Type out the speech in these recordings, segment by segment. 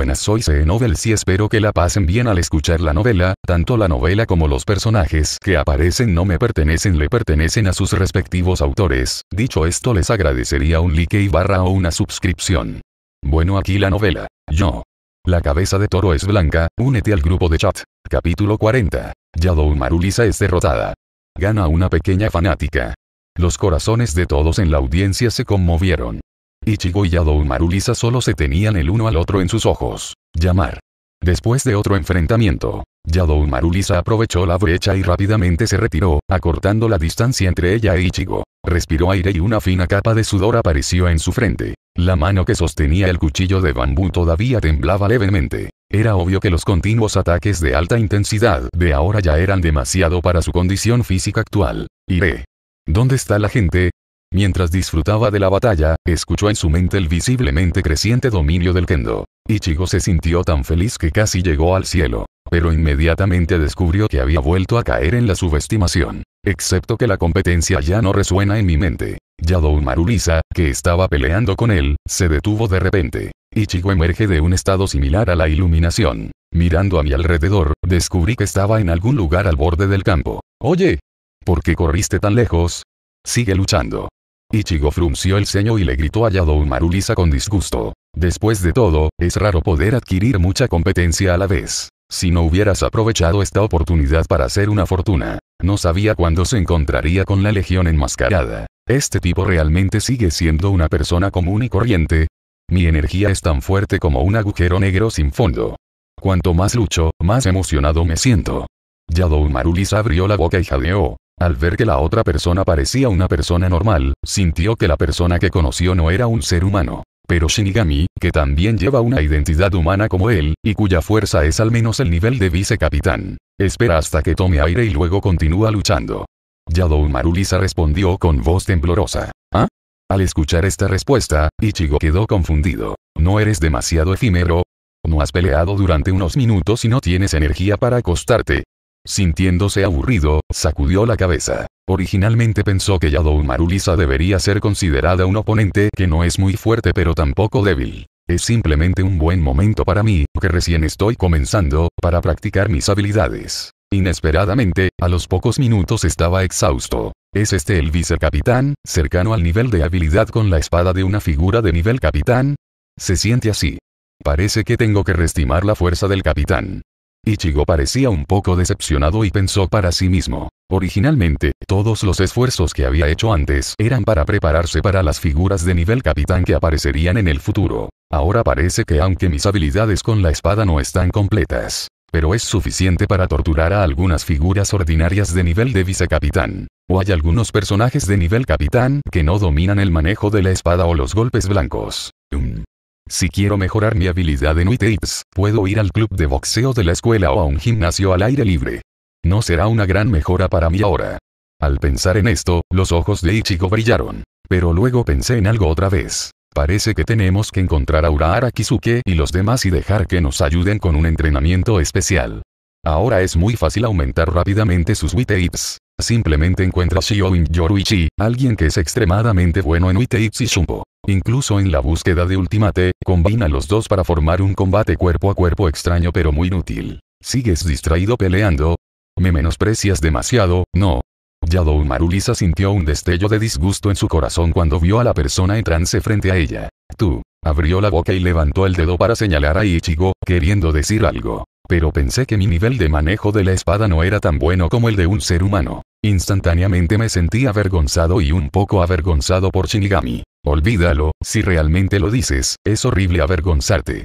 buenas. Soy C Novel y espero que la pasen bien al escuchar la novela, tanto la novela como los personajes que aparecen no me pertenecen le pertenecen a sus respectivos autores. Dicho esto les agradecería un like y barra o una suscripción. Bueno aquí la novela. Yo. La cabeza de toro es blanca, únete al grupo de chat. Capítulo 40. Yadou Marulisa es derrotada. Gana una pequeña fanática. Los corazones de todos en la audiencia se conmovieron. Ichigo y Yadou Marulisa solo se tenían el uno al otro en sus ojos. Llamar. Después de otro enfrentamiento, Yadou Marulisa aprovechó la brecha y rápidamente se retiró, acortando la distancia entre ella e Ichigo. Respiró aire y una fina capa de sudor apareció en su frente. La mano que sostenía el cuchillo de bambú todavía temblaba levemente. Era obvio que los continuos ataques de alta intensidad de ahora ya eran demasiado para su condición física actual. Iré. ¿Dónde está la gente? Mientras disfrutaba de la batalla, escuchó en su mente el visiblemente creciente dominio del kendo. Ichigo se sintió tan feliz que casi llegó al cielo. Pero inmediatamente descubrió que había vuelto a caer en la subestimación. Excepto que la competencia ya no resuena en mi mente. Yadou Marulisa, que estaba peleando con él, se detuvo de repente. Ichigo emerge de un estado similar a la iluminación. Mirando a mi alrededor, descubrí que estaba en algún lugar al borde del campo. Oye, ¿por qué corriste tan lejos? Sigue luchando. Ichigo frunció el ceño y le gritó a Yadou Marulisa con disgusto. Después de todo, es raro poder adquirir mucha competencia a la vez. Si no hubieras aprovechado esta oportunidad para hacer una fortuna, no sabía cuándo se encontraría con la Legión enmascarada. Este tipo realmente sigue siendo una persona común y corriente. Mi energía es tan fuerte como un agujero negro sin fondo. Cuanto más lucho, más emocionado me siento. Yadou Marulisa abrió la boca y jadeó. Al ver que la otra persona parecía una persona normal, sintió que la persona que conoció no era un ser humano. Pero Shinigami, que también lleva una identidad humana como él, y cuya fuerza es al menos el nivel de vicecapitán, espera hasta que tome aire y luego continúa luchando. Yadou Marulisa respondió con voz temblorosa. ¿Ah? Al escuchar esta respuesta, Ichigo quedó confundido. ¿No eres demasiado efímero? No has peleado durante unos minutos y no tienes energía para acostarte. Sintiéndose aburrido, sacudió la cabeza. Originalmente pensó que Yadou Marulisa debería ser considerada un oponente que no es muy fuerte pero tampoco débil. Es simplemente un buen momento para mí, que recién estoy comenzando, para practicar mis habilidades. Inesperadamente, a los pocos minutos estaba exhausto. ¿Es este el vicecapitán, cercano al nivel de habilidad con la espada de una figura de nivel capitán? Se siente así. Parece que tengo que reestimar la fuerza del capitán. Ichigo parecía un poco decepcionado y pensó para sí mismo. Originalmente, todos los esfuerzos que había hecho antes eran para prepararse para las figuras de nivel capitán que aparecerían en el futuro. Ahora parece que aunque mis habilidades con la espada no están completas, pero es suficiente para torturar a algunas figuras ordinarias de nivel de vicecapitán. O hay algunos personajes de nivel capitán que no dominan el manejo de la espada o los golpes blancos. Um. Si quiero mejorar mi habilidad en UITIPS, puedo ir al club de boxeo de la escuela o a un gimnasio al aire libre. No será una gran mejora para mí ahora. Al pensar en esto, los ojos de Ichigo brillaron. Pero luego pensé en algo otra vez. Parece que tenemos que encontrar a Urahara Kisuke y los demás y dejar que nos ayuden con un entrenamiento especial. Ahora es muy fácil aumentar rápidamente sus WITEIPs. Simplemente encuentra Shioin Yoruichi, alguien que es extremadamente bueno en Uiteitsi y Incluso en la búsqueda de Ultimate, combina los dos para formar un combate cuerpo a cuerpo extraño pero muy útil. ¿Sigues distraído peleando? ¿Me menosprecias demasiado? No. Yadou Marulisa sintió un destello de disgusto en su corazón cuando vio a la persona en trance frente a ella. Tú. Abrió la boca y levantó el dedo para señalar a Ichigo, queriendo decir algo pero pensé que mi nivel de manejo de la espada no era tan bueno como el de un ser humano. Instantáneamente me sentí avergonzado y un poco avergonzado por Shinigami. Olvídalo, si realmente lo dices, es horrible avergonzarte.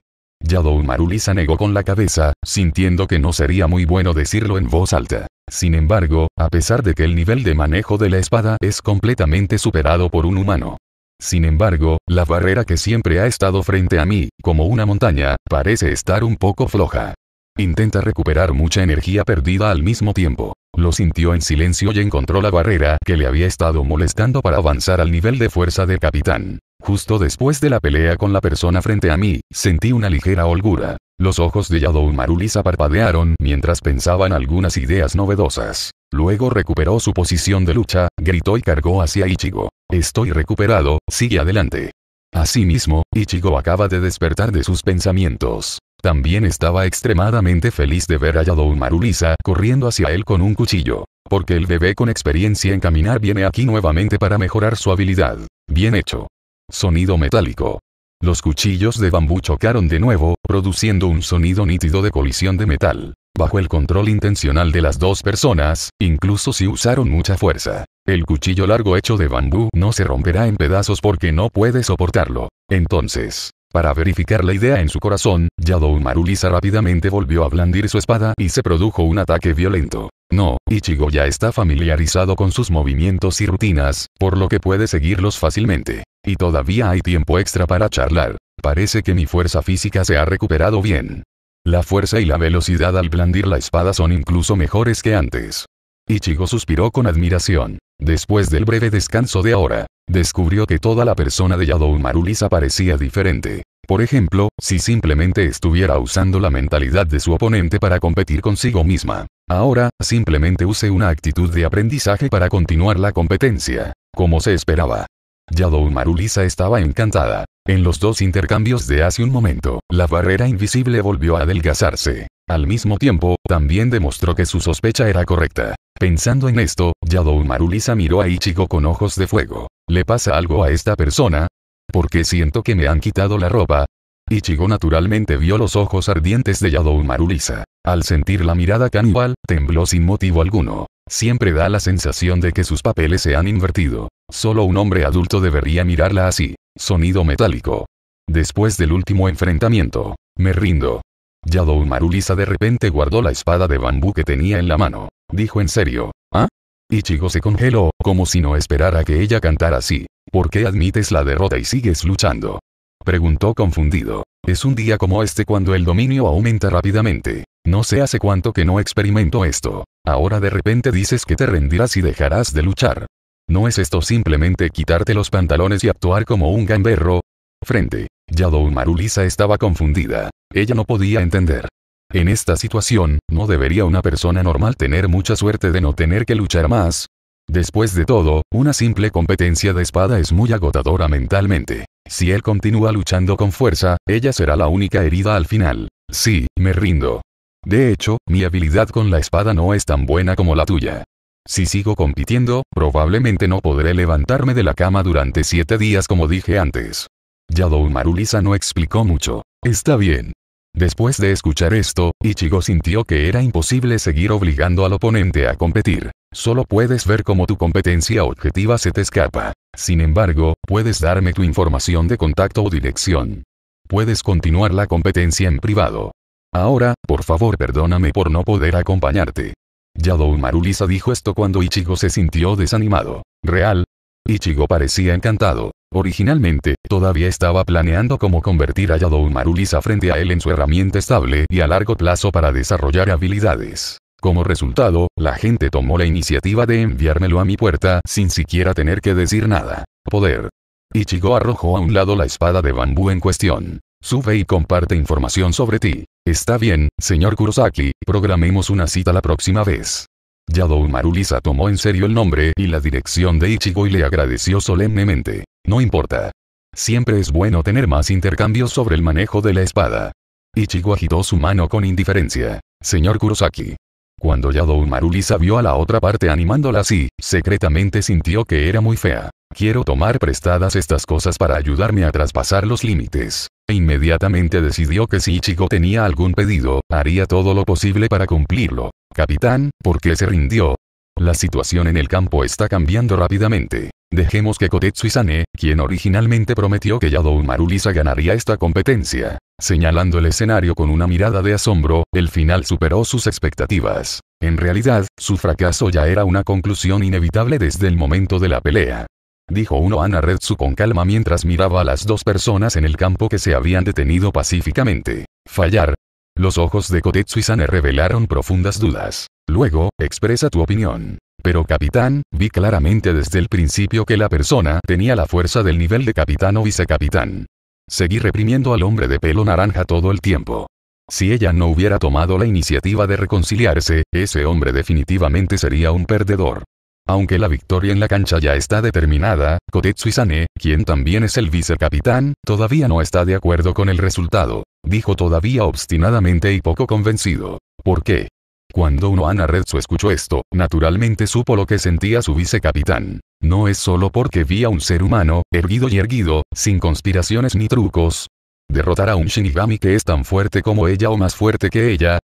Yadou Marulisa negó con la cabeza, sintiendo que no sería muy bueno decirlo en voz alta. Sin embargo, a pesar de que el nivel de manejo de la espada es completamente superado por un humano, sin embargo, la barrera que siempre ha estado frente a mí, como una montaña, parece estar un poco floja. Intenta recuperar mucha energía perdida al mismo tiempo. Lo sintió en silencio y encontró la barrera que le había estado molestando para avanzar al nivel de fuerza de capitán. Justo después de la pelea con la persona frente a mí, sentí una ligera holgura. Los ojos de Yadou Marulisa parpadearon mientras pensaban algunas ideas novedosas. Luego recuperó su posición de lucha, gritó y cargó hacia Ichigo. Estoy recuperado, sigue adelante. Asimismo, Ichigo acaba de despertar de sus pensamientos. También estaba extremadamente feliz de ver a Yadou Marulisa corriendo hacia él con un cuchillo. Porque el bebé con experiencia en caminar viene aquí nuevamente para mejorar su habilidad. Bien hecho. Sonido metálico. Los cuchillos de bambú chocaron de nuevo, produciendo un sonido nítido de colisión de metal. Bajo el control intencional de las dos personas, incluso si usaron mucha fuerza, el cuchillo largo hecho de bambú no se romperá en pedazos porque no puede soportarlo. Entonces, para verificar la idea en su corazón, Yadou Marulisa rápidamente volvió a blandir su espada y se produjo un ataque violento. No, Ichigo ya está familiarizado con sus movimientos y rutinas, por lo que puede seguirlos fácilmente. Y todavía hay tiempo extra para charlar. Parece que mi fuerza física se ha recuperado bien. La fuerza y la velocidad al blandir la espada son incluso mejores que antes. Ichigo suspiró con admiración. Después del breve descanso de ahora, descubrió que toda la persona de Yadou Marulisa parecía diferente. Por ejemplo, si simplemente estuviera usando la mentalidad de su oponente para competir consigo misma. Ahora, simplemente use una actitud de aprendizaje para continuar la competencia, como se esperaba. Yadou Marulisa estaba encantada. En los dos intercambios de hace un momento, la barrera invisible volvió a adelgazarse. Al mismo tiempo, también demostró que su sospecha era correcta. Pensando en esto, Yadou Marulisa miró a Ichigo con ojos de fuego. ¿Le pasa algo a esta persona? Porque siento que me han quitado la ropa? Ichigo naturalmente vio los ojos ardientes de Yadou Marulisa. Al sentir la mirada caníbal, tembló sin motivo alguno. Siempre da la sensación de que sus papeles se han invertido. Solo un hombre adulto debería mirarla así. Sonido metálico. Después del último enfrentamiento. Me rindo. Yadou Marulisa de repente guardó la espada de bambú que tenía en la mano. Dijo en serio. ¿Ah? Ichigo se congeló, como si no esperara que ella cantara así. ¿Por qué admites la derrota y sigues luchando? Preguntó confundido. Es un día como este cuando el dominio aumenta rápidamente. No sé hace cuánto que no experimento esto. Ahora de repente dices que te rendirás y dejarás de luchar. ¿No es esto simplemente quitarte los pantalones y actuar como un gamberro? Frente. Yadou Marulisa estaba confundida. Ella no podía entender. En esta situación, ¿no debería una persona normal tener mucha suerte de no tener que luchar más? Después de todo, una simple competencia de espada es muy agotadora mentalmente. Si él continúa luchando con fuerza, ella será la única herida al final. Sí, me rindo. De hecho, mi habilidad con la espada no es tan buena como la tuya. Si sigo compitiendo, probablemente no podré levantarme de la cama durante siete días como dije antes. Yadou Marulisa no explicó mucho. Está bien. Después de escuchar esto, Ichigo sintió que era imposible seguir obligando al oponente a competir. Solo puedes ver cómo tu competencia objetiva se te escapa. Sin embargo, puedes darme tu información de contacto o dirección. Puedes continuar la competencia en privado. Ahora, por favor perdóname por no poder acompañarte. Yadou Marulisa dijo esto cuando Ichigo se sintió desanimado. Real, Ichigo parecía encantado. Originalmente, todavía estaba planeando cómo convertir a Yadou Marulisa frente a él en su herramienta estable y a largo plazo para desarrollar habilidades. Como resultado, la gente tomó la iniciativa de enviármelo a mi puerta sin siquiera tener que decir nada. Poder. Ichigo arrojó a un lado la espada de bambú en cuestión. Sube y comparte información sobre ti. Está bien, señor Kurosaki, programemos una cita la próxima vez. Yadou Marulisa tomó en serio el nombre y la dirección de Ichigo y le agradeció solemnemente. No importa. Siempre es bueno tener más intercambios sobre el manejo de la espada. Ichigo agitó su mano con indiferencia. Señor Kurosaki. Cuando Yadou Marulisa vio a la otra parte animándola así, secretamente sintió que era muy fea. Quiero tomar prestadas estas cosas para ayudarme a traspasar los límites. E inmediatamente decidió que si Ichigo tenía algún pedido, haría todo lo posible para cumplirlo. Capitán, ¿por qué se rindió? La situación en el campo está cambiando rápidamente. Dejemos que Kotetsu Isane, quien originalmente prometió que Yadou Marulisa ganaría esta competencia, señalando el escenario con una mirada de asombro, el final superó sus expectativas. En realidad, su fracaso ya era una conclusión inevitable desde el momento de la pelea. Dijo uno Ana Retsu con calma mientras miraba a las dos personas en el campo que se habían detenido pacíficamente. Fallar, los ojos de Kotetsu y revelaron profundas dudas. Luego, expresa tu opinión. Pero capitán, vi claramente desde el principio que la persona tenía la fuerza del nivel de capitán o vicecapitán. Seguí reprimiendo al hombre de pelo naranja todo el tiempo. Si ella no hubiera tomado la iniciativa de reconciliarse, ese hombre definitivamente sería un perdedor. Aunque la victoria en la cancha ya está determinada, Kotetsu Isane, quien también es el vicecapitán, todavía no está de acuerdo con el resultado. Dijo todavía obstinadamente y poco convencido. ¿Por qué? Cuando uno Retsu escuchó esto, naturalmente supo lo que sentía su vicecapitán. No es solo porque vi a un ser humano, erguido y erguido, sin conspiraciones ni trucos. Derrotar a un Shinigami que es tan fuerte como ella o más fuerte que ella.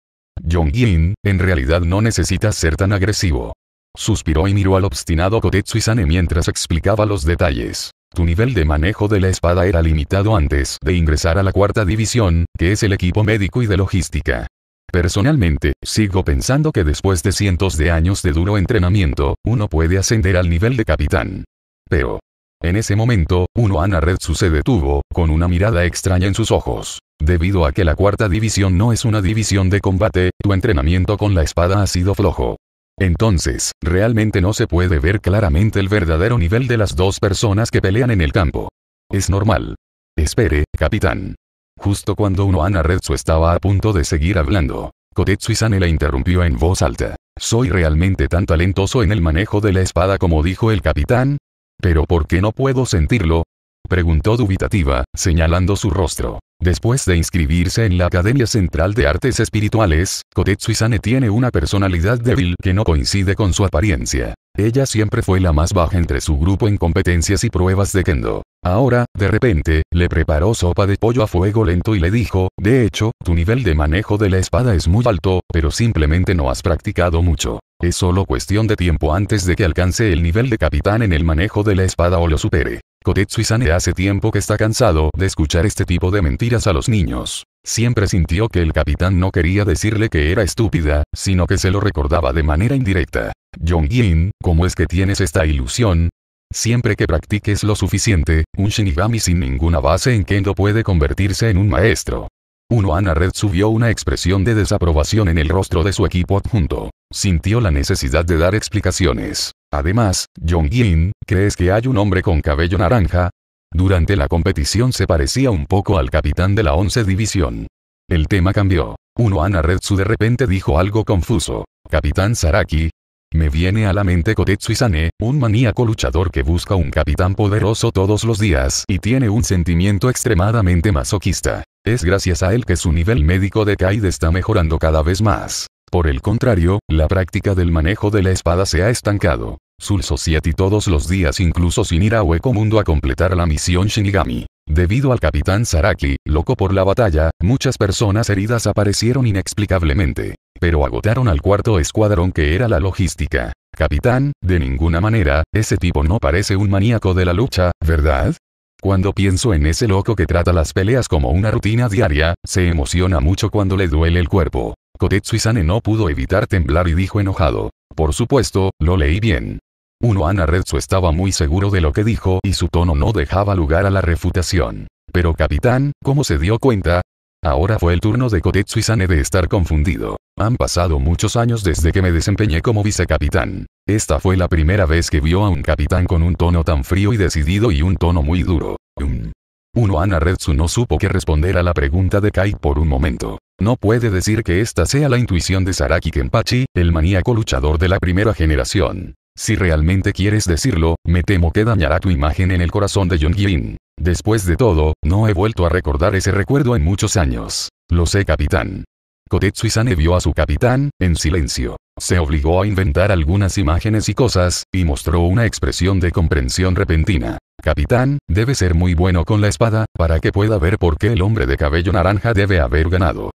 Yongin, en realidad no necesitas ser tan agresivo. Suspiró y miró al obstinado kotetsu mientras explicaba los detalles. Tu nivel de manejo de la espada era limitado antes de ingresar a la cuarta división, que es el equipo médico y de logística. Personalmente, sigo pensando que después de cientos de años de duro entrenamiento, uno puede ascender al nivel de capitán. Pero, en ese momento, uno Ana Retsu se detuvo, con una mirada extraña en sus ojos. Debido a que la cuarta división no es una división de combate, tu entrenamiento con la espada ha sido flojo. Entonces, realmente no se puede ver claramente el verdadero nivel de las dos personas que pelean en el campo. Es normal. Espere, capitán. Justo cuando a Retsu estaba a punto de seguir hablando, kotetsu Isane la interrumpió en voz alta. ¿Soy realmente tan talentoso en el manejo de la espada como dijo el capitán? ¿Pero por qué no puedo sentirlo? Preguntó dubitativa, señalando su rostro. Después de inscribirse en la Academia Central de Artes Espirituales, Kotetsu Isane tiene una personalidad débil que no coincide con su apariencia. Ella siempre fue la más baja entre su grupo en competencias y pruebas de kendo. Ahora, de repente, le preparó sopa de pollo a fuego lento y le dijo, de hecho, tu nivel de manejo de la espada es muy alto, pero simplemente no has practicado mucho. Es solo cuestión de tiempo antes de que alcance el nivel de capitán en el manejo de la espada o lo supere. Kotetsu hace tiempo que está cansado de escuchar este tipo de mentiras a los niños. Siempre sintió que el capitán no quería decirle que era estúpida, sino que se lo recordaba de manera indirecta. Yin, ¿cómo es que tienes esta ilusión? Siempre que practiques lo suficiente, un Shinigami sin ninguna base en Kendo puede convertirse en un maestro. Uno Ana Red subió una expresión de desaprobación en el rostro de su equipo adjunto. Sintió la necesidad de dar explicaciones. Además, Jong-in, ¿crees que hay un hombre con cabello naranja? Durante la competición se parecía un poco al capitán de la 11 División. El tema cambió. Uno Ana Retsu de repente dijo algo confuso. Capitán Saraki. Me viene a la mente Kotetsu Isane, un maníaco luchador que busca un capitán poderoso todos los días y tiene un sentimiento extremadamente masoquista. Es gracias a él que su nivel médico de Kaid e está mejorando cada vez más. Por el contrario, la práctica del manejo de la espada se ha estancado. Sul Society todos los días incluso sin ir a Hueco Mundo a completar la misión Shinigami. Debido al capitán Saraki, loco por la batalla, muchas personas heridas aparecieron inexplicablemente. Pero agotaron al cuarto escuadrón que era la logística. Capitán, de ninguna manera, ese tipo no parece un maníaco de la lucha, ¿verdad? Cuando pienso en ese loco que trata las peleas como una rutina diaria, se emociona mucho cuando le duele el cuerpo kotetsu no pudo evitar temblar y dijo enojado. Por supuesto, lo leí bien. Uno Ana estaba muy seguro de lo que dijo y su tono no dejaba lugar a la refutación. Pero capitán, ¿cómo se dio cuenta? Ahora fue el turno de Kotetsu Isane de estar confundido. Han pasado muchos años desde que me desempeñé como vicecapitán. Esta fue la primera vez que vio a un capitán con un tono tan frío y decidido y un tono muy duro. Um. Uno Ana Retsu no supo qué responder a la pregunta de Kai por un momento. No puede decir que esta sea la intuición de Saraki Kenpachi, el maníaco luchador de la primera generación. Si realmente quieres decirlo, me temo que dañará tu imagen en el corazón de jung Después de todo, no he vuelto a recordar ese recuerdo en muchos años. Lo sé, capitán. kotetsu Isane vio a su capitán, en silencio. Se obligó a inventar algunas imágenes y cosas, y mostró una expresión de comprensión repentina. Capitán, debe ser muy bueno con la espada, para que pueda ver por qué el hombre de cabello naranja debe haber ganado.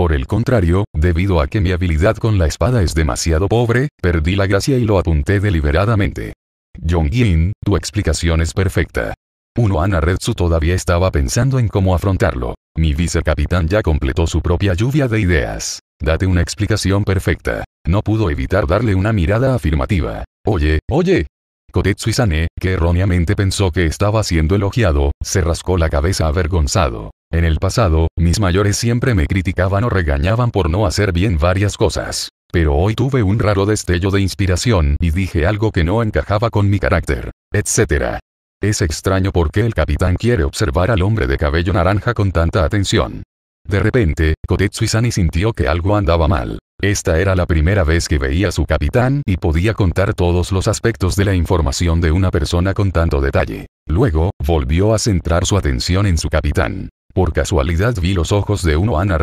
Por el contrario, debido a que mi habilidad con la espada es demasiado pobre, perdí la gracia y lo apunté deliberadamente. yin tu explicación es perfecta. Uno Ana Retsu todavía estaba pensando en cómo afrontarlo. Mi vicecapitán ya completó su propia lluvia de ideas. Date una explicación perfecta. No pudo evitar darle una mirada afirmativa. Oye, oye. Kotetsu Isane, que erróneamente pensó que estaba siendo elogiado, se rascó la cabeza avergonzado. En el pasado, mis mayores siempre me criticaban o regañaban por no hacer bien varias cosas. Pero hoy tuve un raro destello de inspiración y dije algo que no encajaba con mi carácter, etc. Es extraño porque el capitán quiere observar al hombre de cabello naranja con tanta atención. De repente, Kotetsu Isani sintió que algo andaba mal. Esta era la primera vez que veía a su capitán y podía contar todos los aspectos de la información de una persona con tanto detalle. Luego, volvió a centrar su atención en su capitán. Por casualidad vi los ojos de uno Ana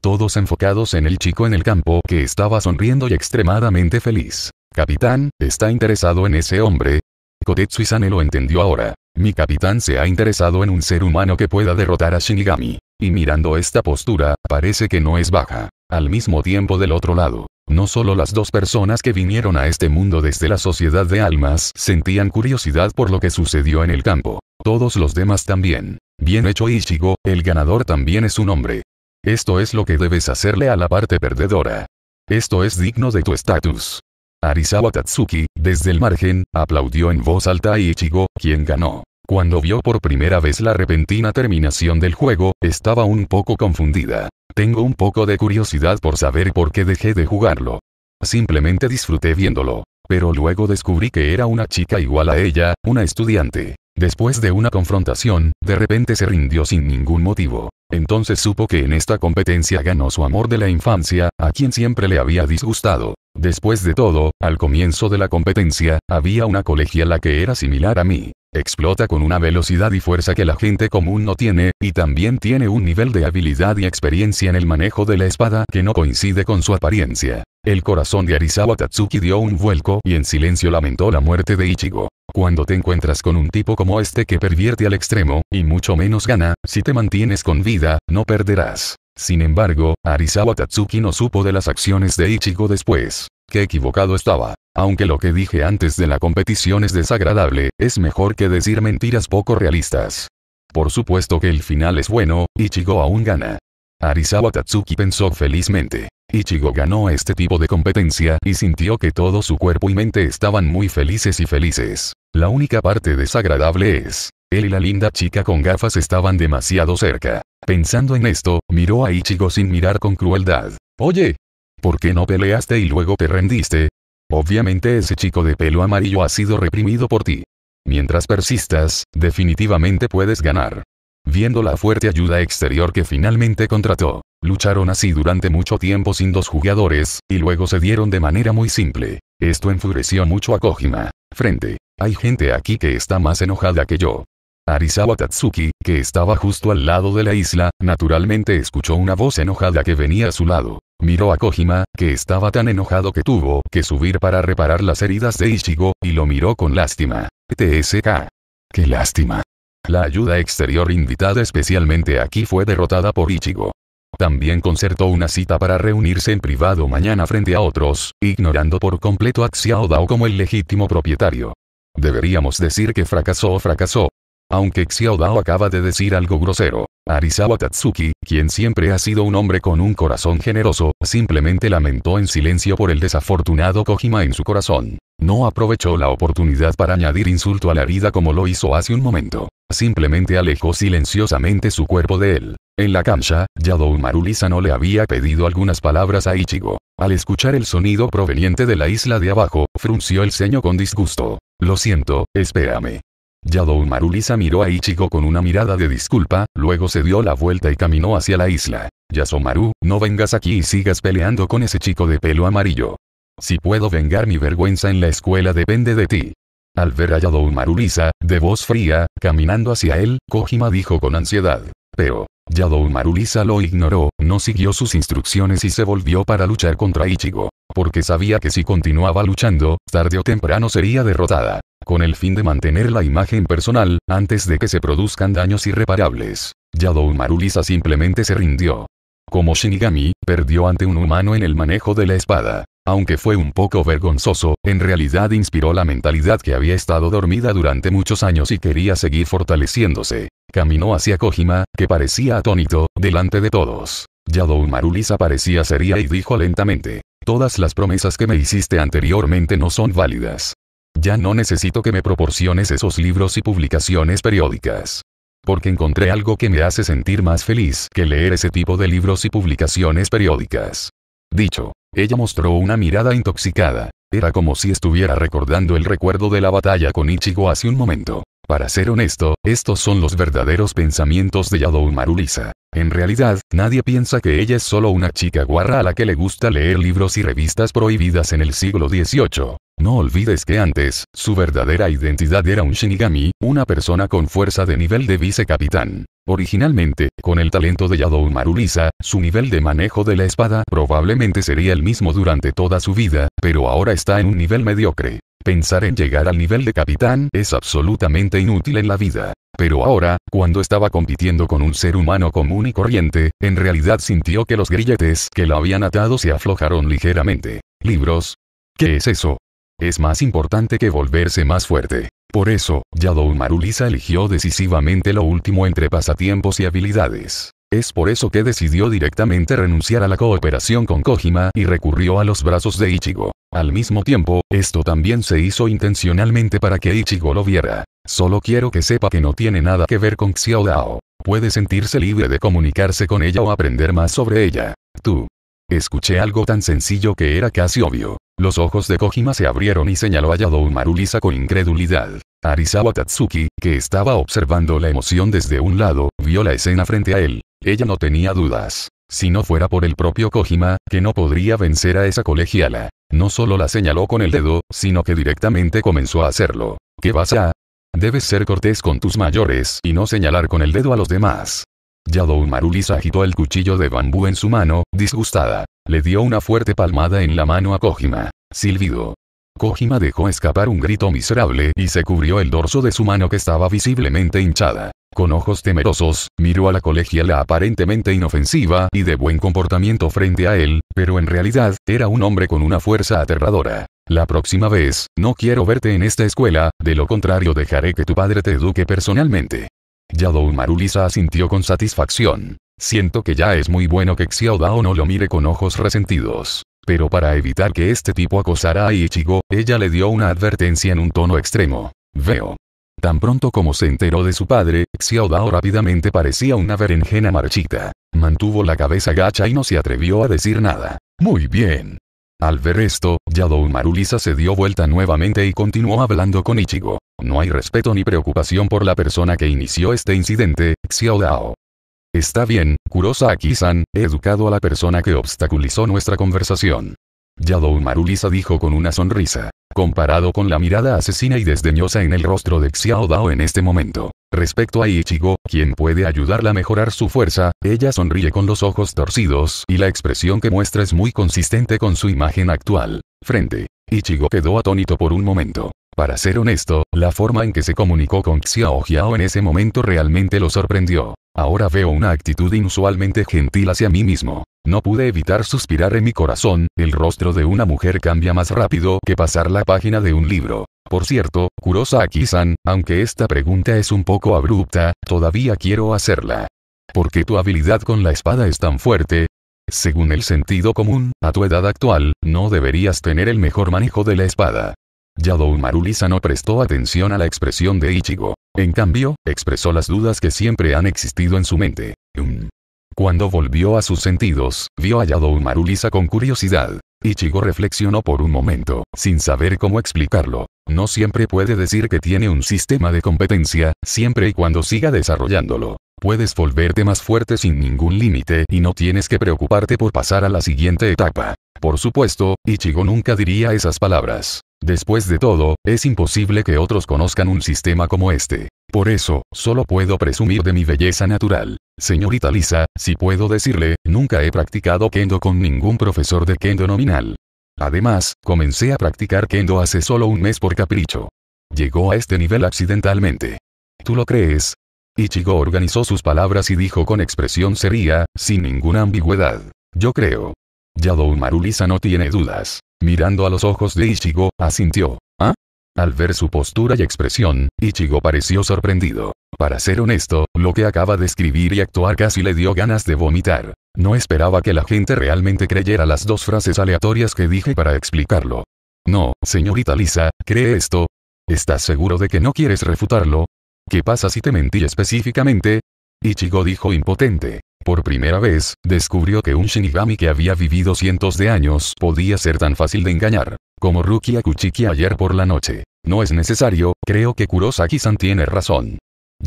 todos enfocados en el chico en el campo que estaba sonriendo y extremadamente feliz. Capitán, ¿está interesado en ese hombre? Kotetsu Isane lo entendió ahora. Mi capitán se ha interesado en un ser humano que pueda derrotar a Shinigami. Y mirando esta postura, parece que no es baja. Al mismo tiempo del otro lado, no solo las dos personas que vinieron a este mundo desde la sociedad de almas sentían curiosidad por lo que sucedió en el campo, todos los demás también. Bien hecho Ichigo, el ganador también es un hombre. Esto es lo que debes hacerle a la parte perdedora. Esto es digno de tu estatus. Arisawa Tatsuki, desde el margen, aplaudió en voz alta a Ichigo, quien ganó. Cuando vio por primera vez la repentina terminación del juego, estaba un poco confundida. Tengo un poco de curiosidad por saber por qué dejé de jugarlo. Simplemente disfruté viéndolo. Pero luego descubrí que era una chica igual a ella, una estudiante. Después de una confrontación, de repente se rindió sin ningún motivo. Entonces supo que en esta competencia ganó su amor de la infancia, a quien siempre le había disgustado. Después de todo, al comienzo de la competencia, había una colegiala que era similar a mí. Explota con una velocidad y fuerza que la gente común no tiene, y también tiene un nivel de habilidad y experiencia en el manejo de la espada que no coincide con su apariencia. El corazón de Arisawa Tatsuki dio un vuelco y en silencio lamentó la muerte de Ichigo. Cuando te encuentras con un tipo como este que pervierte al extremo, y mucho menos gana, si te mantienes con vida, no perderás. Sin embargo, Arisawa Tatsuki no supo de las acciones de Ichigo después. Qué equivocado estaba. Aunque lo que dije antes de la competición es desagradable, es mejor que decir mentiras poco realistas. Por supuesto que el final es bueno, Ichigo aún gana. Arisawa Tatsuki pensó felizmente. Ichigo ganó este tipo de competencia y sintió que todo su cuerpo y mente estaban muy felices y felices. La única parte desagradable es él y la linda chica con gafas estaban demasiado cerca. Pensando en esto, miró a Ichigo sin mirar con crueldad. Oye, ¿por qué no peleaste y luego te rendiste? Obviamente ese chico de pelo amarillo ha sido reprimido por ti. Mientras persistas, definitivamente puedes ganar. Viendo la fuerte ayuda exterior que finalmente contrató, lucharon así durante mucho tiempo sin dos jugadores, y luego se dieron de manera muy simple. Esto enfureció mucho a Kojima. Frente. Hay gente aquí que está más enojada que yo. Arisawa Tatsuki, que estaba justo al lado de la isla, naturalmente escuchó una voz enojada que venía a su lado. Miró a Kojima, que estaba tan enojado que tuvo que subir para reparar las heridas de Ichigo, y lo miró con lástima. TSK. ¡Qué lástima! La ayuda exterior invitada especialmente aquí fue derrotada por Ichigo. También concertó una cita para reunirse en privado mañana frente a otros, ignorando por completo a Xiaodao como el legítimo propietario. Deberíamos decir que fracasó o fracasó aunque Xiaodao acaba de decir algo grosero. Arisawa Tatsuki, quien siempre ha sido un hombre con un corazón generoso, simplemente lamentó en silencio por el desafortunado Kojima en su corazón. No aprovechó la oportunidad para añadir insulto a la herida como lo hizo hace un momento. Simplemente alejó silenciosamente su cuerpo de él. En la cancha, Marulisa no le había pedido algunas palabras a Ichigo. Al escuchar el sonido proveniente de la isla de abajo, frunció el ceño con disgusto. Lo siento, espérame. Yadou Marulisa miró a Ichigo con una mirada de disculpa, luego se dio la vuelta y caminó hacia la isla. Yasomaru, no vengas aquí y sigas peleando con ese chico de pelo amarillo. Si puedo vengar mi vergüenza en la escuela depende de ti. Al ver a Yadou Marulisa, de voz fría, caminando hacia él, Kojima dijo con ansiedad. Pero, Yadou Marulisa lo ignoró, no siguió sus instrucciones y se volvió para luchar contra Ichigo. Porque sabía que si continuaba luchando, tarde o temprano sería derrotada con el fin de mantener la imagen personal, antes de que se produzcan daños irreparables. Yadou Marulisa simplemente se rindió. Como Shinigami, perdió ante un humano en el manejo de la espada. Aunque fue un poco vergonzoso, en realidad inspiró la mentalidad que había estado dormida durante muchos años y quería seguir fortaleciéndose. Caminó hacia Kojima, que parecía atónito, delante de todos. Yadou Marulisa parecía seria y dijo lentamente. Todas las promesas que me hiciste anteriormente no son válidas. Ya no necesito que me proporciones esos libros y publicaciones periódicas. Porque encontré algo que me hace sentir más feliz que leer ese tipo de libros y publicaciones periódicas. Dicho, ella mostró una mirada intoxicada. Era como si estuviera recordando el recuerdo de la batalla con Ichigo hace un momento. Para ser honesto, estos son los verdaderos pensamientos de Yadou Marulisa. En realidad, nadie piensa que ella es solo una chica guarra a la que le gusta leer libros y revistas prohibidas en el siglo XVIII. No olvides que antes, su verdadera identidad era un Shinigami, una persona con fuerza de nivel de vicecapitán. Originalmente, con el talento de Yadou Marulisa, su nivel de manejo de la espada probablemente sería el mismo durante toda su vida, pero ahora está en un nivel mediocre. Pensar en llegar al nivel de capitán es absolutamente inútil en la vida. Pero ahora, cuando estaba compitiendo con un ser humano común y corriente, en realidad sintió que los grilletes que la habían atado se aflojaron ligeramente. ¿Libros? ¿Qué es eso? Es más importante que volverse más fuerte. Por eso, Yadou Marulisa eligió decisivamente lo último entre pasatiempos y habilidades. Es por eso que decidió directamente renunciar a la cooperación con Kojima y recurrió a los brazos de Ichigo. Al mismo tiempo, esto también se hizo intencionalmente para que Ichigo lo viera. Solo quiero que sepa que no tiene nada que ver con Xiao Puede sentirse libre de comunicarse con ella o aprender más sobre ella. Tú. Escuché algo tan sencillo que era casi obvio. Los ojos de Kojima se abrieron y señaló a Yadou Lisa con incredulidad. Arisawa Tatsuki, que estaba observando la emoción desde un lado, vio la escena frente a él. Ella no tenía dudas. Si no fuera por el propio Kojima, que no podría vencer a esa colegiala. No solo la señaló con el dedo, sino que directamente comenzó a hacerlo. ¿Qué vas a? Debes ser cortés con tus mayores y no señalar con el dedo a los demás. Yadou Marulis agitó el cuchillo de bambú en su mano, disgustada. Le dio una fuerte palmada en la mano a Kojima. Silbido. Kojima dejó escapar un grito miserable y se cubrió el dorso de su mano que estaba visiblemente hinchada. Con ojos temerosos, miró a la colegiala aparentemente inofensiva y de buen comportamiento frente a él, pero en realidad, era un hombre con una fuerza aterradora. La próxima vez, no quiero verte en esta escuela, de lo contrario dejaré que tu padre te eduque personalmente. Yadou Marulisa asintió con satisfacción. Siento que ya es muy bueno que Xiao Dao no lo mire con ojos resentidos. Pero para evitar que este tipo acosara a Ichigo, ella le dio una advertencia en un tono extremo. Veo. Tan pronto como se enteró de su padre, Xiao Dao rápidamente parecía una berenjena marchita. Mantuvo la cabeza gacha y no se atrevió a decir nada. Muy bien. Al ver esto, Yadou Marulisa se dio vuelta nuevamente y continuó hablando con Ichigo. No hay respeto ni preocupación por la persona que inició este incidente, Xiao Dao. Está bien, Kurosaki-san, he educado a la persona que obstaculizó nuestra conversación. Yadou Marulisa dijo con una sonrisa. Comparado con la mirada asesina y desdeñosa en el rostro de Xiao Dao en este momento. Respecto a Ichigo, quien puede ayudarla a mejorar su fuerza, ella sonríe con los ojos torcidos y la expresión que muestra es muy consistente con su imagen actual. Frente. Ichigo quedó atónito por un momento. Para ser honesto, la forma en que se comunicó con Xiao Jiao en ese momento realmente lo sorprendió. Ahora veo una actitud inusualmente gentil hacia mí mismo. No pude evitar suspirar en mi corazón, el rostro de una mujer cambia más rápido que pasar la página de un libro. Por cierto, Kurosaki-san, aunque esta pregunta es un poco abrupta, todavía quiero hacerla. ¿Por qué tu habilidad con la espada es tan fuerte? Según el sentido común, a tu edad actual, no deberías tener el mejor manejo de la espada. Yadou Lisa no prestó atención a la expresión de Ichigo. En cambio, expresó las dudas que siempre han existido en su mente. Cuando volvió a sus sentidos, vio a Yadou Marulisa con curiosidad. Ichigo reflexionó por un momento, sin saber cómo explicarlo. No siempre puede decir que tiene un sistema de competencia, siempre y cuando siga desarrollándolo. Puedes volverte más fuerte sin ningún límite y no tienes que preocuparte por pasar a la siguiente etapa. Por supuesto, Ichigo nunca diría esas palabras. Después de todo, es imposible que otros conozcan un sistema como este. Por eso, solo puedo presumir de mi belleza natural. Señorita Lisa, si puedo decirle, nunca he practicado kendo con ningún profesor de kendo nominal. Además, comencé a practicar kendo hace solo un mes por capricho. Llegó a este nivel accidentalmente. ¿Tú lo crees? Ichigo organizó sus palabras y dijo con expresión seria, sin ninguna ambigüedad. Yo creo. Yadoumaru Lisa no tiene dudas. Mirando a los ojos de Ichigo, asintió. Al ver su postura y expresión, Ichigo pareció sorprendido. Para ser honesto, lo que acaba de escribir y actuar casi le dio ganas de vomitar. No esperaba que la gente realmente creyera las dos frases aleatorias que dije para explicarlo. No, señorita Lisa, ¿cree esto? ¿Estás seguro de que no quieres refutarlo? ¿Qué pasa si te mentí específicamente? Ichigo dijo impotente. Por primera vez, descubrió que un Shinigami que había vivido cientos de años podía ser tan fácil de engañar como Rukia Kuchiki ayer por la noche. No es necesario, creo que Kurosaki-san tiene razón.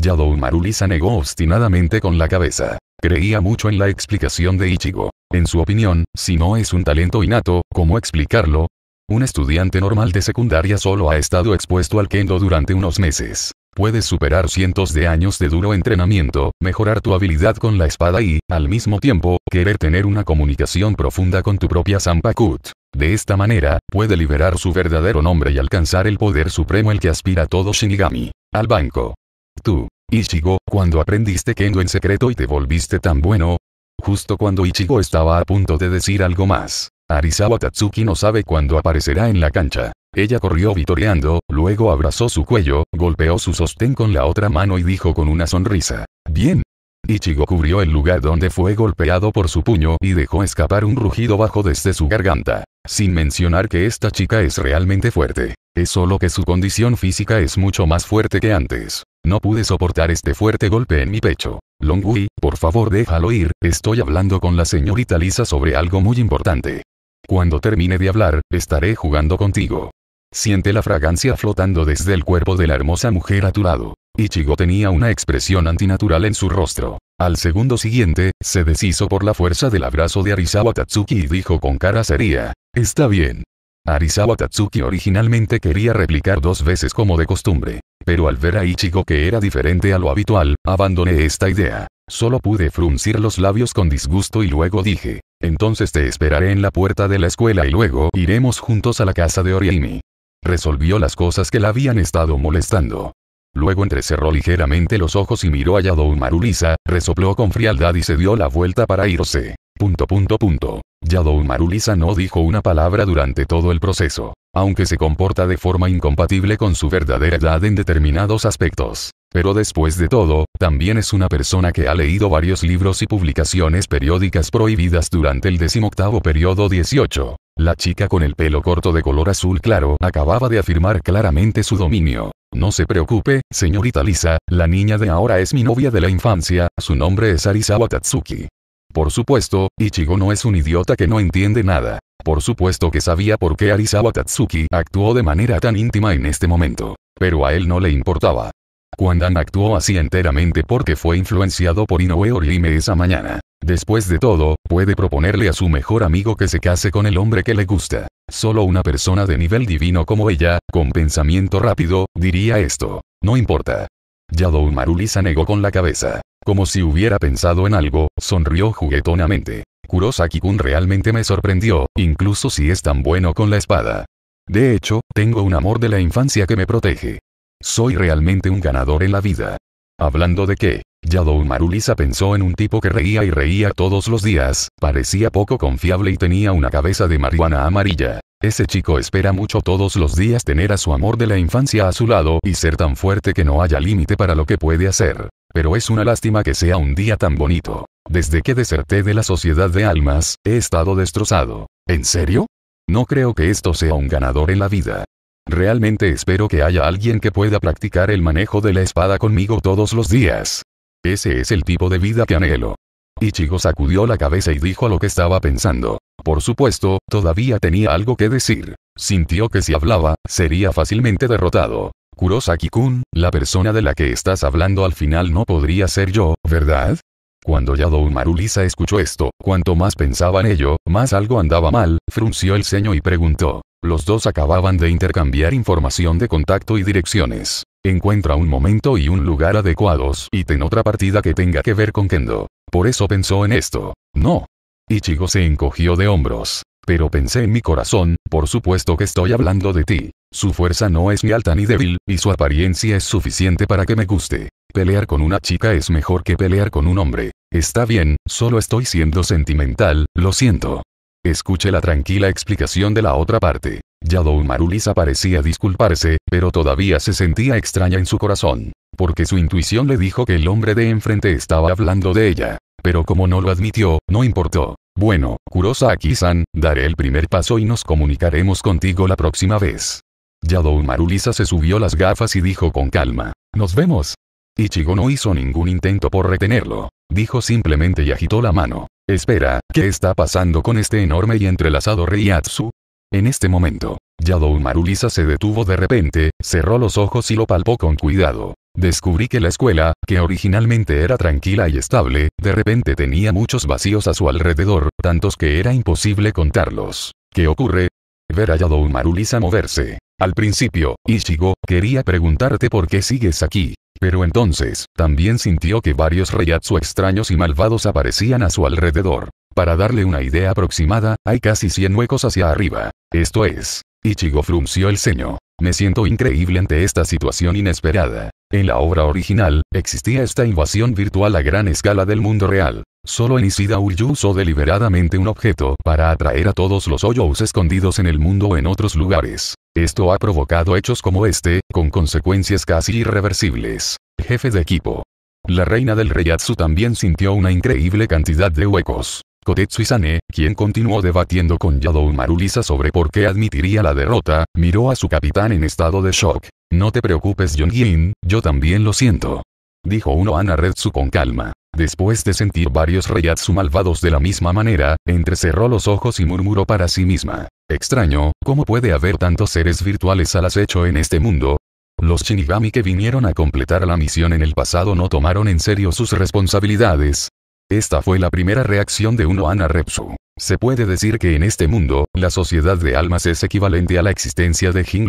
Yadou Marulisa negó obstinadamente con la cabeza. Creía mucho en la explicación de Ichigo. En su opinión, si no es un talento innato, ¿cómo explicarlo? Un estudiante normal de secundaria solo ha estado expuesto al kendo durante unos meses. Puedes superar cientos de años de duro entrenamiento, mejorar tu habilidad con la espada y, al mismo tiempo, querer tener una comunicación profunda con tu propia Zampakut. De esta manera, puede liberar su verdadero nombre y alcanzar el poder supremo el que aspira todo Shinigami. Al banco. Tú, Ichigo, cuando aprendiste Kendo en secreto y te volviste tan bueno. Justo cuando Ichigo estaba a punto de decir algo más, Arisawa Tatsuki no sabe cuándo aparecerá en la cancha. Ella corrió vitoreando, luego abrazó su cuello, golpeó su sostén con la otra mano y dijo con una sonrisa. Bien. Ichigo cubrió el lugar donde fue golpeado por su puño y dejó escapar un rugido bajo desde su garganta. Sin mencionar que esta chica es realmente fuerte. Es solo que su condición física es mucho más fuerte que antes. No pude soportar este fuerte golpe en mi pecho. Longui, por favor déjalo ir, estoy hablando con la señorita Lisa sobre algo muy importante. Cuando termine de hablar, estaré jugando contigo. Siente la fragancia flotando desde el cuerpo de la hermosa mujer a tu lado. Ichigo tenía una expresión antinatural en su rostro. Al segundo siguiente, se deshizo por la fuerza del abrazo de Arisawa Tatsuki y dijo con cara seria, Está bien. Arisawa Tatsuki originalmente quería replicar dos veces como de costumbre, pero al ver a Ichigo que era diferente a lo habitual, abandoné esta idea. Solo pude fruncir los labios con disgusto y luego dije, entonces te esperaré en la puerta de la escuela y luego iremos juntos a la casa de Orihime. Resolvió las cosas que la habían estado molestando. Luego entrecerró ligeramente los ojos y miró a Marulisa, resopló con frialdad y se dio la vuelta para irse. Punto punto punto. Yadou Marulisa no dijo una palabra durante todo el proceso, aunque se comporta de forma incompatible con su verdadera edad en determinados aspectos. Pero después de todo, también es una persona que ha leído varios libros y publicaciones periódicas prohibidas durante el decimoctavo periodo 18. La chica con el pelo corto de color azul claro acababa de afirmar claramente su dominio. No se preocupe, señorita Lisa, la niña de ahora es mi novia de la infancia, su nombre es Arisawa Tatsuki. Por supuesto, Ichigo no es un idiota que no entiende nada. Por supuesto que sabía por qué Arisawa Tatsuki actuó de manera tan íntima en este momento. Pero a él no le importaba. Kwandan actuó así enteramente porque fue influenciado por Inoue Orihime esa mañana. Después de todo, puede proponerle a su mejor amigo que se case con el hombre que le gusta. Solo una persona de nivel divino como ella, con pensamiento rápido, diría esto. No importa. Yadoumaru Lisa negó con la cabeza. Como si hubiera pensado en algo, sonrió juguetonamente. Kurosaki-kun realmente me sorprendió, incluso si es tan bueno con la espada. De hecho, tengo un amor de la infancia que me protege. Soy realmente un ganador en la vida. Hablando de qué, Yadou Marulisa pensó en un tipo que reía y reía todos los días, parecía poco confiable y tenía una cabeza de marihuana amarilla. Ese chico espera mucho todos los días tener a su amor de la infancia a su lado y ser tan fuerte que no haya límite para lo que puede hacer. Pero es una lástima que sea un día tan bonito. Desde que deserté de la sociedad de almas, he estado destrozado. ¿En serio? No creo que esto sea un ganador en la vida. Realmente espero que haya alguien que pueda practicar el manejo de la espada conmigo todos los días. Ese es el tipo de vida que anhelo. Ichigo sacudió la cabeza y dijo lo que estaba pensando. Por supuesto, todavía tenía algo que decir. Sintió que si hablaba, sería fácilmente derrotado. Kurosaki-kun, la persona de la que estás hablando al final no podría ser yo, ¿verdad? Cuando Yadoumaru Lisa escuchó esto, cuanto más pensaba en ello, más algo andaba mal, frunció el ceño y preguntó. Los dos acababan de intercambiar información de contacto y direcciones. Encuentra un momento y un lugar adecuados y ten otra partida que tenga que ver con Kendo. Por eso pensó en esto. No. Ichigo se encogió de hombros. Pero pensé en mi corazón, por supuesto que estoy hablando de ti. Su fuerza no es ni alta ni débil, y su apariencia es suficiente para que me guste. Pelear con una chica es mejor que pelear con un hombre. Está bien, solo estoy siendo sentimental, lo siento. Escuche la tranquila explicación de la otra parte. Yadou Marulisa parecía disculparse, pero todavía se sentía extraña en su corazón. Porque su intuición le dijo que el hombre de enfrente estaba hablando de ella. Pero como no lo admitió, no importó. Bueno, kurosaki san daré el primer paso y nos comunicaremos contigo la próxima vez. Yadou Marulisa se subió las gafas y dijo con calma. Nos vemos. Ichigo no hizo ningún intento por retenerlo. Dijo simplemente y agitó la mano. Espera, ¿qué está pasando con este enorme y entrelazado Reiatsu? En este momento, Yadou Marulisa se detuvo de repente, cerró los ojos y lo palpó con cuidado. Descubrí que la escuela, que originalmente era tranquila y estable, de repente tenía muchos vacíos a su alrededor, tantos que era imposible contarlos. ¿Qué ocurre? Ver a Yadou Marulisa moverse. Al principio, Ichigo, quería preguntarte por qué sigues aquí. Pero entonces, también sintió que varios reyatsu extraños y malvados aparecían a su alrededor. Para darle una idea aproximada, hay casi 100 huecos hacia arriba. Esto es. Ichigo frunció el ceño. Me siento increíble ante esta situación inesperada. En la obra original, existía esta invasión virtual a gran escala del mundo real. Solo en Uryu usó deliberadamente un objeto para atraer a todos los hoyos escondidos en el mundo o en otros lugares. Esto ha provocado hechos como este, con consecuencias casi irreversibles. Jefe de equipo. La reina del reyatsu también sintió una increíble cantidad de huecos. Kotetsu Isane, quien continuó debatiendo con Yadou Marulisa sobre por qué admitiría la derrota, miró a su capitán en estado de shock. No te preocupes Jongin, yo también lo siento. Dijo Uno a Naretsu con calma. Después de sentir varios reyatsu malvados de la misma manera, entrecerró los ojos y murmuró para sí misma. Extraño, ¿cómo puede haber tantos seres virtuales al acecho en este mundo? Los Shinigami que vinieron a completar la misión en el pasado no tomaron en serio sus responsabilidades. Esta fue la primera reacción de uno Ana Repsu. Se puede decir que en este mundo, la sociedad de almas es equivalente a la existencia de Jin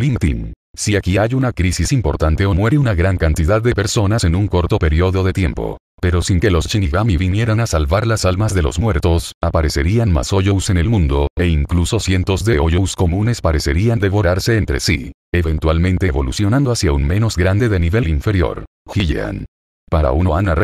si aquí hay una crisis importante o muere una gran cantidad de personas en un corto periodo de tiempo. Pero sin que los Shinigami vinieran a salvar las almas de los muertos, aparecerían más hoyos en el mundo, e incluso cientos de hoyos comunes parecerían devorarse entre sí, eventualmente evolucionando hacia un menos grande de nivel inferior. Hiyan. Para uno Ana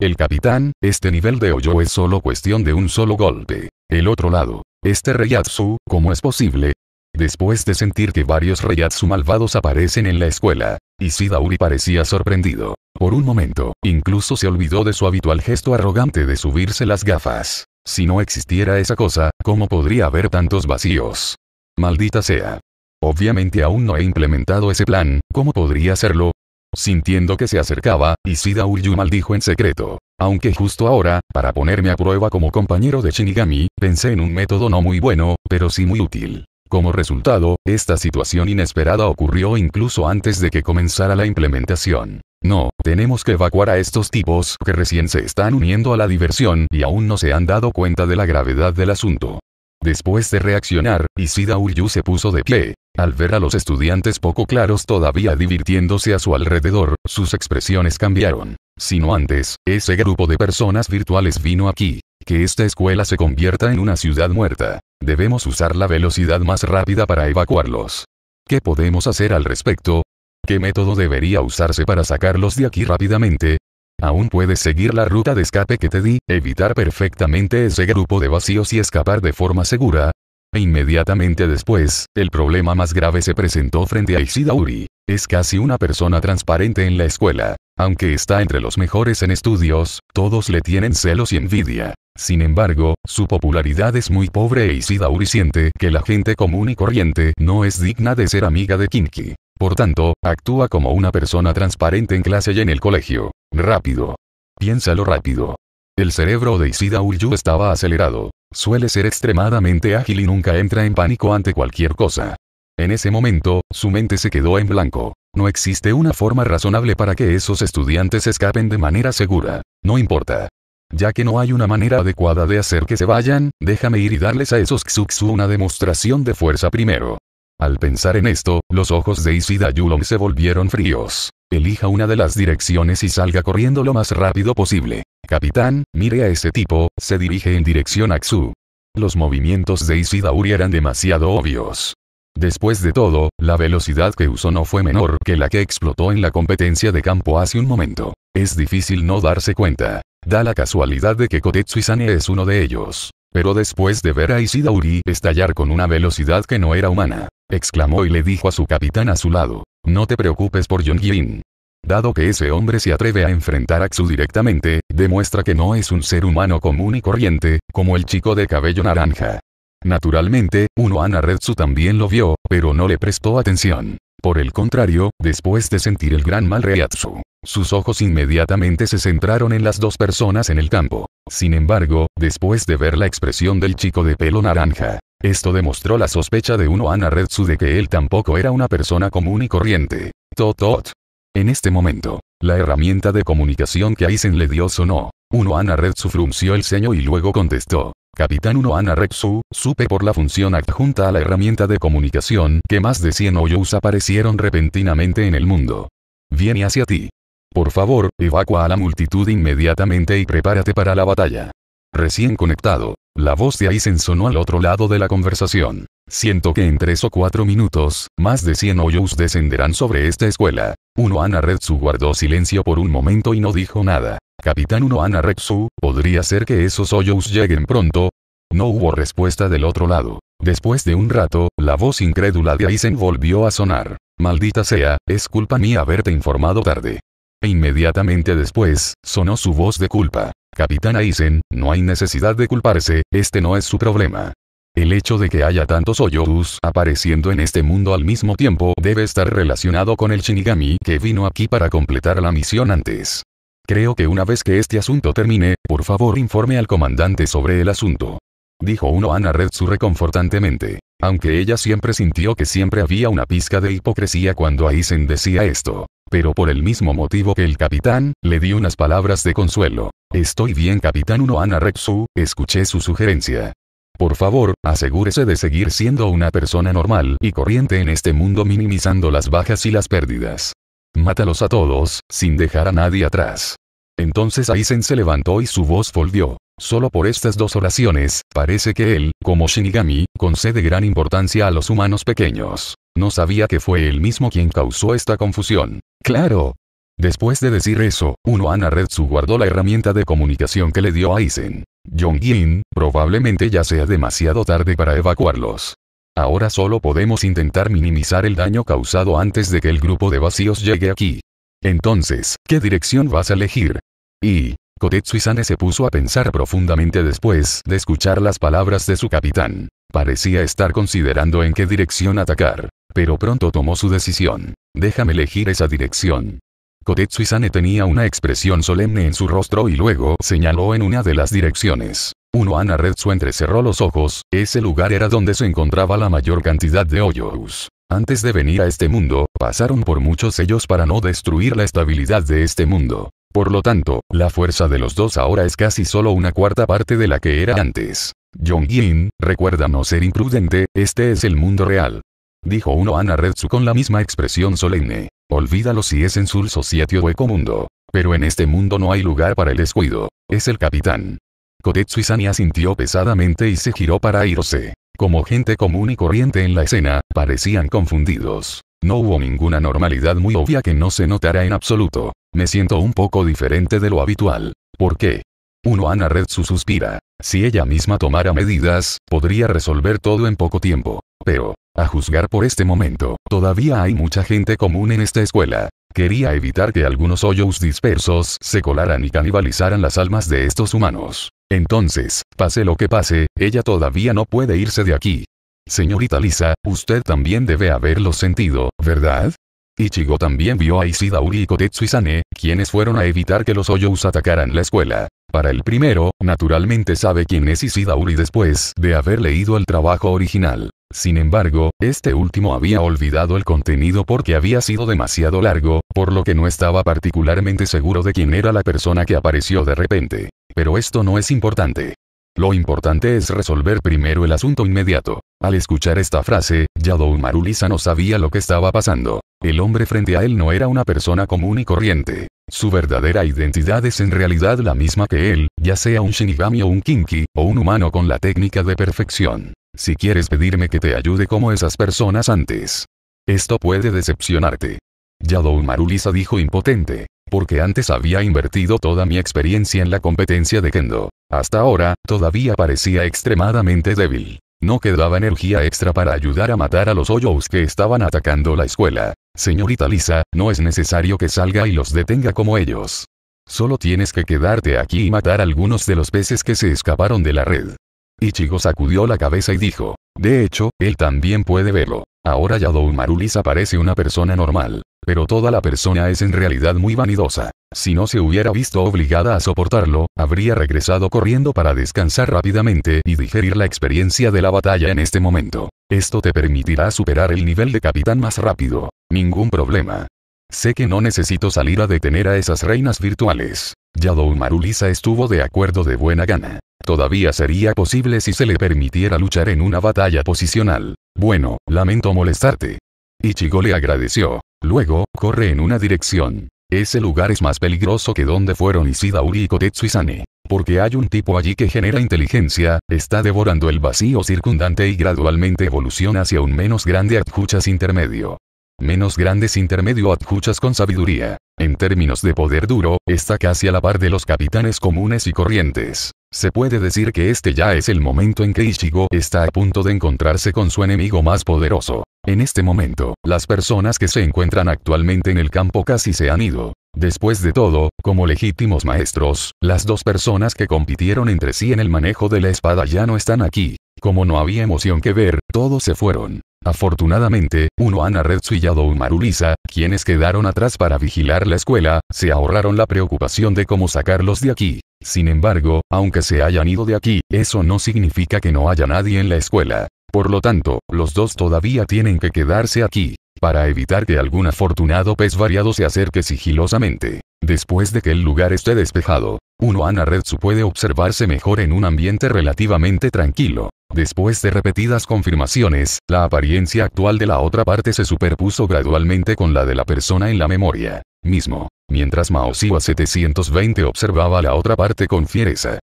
el capitán, este nivel de hoyo es solo cuestión de un solo golpe. El otro lado. Este reyatsu, ¿cómo es posible? después de sentir que varios Reyatsu malvados aparecen en la escuela. Isidauri parecía sorprendido. Por un momento, incluso se olvidó de su habitual gesto arrogante de subirse las gafas. Si no existiera esa cosa, ¿cómo podría haber tantos vacíos? Maldita sea. Obviamente aún no he implementado ese plan, ¿cómo podría hacerlo? Sintiendo que se acercaba, Isida Uryu maldijo en secreto. Aunque justo ahora, para ponerme a prueba como compañero de Shinigami, pensé en un método no muy bueno, pero sí muy útil. Como resultado, esta situación inesperada ocurrió incluso antes de que comenzara la implementación. No, tenemos que evacuar a estos tipos que recién se están uniendo a la diversión y aún no se han dado cuenta de la gravedad del asunto. Después de reaccionar, Isida Uryu se puso de pie. Al ver a los estudiantes poco claros todavía divirtiéndose a su alrededor, sus expresiones cambiaron. Sino antes, ese grupo de personas virtuales vino aquí. Que esta escuela se convierta en una ciudad muerta. Debemos usar la velocidad más rápida para evacuarlos. ¿Qué podemos hacer al respecto? ¿Qué método debería usarse para sacarlos de aquí rápidamente? Aún puedes seguir la ruta de escape que te di, evitar perfectamente ese grupo de vacíos y escapar de forma segura. E inmediatamente después, el problema más grave se presentó frente a Isidauri. Es casi una persona transparente en la escuela. Aunque está entre los mejores en estudios, todos le tienen celos y envidia. Sin embargo, su popularidad es muy pobre e siente que la gente común y corriente no es digna de ser amiga de Kinki. Por tanto, actúa como una persona transparente en clase y en el colegio. Rápido. Piénsalo rápido. El cerebro de Isida Uryu estaba acelerado. Suele ser extremadamente ágil y nunca entra en pánico ante cualquier cosa. En ese momento, su mente se quedó en blanco. No existe una forma razonable para que esos estudiantes escapen de manera segura. No importa. Ya que no hay una manera adecuada de hacer que se vayan, déjame ir y darles a esos Xuxu una demostración de fuerza primero. Al pensar en esto, los ojos de Isida Yulon se volvieron fríos. Elija una de las direcciones y salga corriendo lo más rápido posible. Capitán, mire a ese tipo, se dirige en dirección a Xuxu. Los movimientos de Isidauri eran demasiado obvios. Después de todo, la velocidad que usó no fue menor que la que explotó en la competencia de campo hace un momento. Es difícil no darse cuenta. Da la casualidad de que Kotetsu Isane es uno de ellos. Pero después de ver a Isidauri estallar con una velocidad que no era humana, exclamó y le dijo a su capitán a su lado, no te preocupes por Yongyin. Dado que ese hombre se atreve a enfrentar a Xu directamente, demuestra que no es un ser humano común y corriente, como el chico de cabello naranja. Naturalmente, Unohana Retsu también lo vio, pero no le prestó atención. Por el contrario, después de sentir el gran mal Reatsu, sus ojos inmediatamente se centraron en las dos personas en el campo. Sin embargo, después de ver la expresión del chico de pelo naranja, esto demostró la sospecha de Ana Retsu de que él tampoco era una persona común y corriente. Totot. En este momento, la herramienta de comunicación que Aizen le dio sonó. Ana Retsu frunció el ceño y luego contestó. Capitán 1 Ana Repsu, supe por la función adjunta a la herramienta de comunicación que más de 100 hoyos aparecieron repentinamente en el mundo. Viene hacia ti. Por favor, evacua a la multitud inmediatamente y prepárate para la batalla. Recién conectado, la voz de Aizen sonó al otro lado de la conversación. Siento que en tres o cuatro minutos, más de 100 hoyos descenderán sobre esta escuela. Uno Ana Retsu guardó silencio por un momento y no dijo nada. Capitán Ana Retsu, ¿podría ser que esos hoyos lleguen pronto? No hubo respuesta del otro lado. Después de un rato, la voz incrédula de Aizen volvió a sonar. Maldita sea, es culpa mía haberte informado tarde. E inmediatamente después, sonó su voz de culpa. Capitán Aizen, no hay necesidad de culparse, este no es su problema. El hecho de que haya tantos Oyorus apareciendo en este mundo al mismo tiempo debe estar relacionado con el Shinigami que vino aquí para completar la misión antes. Creo que una vez que este asunto termine, por favor informe al comandante sobre el asunto. Dijo uno Ana Naretsu reconfortantemente. Aunque ella siempre sintió que siempre había una pizca de hipocresía cuando Aizen decía esto. Pero por el mismo motivo que el capitán, le di unas palabras de consuelo. Estoy bien capitán Uno a Naretsu, escuché su sugerencia. Por favor, asegúrese de seguir siendo una persona normal y corriente en este mundo minimizando las bajas y las pérdidas. Mátalos a todos, sin dejar a nadie atrás. Entonces Aizen se levantó y su voz volvió. Solo por estas dos oraciones, parece que él, como Shinigami, concede gran importancia a los humanos pequeños. No sabía que fue él mismo quien causó esta confusión. Claro. Después de decir eso, Wana Retsu guardó la herramienta de comunicación que le dio Aizen. Yin, probablemente ya sea demasiado tarde para evacuarlos. Ahora solo podemos intentar minimizar el daño causado antes de que el grupo de vacíos llegue aquí. Entonces, ¿qué dirección vas a elegir? Y, kotetsu Isane se puso a pensar profundamente después de escuchar las palabras de su capitán. Parecía estar considerando en qué dirección atacar, pero pronto tomó su decisión. Déjame elegir esa dirección. Kotetsu tenía una expresión solemne en su rostro y luego señaló en una de las direcciones. Uno Ana Retsu entrecerró los ojos, ese lugar era donde se encontraba la mayor cantidad de hoyos. Antes de venir a este mundo, pasaron por muchos sellos para no destruir la estabilidad de este mundo. Por lo tanto, la fuerza de los dos ahora es casi solo una cuarta parte de la que era antes. jong recuerda no ser imprudente, este es el mundo real. Dijo uno Ana Redsu con la misma expresión solemne. Olvídalo si es en Sul Society o mundo, Pero en este mundo no hay lugar para el descuido. Es el capitán. Kotetsu Sania asintió pesadamente y se giró para irse. Como gente común y corriente en la escena, parecían confundidos. No hubo ninguna normalidad muy obvia que no se notara en absoluto. Me siento un poco diferente de lo habitual. ¿Por qué? Uno Ana su suspira. Si ella misma tomara medidas, podría resolver todo en poco tiempo. Pero, a juzgar por este momento, todavía hay mucha gente común en esta escuela. Quería evitar que algunos hoyos dispersos se colaran y canibalizaran las almas de estos humanos. Entonces, pase lo que pase, ella todavía no puede irse de aquí. Señorita Lisa, usted también debe haberlo sentido, ¿verdad? Ichigo también vio a Isidauri y Kotetsu eh, quienes fueron a evitar que los hoyos atacaran la escuela. Para el primero, naturalmente sabe quién es Isidauri después de haber leído el trabajo original. Sin embargo, este último había olvidado el contenido porque había sido demasiado largo, por lo que no estaba particularmente seguro de quién era la persona que apareció de repente. Pero esto no es importante. Lo importante es resolver primero el asunto inmediato. Al escuchar esta frase, Yadou Marulisa no sabía lo que estaba pasando. El hombre frente a él no era una persona común y corriente. Su verdadera identidad es en realidad la misma que él, ya sea un Shinigami o un Kinki, o un humano con la técnica de perfección. Si quieres pedirme que te ayude como esas personas antes. Esto puede decepcionarte. Yadou Marulisa dijo impotente porque antes había invertido toda mi experiencia en la competencia de kendo. Hasta ahora, todavía parecía extremadamente débil. No quedaba energía extra para ayudar a matar a los hoyos que estaban atacando la escuela. Señorita Lisa, no es necesario que salga y los detenga como ellos. Solo tienes que quedarte aquí y matar a algunos de los peces que se escaparon de la red. Ichigo sacudió la cabeza y dijo. De hecho, él también puede verlo. Ahora ya do Lisa parece una persona normal. Pero toda la persona es en realidad muy vanidosa. Si no se hubiera visto obligada a soportarlo, habría regresado corriendo para descansar rápidamente y digerir la experiencia de la batalla en este momento. Esto te permitirá superar el nivel de capitán más rápido. Ningún problema. Sé que no necesito salir a detener a esas reinas virtuales. Yadou Marulisa estuvo de acuerdo de buena gana. Todavía sería posible si se le permitiera luchar en una batalla posicional. Bueno, lamento molestarte. Ichigo le agradeció. Luego, corre en una dirección. Ese lugar es más peligroso que donde fueron Isidauri y Kotetsu y Porque hay un tipo allí que genera inteligencia, está devorando el vacío circundante y gradualmente evoluciona hacia un menos grande adjuchas intermedio. Menos grandes intermedio adjuchas con sabiduría. En términos de poder duro, está casi a la par de los capitanes comunes y corrientes. Se puede decir que este ya es el momento en que Ichigo está a punto de encontrarse con su enemigo más poderoso. En este momento, las personas que se encuentran actualmente en el campo casi se han ido. Después de todo, como legítimos maestros, las dos personas que compitieron entre sí en el manejo de la espada ya no están aquí. Como no había emoción que ver, todos se fueron. Afortunadamente, uno Ana Retsu y Yadou Marulisa, quienes quedaron atrás para vigilar la escuela, se ahorraron la preocupación de cómo sacarlos de aquí. Sin embargo, aunque se hayan ido de aquí, eso no significa que no haya nadie en la escuela. Por lo tanto, los dos todavía tienen que quedarse aquí, para evitar que algún afortunado pez variado se acerque sigilosamente. Después de que el lugar esté despejado, uno Ana su puede observarse mejor en un ambiente relativamente tranquilo. Después de repetidas confirmaciones, la apariencia actual de la otra parte se superpuso gradualmente con la de la persona en la memoria. Mismo, mientras Siwa 720 observaba la otra parte con fiereza,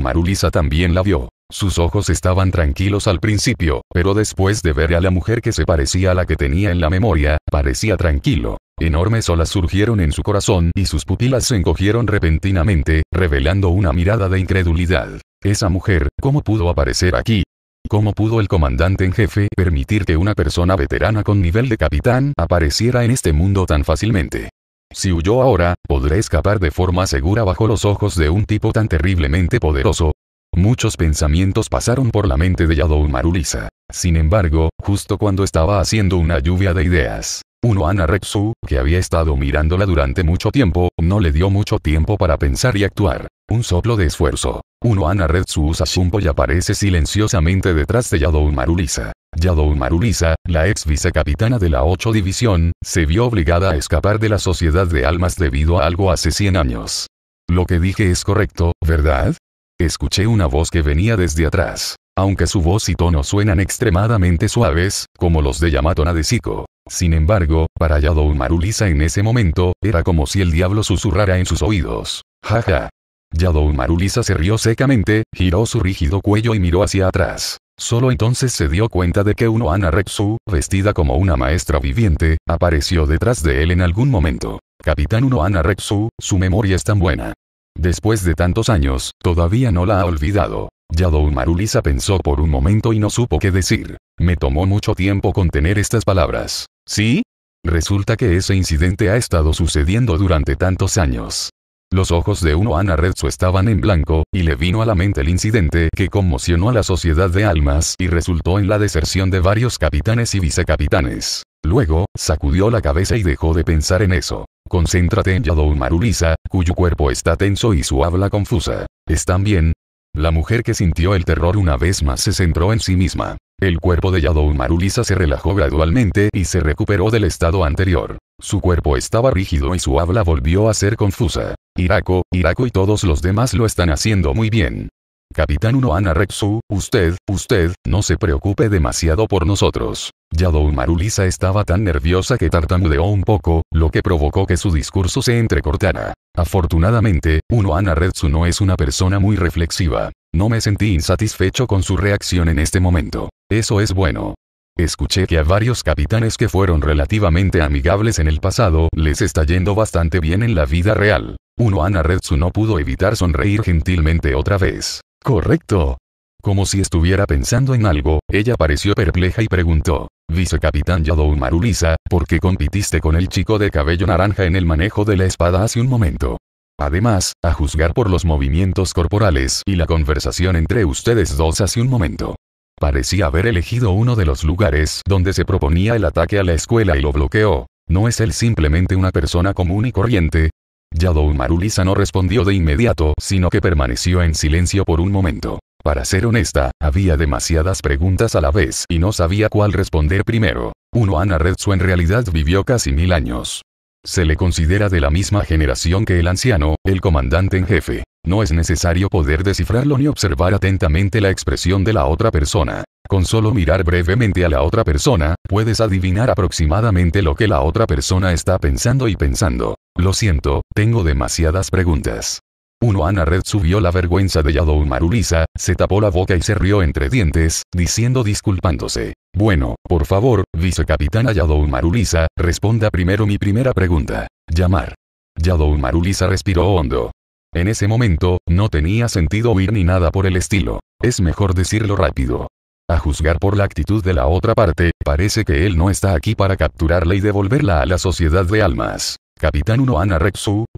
Marulisa también la vio. Sus ojos estaban tranquilos al principio, pero después de ver a la mujer que se parecía a la que tenía en la memoria, parecía tranquilo. Enormes olas surgieron en su corazón y sus pupilas se encogieron repentinamente, revelando una mirada de incredulidad. Esa mujer, ¿cómo pudo aparecer aquí? ¿Cómo pudo el comandante en jefe permitir que una persona veterana con nivel de capitán apareciera en este mundo tan fácilmente? Si huyó ahora, podré escapar de forma segura bajo los ojos de un tipo tan terriblemente poderoso, Muchos pensamientos pasaron por la mente de Yadou Marulisa. Sin embargo, justo cuando estaba haciendo una lluvia de ideas, Ana Repsu, que había estado mirándola durante mucho tiempo, no le dio mucho tiempo para pensar y actuar. Un soplo de esfuerzo. Ana Retsu usa Shumpo y aparece silenciosamente detrás de Yadou Marulisa. Yadou Marulisa, la ex vicecapitana de la 8 División, se vio obligada a escapar de la Sociedad de Almas debido a algo hace 100 años. Lo que dije es correcto, ¿verdad? Escuché una voz que venía desde atrás. Aunque su voz y tono suenan extremadamente suaves, como los de Yamato Nadeshiko. Sin embargo, para Yadou Marulisa en ese momento, era como si el diablo susurrara en sus oídos. Jaja. Yadou Marulisa se rió secamente, giró su rígido cuello y miró hacia atrás. Solo entonces se dio cuenta de que uno Ana Repsu, vestida como una maestra viviente, apareció detrás de él en algún momento. Capitán Ana Repsu, su memoria es tan buena. Después de tantos años, todavía no la ha olvidado. Yadou Marulisa pensó por un momento y no supo qué decir. Me tomó mucho tiempo contener estas palabras. ¿Sí? Resulta que ese incidente ha estado sucediendo durante tantos años. Los ojos de uno Ana Redzo estaban en blanco, y le vino a la mente el incidente que conmocionó a la sociedad de almas y resultó en la deserción de varios capitanes y vicecapitanes. Luego, sacudió la cabeza y dejó de pensar en eso. Concéntrate en Yadou Marulisa, cuyo cuerpo está tenso y su habla confusa. ¿Están bien? La mujer que sintió el terror una vez más se centró en sí misma. El cuerpo de Yadou Marulisa se relajó gradualmente y se recuperó del estado anterior. Su cuerpo estaba rígido y su habla volvió a ser confusa. —Irako, Irako y todos los demás lo están haciendo muy bien. Capitán Unoana Ana usted, usted, no se preocupe demasiado por nosotros. Yadou Marulisa estaba tan nerviosa que tartamudeó un poco, lo que provocó que su discurso se entrecortara. Afortunadamente, Uno Ana no es una persona muy reflexiva. No me sentí insatisfecho con su reacción en este momento. Eso es bueno. Escuché que a varios capitanes que fueron relativamente amigables en el pasado les está yendo bastante bien en la vida real. Uno Anna Redsu no pudo evitar sonreír gentilmente otra vez. ¿Correcto? Como si estuviera pensando en algo, ella pareció perpleja y preguntó. Vicecapitán Yadou Marulisa, ¿por qué compitiste con el chico de cabello naranja en el manejo de la espada hace un momento? Además, a juzgar por los movimientos corporales y la conversación entre ustedes dos hace un momento. Parecía haber elegido uno de los lugares donde se proponía el ataque a la escuela y lo bloqueó. ¿No es él simplemente una persona común y corriente? Yadou Marulisa no respondió de inmediato, sino que permaneció en silencio por un momento. Para ser honesta, había demasiadas preguntas a la vez y no sabía cuál responder primero. Uno Ana Redsu en realidad vivió casi mil años. Se le considera de la misma generación que el anciano, el comandante en jefe. No es necesario poder descifrarlo ni observar atentamente la expresión de la otra persona. Con solo mirar brevemente a la otra persona, puedes adivinar aproximadamente lo que la otra persona está pensando y pensando. Lo siento, tengo demasiadas preguntas. Uno Ana Red subió la vergüenza de Yadou Marulisa, se tapó la boca y se rió entre dientes, diciendo disculpándose. Bueno, por favor, vicecapitana Yadou Marulisa, responda primero mi primera pregunta. Llamar. Yadou Marulisa respiró hondo. En ese momento, no tenía sentido huir ni nada por el estilo. Es mejor decirlo rápido. A juzgar por la actitud de la otra parte, parece que él no está aquí para capturarla y devolverla a la sociedad de almas. Capitán 1 Ana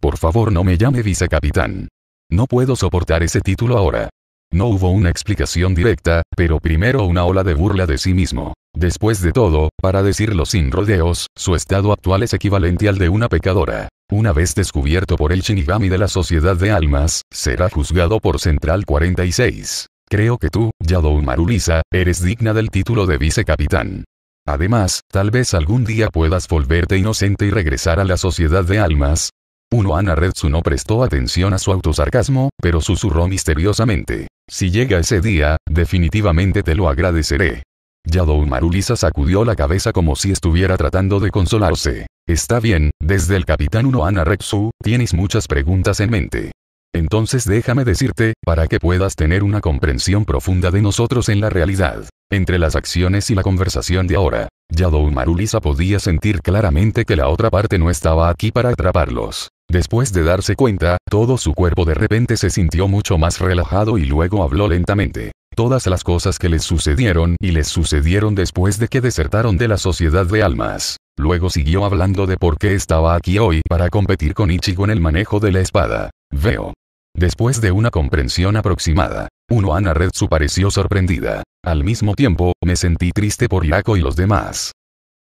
por favor no me llame vicecapitán. No puedo soportar ese título ahora. No hubo una explicación directa, pero primero una ola de burla de sí mismo. Después de todo, para decirlo sin rodeos, su estado actual es equivalente al de una pecadora. Una vez descubierto por el Shinigami de la Sociedad de Almas, será juzgado por Central 46. Creo que tú, Yadou Marulisa, eres digna del título de vicecapitán. Además, tal vez algún día puedas volverte inocente y regresar a la sociedad de almas. Uno Ana Retsu no prestó atención a su autosarcasmo, pero susurró misteriosamente. Si llega ese día, definitivamente te lo agradeceré. Yadou Marulisa sacudió la cabeza como si estuviera tratando de consolarse. Está bien, desde el capitán Ana Retsu, tienes muchas preguntas en mente. Entonces déjame decirte, para que puedas tener una comprensión profunda de nosotros en la realidad. Entre las acciones y la conversación de ahora, Yadou Marulisa podía sentir claramente que la otra parte no estaba aquí para atraparlos. Después de darse cuenta, todo su cuerpo de repente se sintió mucho más relajado y luego habló lentamente. Todas las cosas que les sucedieron y les sucedieron después de que desertaron de la sociedad de almas. Luego siguió hablando de por qué estaba aquí hoy para competir con Ichigo en el manejo de la espada. Veo. Después de una comprensión aproximada, Unohana Red su pareció sorprendida. Al mismo tiempo, me sentí triste por Yako y los demás.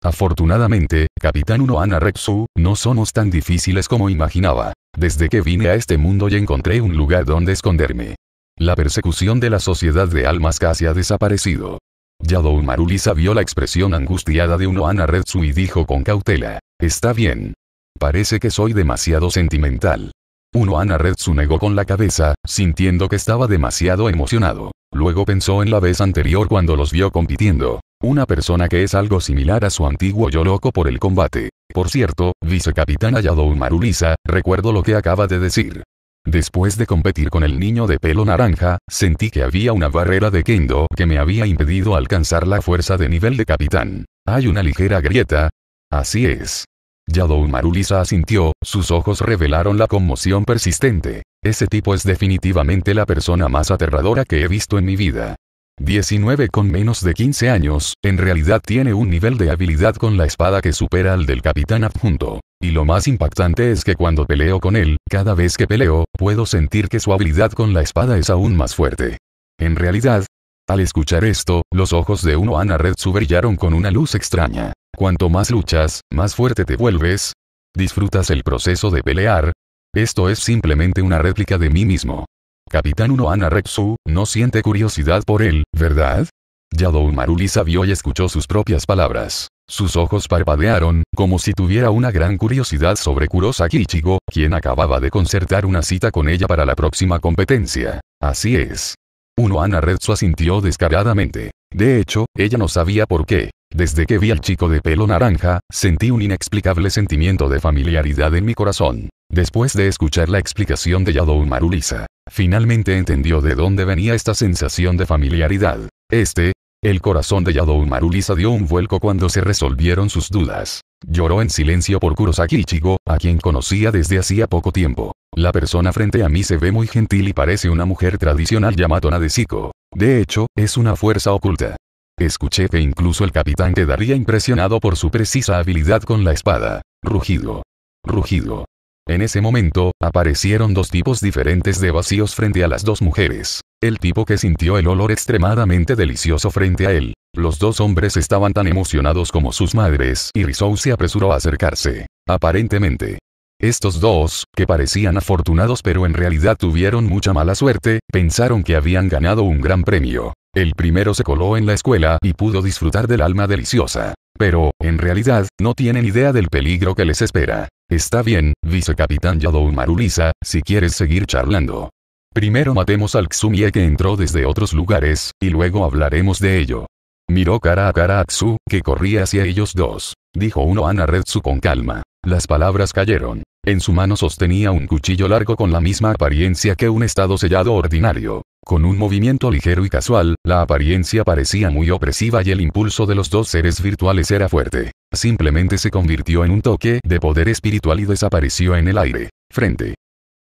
Afortunadamente, Capitán Unoana Repsu, no somos tan difíciles como imaginaba. Desde que vine a este mundo y encontré un lugar donde esconderme. La persecución de la sociedad de almas casi ha desaparecido. Yadou Marulisa vio la expresión angustiada de Unoana Repsu y dijo con cautela. Está bien. Parece que soy demasiado sentimental. Unoana Retsu negó con la cabeza, sintiendo que estaba demasiado emocionado. Luego pensó en la vez anterior cuando los vio compitiendo. Una persona que es algo similar a su antiguo yo loco por el combate. Por cierto, vicecapitán Ayado Marulisa, recuerdo lo que acaba de decir. Después de competir con el niño de pelo naranja, sentí que había una barrera de kendo que me había impedido alcanzar la fuerza de nivel de capitán. Hay una ligera grieta. Así es. Yadou Marulisa asintió, sus ojos revelaron la conmoción persistente. Ese tipo es definitivamente la persona más aterradora que he visto en mi vida. 19 con menos de 15 años, en realidad tiene un nivel de habilidad con la espada que supera al del capitán adjunto. Y lo más impactante es que cuando peleo con él, cada vez que peleo, puedo sentir que su habilidad con la espada es aún más fuerte. En realidad, al escuchar esto, los ojos de uno Ana Red brillaron con una luz extraña. Cuanto más luchas, más fuerte te vuelves. Disfrutas el proceso de pelear, esto es simplemente una réplica de mí mismo. Capitán Unoana Repsu, no siente curiosidad por él, ¿verdad? Yadou Marulisa vio y escuchó sus propias palabras. Sus ojos parpadearon, como si tuviera una gran curiosidad sobre Kurosaki Ichigo, quien acababa de concertar una cita con ella para la próxima competencia. Así es. Unoana Retsu asintió descaradamente. De hecho, ella no sabía por qué. Desde que vi al chico de pelo naranja, sentí un inexplicable sentimiento de familiaridad en mi corazón. Después de escuchar la explicación de Yadou Marulisa, finalmente entendió de dónde venía esta sensación de familiaridad. Este, el corazón de Yadou Marulisa dio un vuelco cuando se resolvieron sus dudas. Lloró en silencio por Kurosaki Ichigo, a quien conocía desde hacía poco tiempo. La persona frente a mí se ve muy gentil y parece una mujer tradicional llamada de De hecho, es una fuerza oculta. Escuché que incluso el capitán quedaría impresionado por su precisa habilidad con la espada. Rugido. Rugido. En ese momento, aparecieron dos tipos diferentes de vacíos frente a las dos mujeres. El tipo que sintió el olor extremadamente delicioso frente a él. Los dos hombres estaban tan emocionados como sus madres y Rizou se apresuró a acercarse. Aparentemente. Estos dos, que parecían afortunados pero en realidad tuvieron mucha mala suerte, pensaron que habían ganado un gran premio. El primero se coló en la escuela y pudo disfrutar del alma deliciosa. Pero, en realidad, no tienen idea del peligro que les espera. Está bien, vicecapitán Yadou Marulisa, si quieres seguir charlando. Primero matemos al Xumie que entró desde otros lugares, y luego hablaremos de ello. Miró cara a cara a Xu, que corría hacia ellos dos. Dijo uno a Naretsu con calma. Las palabras cayeron. En su mano sostenía un cuchillo largo con la misma apariencia que un estado sellado ordinario. Con un movimiento ligero y casual, la apariencia parecía muy opresiva y el impulso de los dos seres virtuales era fuerte. Simplemente se convirtió en un toque de poder espiritual y desapareció en el aire. Frente.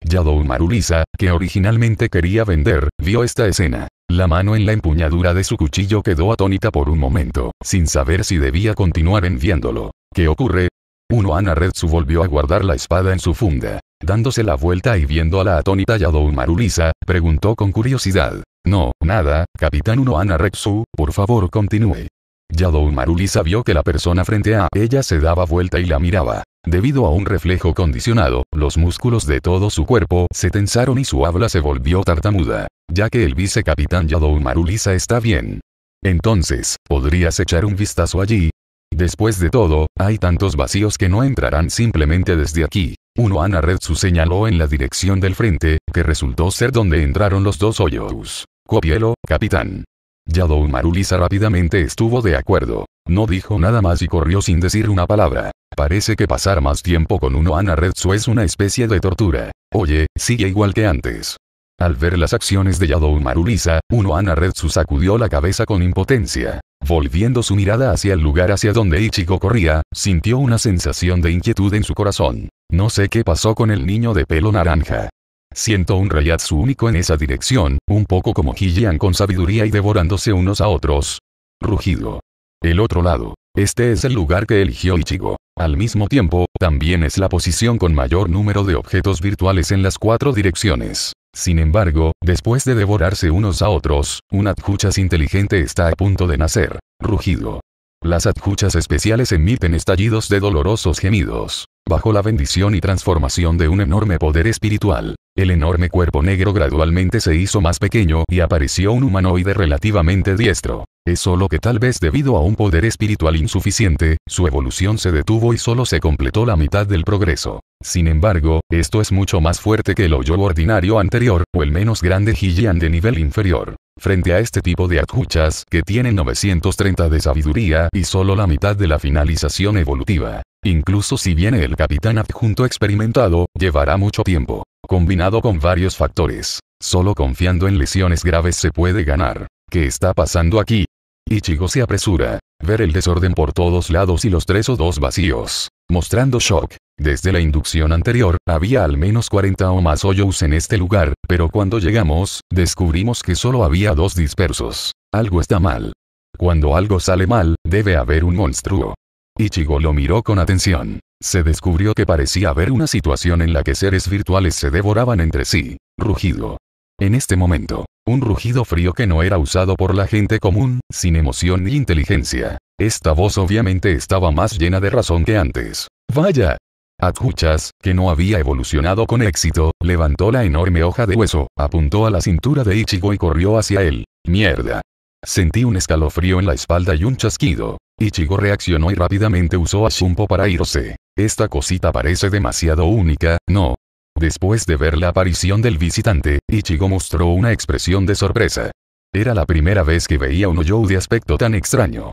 Yadou Marulisa, que originalmente quería vender, vio esta escena. La mano en la empuñadura de su cuchillo quedó atónita por un momento, sin saber si debía continuar enviándolo. ¿Qué ocurre? Ana Retsu volvió a guardar la espada en su funda. Dándose la vuelta y viendo a la atónita Yadou Marulisa, preguntó con curiosidad. No, nada, Capitán Ana Retsu, por favor continúe. Yadou Marulisa vio que la persona frente a ella se daba vuelta y la miraba. Debido a un reflejo condicionado, los músculos de todo su cuerpo se tensaron y su habla se volvió tartamuda, ya que el vicecapitán Yadou Marulisa está bien. Entonces, ¿podrías echar un vistazo allí? Después de todo, hay tantos vacíos que no entrarán simplemente desde aquí. Uno Ana señaló en la dirección del frente, que resultó ser donde entraron los dos hoyos. Copielo, capitán. Yadou Marulisa rápidamente estuvo de acuerdo. No dijo nada más y corrió sin decir una palabra. Parece que pasar más tiempo con uno Ana es una especie de tortura. Oye, sigue igual que antes. Al ver las acciones de Yadou Marulisa, Ana Retsu sacudió la cabeza con impotencia. Volviendo su mirada hacia el lugar hacia donde Ichigo corría, sintió una sensación de inquietud en su corazón. No sé qué pasó con el niño de pelo naranja. Siento un rayatsu único en esa dirección, un poco como Hijian con sabiduría y devorándose unos a otros. Rugido. El otro lado. Este es el lugar que eligió Ichigo. Al mismo tiempo, también es la posición con mayor número de objetos virtuales en las cuatro direcciones. Sin embargo, después de devorarse unos a otros, un adjuchas inteligente está a punto de nacer. Rugido. Las adjuchas especiales emiten estallidos de dolorosos gemidos. Bajo la bendición y transformación de un enorme poder espiritual, el enorme cuerpo negro gradualmente se hizo más pequeño y apareció un humanoide relativamente diestro. Es solo que tal vez debido a un poder espiritual insuficiente, su evolución se detuvo y solo se completó la mitad del progreso. Sin embargo, esto es mucho más fuerte que el hoyo ordinario anterior, o el menos grande jijian de nivel inferior. Frente a este tipo de adjuchas, que tienen 930 de sabiduría y solo la mitad de la finalización evolutiva. Incluso si viene el capitán adjunto experimentado, llevará mucho tiempo. Combinado con varios factores. Solo confiando en lesiones graves se puede ganar. ¿Qué está pasando aquí? Ichigo se apresura. Ver el desorden por todos lados y los tres o dos vacíos mostrando shock. Desde la inducción anterior, había al menos 40 o más hoyos en este lugar, pero cuando llegamos, descubrimos que solo había dos dispersos. Algo está mal. Cuando algo sale mal, debe haber un monstruo. Ichigo lo miró con atención. Se descubrió que parecía haber una situación en la que seres virtuales se devoraban entre sí. Rugido. En este momento, un rugido frío que no era usado por la gente común, sin emoción ni inteligencia. Esta voz obviamente estaba más llena de razón que antes. Vaya. Adjuchas, que no había evolucionado con éxito, levantó la enorme hoja de hueso, apuntó a la cintura de Ichigo y corrió hacia él. Mierda. Sentí un escalofrío en la espalda y un chasquido. Ichigo reaccionó y rápidamente usó a Shumpo para irse. Esta cosita parece demasiado única, ¿no? Después de ver la aparición del visitante, Ichigo mostró una expresión de sorpresa. Era la primera vez que veía un Oyou de aspecto tan extraño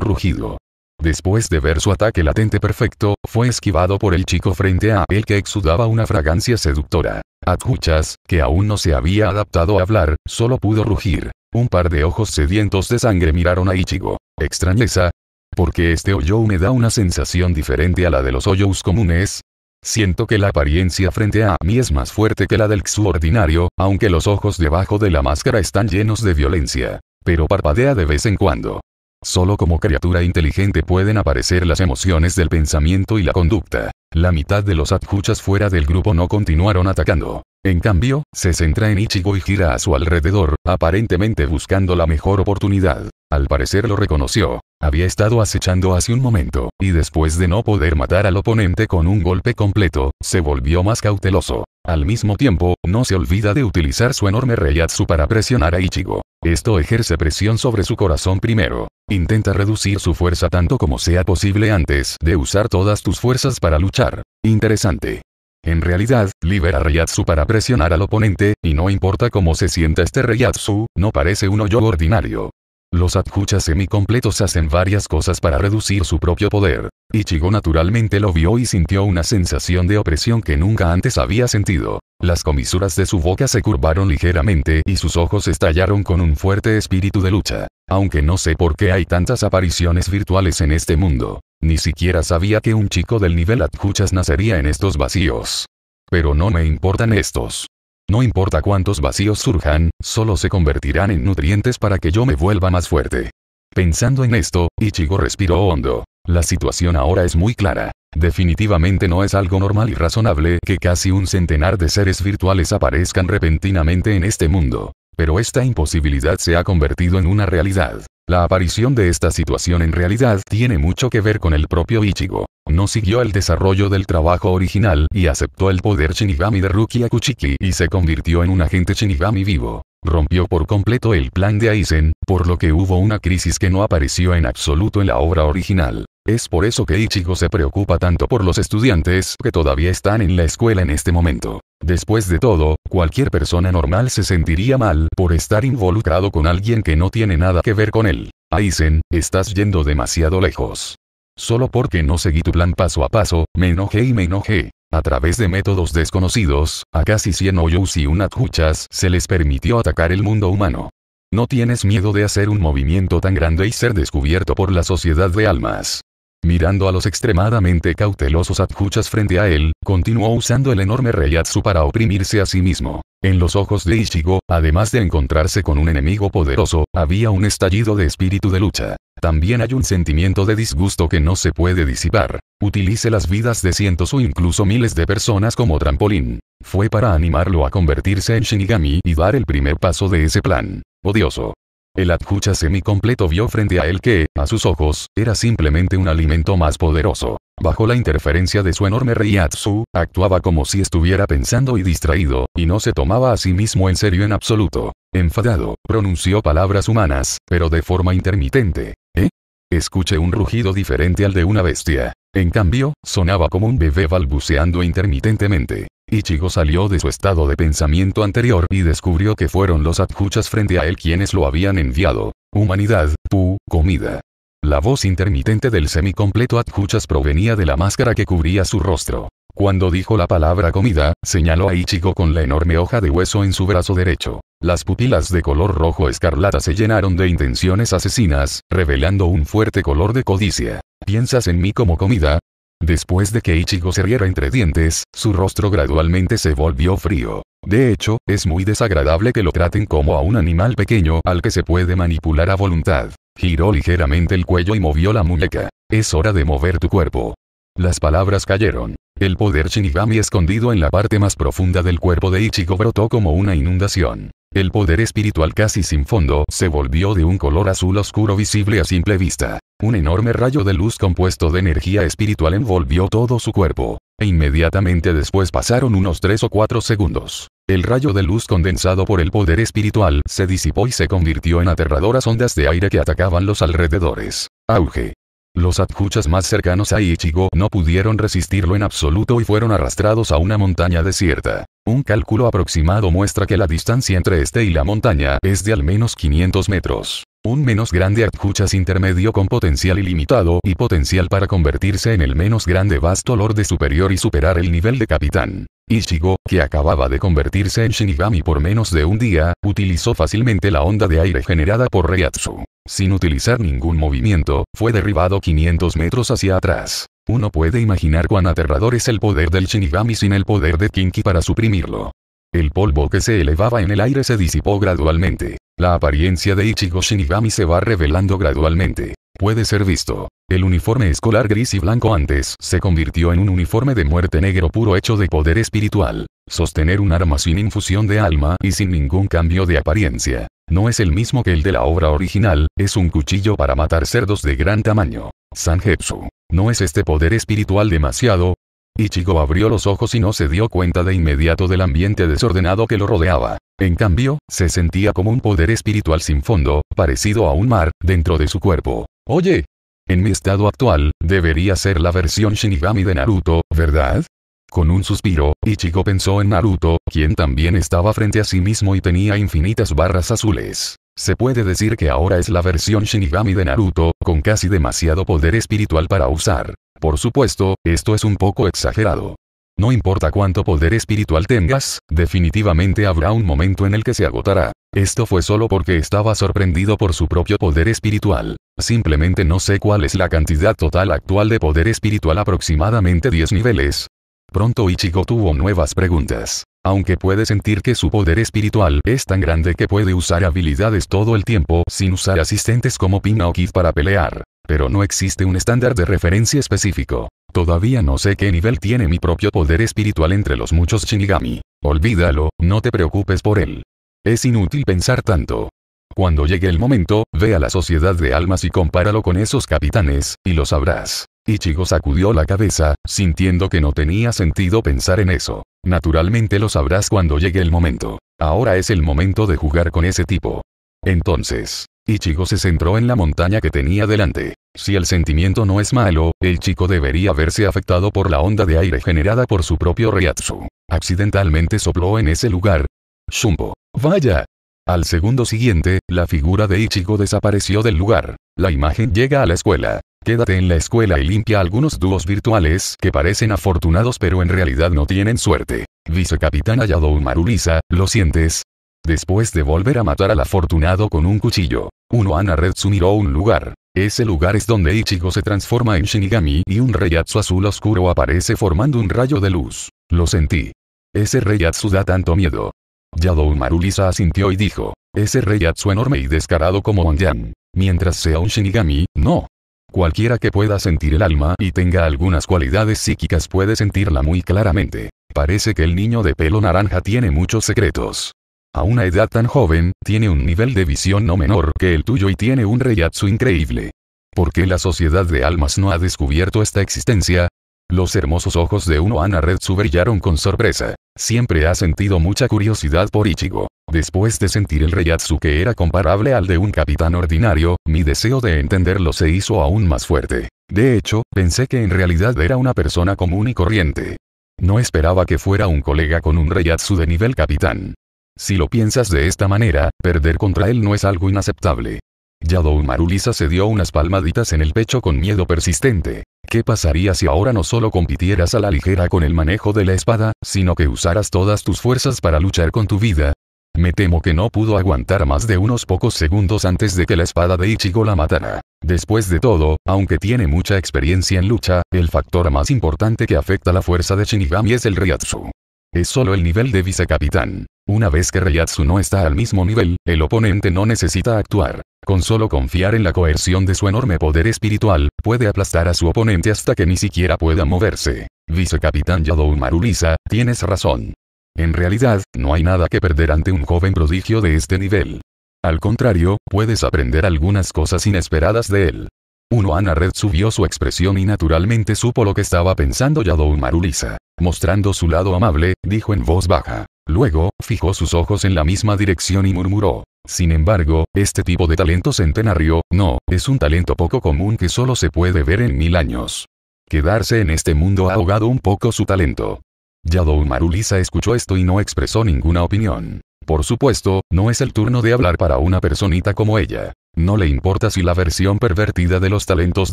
rugido. Después de ver su ataque latente perfecto, fue esquivado por el chico frente a él que exudaba una fragancia seductora. Adjuchas, que aún no se había adaptado a hablar, solo pudo rugir. Un par de ojos sedientos de sangre miraron a Ichigo. Extrañeza. Porque este hoyo me da una sensación diferente a la de los hoyos comunes. Siento que la apariencia frente a mí es más fuerte que la del Xu ordinario, aunque los ojos debajo de la máscara están llenos de violencia. Pero parpadea de vez en cuando. Solo como criatura inteligente pueden aparecer las emociones del pensamiento y la conducta. La mitad de los adjuchas fuera del grupo no continuaron atacando. En cambio, se centra en Ichigo y gira a su alrededor, aparentemente buscando la mejor oportunidad. Al parecer lo reconoció. Había estado acechando hace un momento, y después de no poder matar al oponente con un golpe completo, se volvió más cauteloso. Al mismo tiempo, no se olvida de utilizar su enorme reyatsu para presionar a Ichigo. Esto ejerce presión sobre su corazón primero. Intenta reducir su fuerza tanto como sea posible antes de usar todas tus fuerzas para luchar. Interesante. En realidad, libera Ryatsu para presionar al oponente, y no importa cómo se sienta este Ryatsu, no parece un hoyo ordinario. Los adjuchas semicompletos hacen varias cosas para reducir su propio poder. Ichigo naturalmente lo vio y sintió una sensación de opresión que nunca antes había sentido. Las comisuras de su boca se curvaron ligeramente y sus ojos estallaron con un fuerte espíritu de lucha. Aunque no sé por qué hay tantas apariciones virtuales en este mundo. Ni siquiera sabía que un chico del nivel Atjuchas nacería en estos vacíos. Pero no me importan estos. No importa cuántos vacíos surjan, solo se convertirán en nutrientes para que yo me vuelva más fuerte. Pensando en esto, Ichigo respiró hondo. La situación ahora es muy clara. Definitivamente no es algo normal y razonable que casi un centenar de seres virtuales aparezcan repentinamente en este mundo. Pero esta imposibilidad se ha convertido en una realidad. La aparición de esta situación en realidad tiene mucho que ver con el propio Ichigo. No siguió el desarrollo del trabajo original y aceptó el poder Shinigami de Rukia Kuchiki y se convirtió en un agente Shinigami vivo. Rompió por completo el plan de Aizen, por lo que hubo una crisis que no apareció en absoluto en la obra original. Es por eso que Ichigo se preocupa tanto por los estudiantes que todavía están en la escuela en este momento. Después de todo, cualquier persona normal se sentiría mal por estar involucrado con alguien que no tiene nada que ver con él. Aizen, estás yendo demasiado lejos. Solo porque no seguí tu plan paso a paso, me enojé y me enojé. A través de métodos desconocidos, a casi 100 Oyus y un huchas se les permitió atacar el mundo humano. No tienes miedo de hacer un movimiento tan grande y ser descubierto por la sociedad de almas. Mirando a los extremadamente cautelosos adjuchas frente a él, continuó usando el enorme reyatsu para oprimirse a sí mismo. En los ojos de Ichigo, además de encontrarse con un enemigo poderoso, había un estallido de espíritu de lucha. También hay un sentimiento de disgusto que no se puede disipar. Utilice las vidas de cientos o incluso miles de personas como trampolín. Fue para animarlo a convertirse en Shinigami y dar el primer paso de ese plan. Odioso. El semi completo vio frente a él que, a sus ojos, era simplemente un alimento más poderoso. Bajo la interferencia de su enorme rey Atsu, actuaba como si estuviera pensando y distraído, y no se tomaba a sí mismo en serio en absoluto. Enfadado, pronunció palabras humanas, pero de forma intermitente. ¿Eh? Escuché un rugido diferente al de una bestia. En cambio, sonaba como un bebé balbuceando intermitentemente. Ichigo salió de su estado de pensamiento anterior y descubrió que fueron los adjuchas frente a él quienes lo habían enviado. Humanidad, pu, comida. La voz intermitente del semicompleto adjuchas provenía de la máscara que cubría su rostro. Cuando dijo la palabra comida, señaló a Ichigo con la enorme hoja de hueso en su brazo derecho. Las pupilas de color rojo escarlata se llenaron de intenciones asesinas, revelando un fuerte color de codicia. Piensas en mí como comida, Después de que Ichigo se riera entre dientes, su rostro gradualmente se volvió frío. De hecho, es muy desagradable que lo traten como a un animal pequeño al que se puede manipular a voluntad. Giró ligeramente el cuello y movió la muñeca. Es hora de mover tu cuerpo. Las palabras cayeron. El poder Shinigami escondido en la parte más profunda del cuerpo de Ichigo brotó como una inundación. El poder espiritual casi sin fondo se volvió de un color azul oscuro visible a simple vista. Un enorme rayo de luz compuesto de energía espiritual envolvió todo su cuerpo, e inmediatamente después pasaron unos 3 o 4 segundos. El rayo de luz condensado por el poder espiritual se disipó y se convirtió en aterradoras ondas de aire que atacaban los alrededores. Auge. Los adjuchas más cercanos a Ichigo no pudieron resistirlo en absoluto y fueron arrastrados a una montaña desierta. Un cálculo aproximado muestra que la distancia entre este y la montaña es de al menos 500 metros. Un menos grande Arthuchas intermedio con potencial ilimitado y potencial para convertirse en el menos grande vasto lorde superior y superar el nivel de capitán. Ichigo, que acababa de convertirse en Shinigami por menos de un día, utilizó fácilmente la onda de aire generada por Reiatsu. Sin utilizar ningún movimiento, fue derribado 500 metros hacia atrás. Uno puede imaginar cuán aterrador es el poder del Shinigami sin el poder de Kinki para suprimirlo. El polvo que se elevaba en el aire se disipó gradualmente. La apariencia de Ichigo Shinigami se va revelando gradualmente. Puede ser visto. El uniforme escolar gris y blanco antes se convirtió en un uniforme de muerte negro puro hecho de poder espiritual. Sostener un arma sin infusión de alma y sin ningún cambio de apariencia. No es el mismo que el de la obra original, es un cuchillo para matar cerdos de gran tamaño. Sanjepsu. ¿No es este poder espiritual demasiado? Ichigo abrió los ojos y no se dio cuenta de inmediato del ambiente desordenado que lo rodeaba. En cambio, se sentía como un poder espiritual sin fondo, parecido a un mar, dentro de su cuerpo. Oye. En mi estado actual, debería ser la versión Shinigami de Naruto, ¿verdad? Con un suspiro, Ichigo pensó en Naruto, quien también estaba frente a sí mismo y tenía infinitas barras azules. Se puede decir que ahora es la versión Shinigami de Naruto, con casi demasiado poder espiritual para usar. Por supuesto, esto es un poco exagerado. No importa cuánto poder espiritual tengas, definitivamente habrá un momento en el que se agotará. Esto fue solo porque estaba sorprendido por su propio poder espiritual. Simplemente no sé cuál es la cantidad total actual de poder espiritual aproximadamente 10 niveles. Pronto Ichigo tuvo nuevas preguntas. Aunque puede sentir que su poder espiritual es tan grande que puede usar habilidades todo el tiempo sin usar asistentes como Pina o Kid para pelear. Pero no existe un estándar de referencia específico. Todavía no sé qué nivel tiene mi propio poder espiritual entre los muchos Shinigami. Olvídalo, no te preocupes por él. Es inútil pensar tanto. Cuando llegue el momento, ve a la sociedad de almas y compáralo con esos capitanes, y lo sabrás. Ichigo sacudió la cabeza, sintiendo que no tenía sentido pensar en eso. Naturalmente lo sabrás cuando llegue el momento. Ahora es el momento de jugar con ese tipo. Entonces, Ichigo se centró en la montaña que tenía delante. Si el sentimiento no es malo, el chico debería verse afectado por la onda de aire generada por su propio Ryatsu. Accidentalmente sopló en ese lugar. Shumbo. Vaya. Al segundo siguiente, la figura de Ichigo desapareció del lugar. La imagen llega a la escuela. Quédate en la escuela y limpia algunos dúos virtuales que parecen afortunados pero en realidad no tienen suerte. Vicecapitana Ayadou Marulisa, ¿lo sientes? Después de volver a matar al afortunado con un cuchillo, Ana Retsu miró un lugar. Ese lugar es donde Ichigo se transforma en Shinigami y un reyatsu azul oscuro aparece formando un rayo de luz. Lo sentí. Ese reyatsu da tanto miedo. Yadou Marulisa asintió y dijo, ese reyatsu enorme y descarado como Wanyan. Mientras sea un Shinigami, no. Cualquiera que pueda sentir el alma y tenga algunas cualidades psíquicas puede sentirla muy claramente. Parece que el niño de pelo naranja tiene muchos secretos a una edad tan joven, tiene un nivel de visión no menor que el tuyo y tiene un reyatsu increíble. ¿Por qué la sociedad de almas no ha descubierto esta existencia? Los hermosos ojos de uno Red Retsu brillaron con sorpresa. Siempre ha sentido mucha curiosidad por Ichigo. Después de sentir el reyatsu que era comparable al de un capitán ordinario, mi deseo de entenderlo se hizo aún más fuerte. De hecho, pensé que en realidad era una persona común y corriente. No esperaba que fuera un colega con un reyatsu de nivel capitán. Si lo piensas de esta manera, perder contra él no es algo inaceptable. Yadou Marulisa se dio unas palmaditas en el pecho con miedo persistente. ¿Qué pasaría si ahora no solo compitieras a la ligera con el manejo de la espada, sino que usaras todas tus fuerzas para luchar con tu vida? Me temo que no pudo aguantar más de unos pocos segundos antes de que la espada de Ichigo la matara. Después de todo, aunque tiene mucha experiencia en lucha, el factor más importante que afecta la fuerza de Shinigami es el Ryatsu. Es solo el nivel de vicecapitán. Una vez que Reyatsu no está al mismo nivel, el oponente no necesita actuar. Con solo confiar en la coerción de su enorme poder espiritual, puede aplastar a su oponente hasta que ni siquiera pueda moverse. Vicecapitán Yadou Marulisa, tienes razón. En realidad, no hay nada que perder ante un joven prodigio de este nivel. Al contrario, puedes aprender algunas cosas inesperadas de él. Uno Ana Red subió su expresión y naturalmente supo lo que estaba pensando Yadou Marulisa. Mostrando su lado amable, dijo en voz baja. Luego, fijó sus ojos en la misma dirección y murmuró. Sin embargo, este tipo de talento centenario, no, es un talento poco común que solo se puede ver en mil años. Quedarse en este mundo ha ahogado un poco su talento. Yadou Marulisa escuchó esto y no expresó ninguna opinión. Por supuesto, no es el turno de hablar para una personita como ella. No le importa si la versión pervertida de los talentos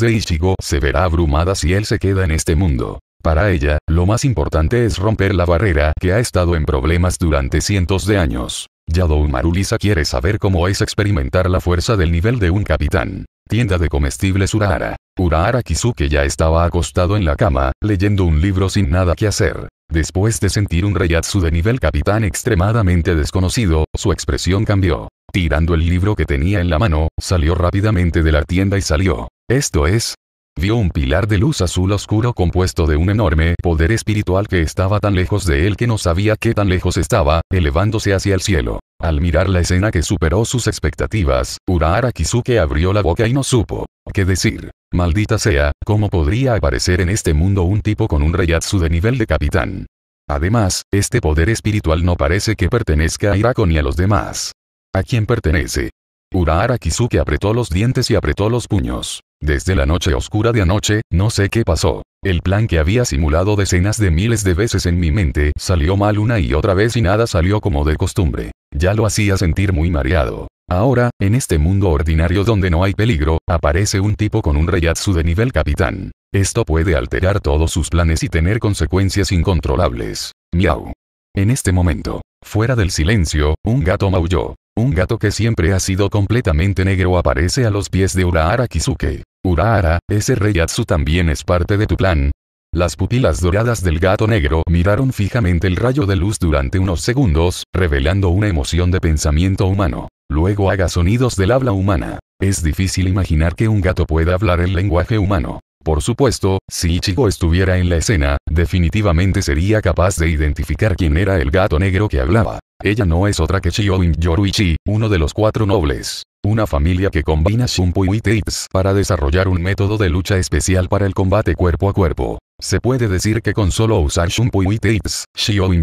de Ichigo se verá abrumada si él se queda en este mundo. Para ella, lo más importante es romper la barrera que ha estado en problemas durante cientos de años. Yadou Marulisa quiere saber cómo es experimentar la fuerza del nivel de un capitán. Tienda de comestibles Urahara. Urahara Kizuke ya estaba acostado en la cama, leyendo un libro sin nada que hacer. Después de sentir un reyatsu de nivel capitán extremadamente desconocido, su expresión cambió. Tirando el libro que tenía en la mano, salió rápidamente de la tienda y salió. Esto es, Vio un pilar de luz azul oscuro compuesto de un enorme poder espiritual que estaba tan lejos de él que no sabía qué tan lejos estaba, elevándose hacia el cielo. Al mirar la escena que superó sus expectativas, Urahara Kisuke abrió la boca y no supo qué decir. Maldita sea, ¿cómo podría aparecer en este mundo un tipo con un reyatsu de nivel de capitán? Además, este poder espiritual no parece que pertenezca a Irako ni a los demás. ¿A quién pertenece? Urahara Kisuke apretó los dientes y apretó los puños. Desde la noche oscura de anoche, no sé qué pasó. El plan que había simulado decenas de miles de veces en mi mente salió mal una y otra vez y nada salió como de costumbre. Ya lo hacía sentir muy mareado. Ahora, en este mundo ordinario donde no hay peligro, aparece un tipo con un reyatsu de nivel capitán. Esto puede alterar todos sus planes y tener consecuencias incontrolables. Miau. En este momento, fuera del silencio, un gato maulló. Un gato que siempre ha sido completamente negro aparece a los pies de Urahara Kisuke. Urahara, ese rey también es parte de tu plan. Las pupilas doradas del gato negro miraron fijamente el rayo de luz durante unos segundos, revelando una emoción de pensamiento humano. Luego haga sonidos del habla humana. Es difícil imaginar que un gato pueda hablar el lenguaje humano. Por supuesto, si Ichigo estuviera en la escena, definitivamente sería capaz de identificar quién era el gato negro que hablaba. Ella no es otra que Shioin Yoruichi, uno de los cuatro nobles. Una familia que combina Shunpui y para desarrollar un método de lucha especial para el combate cuerpo a cuerpo. Se puede decir que con solo usar Shunpui y Tips,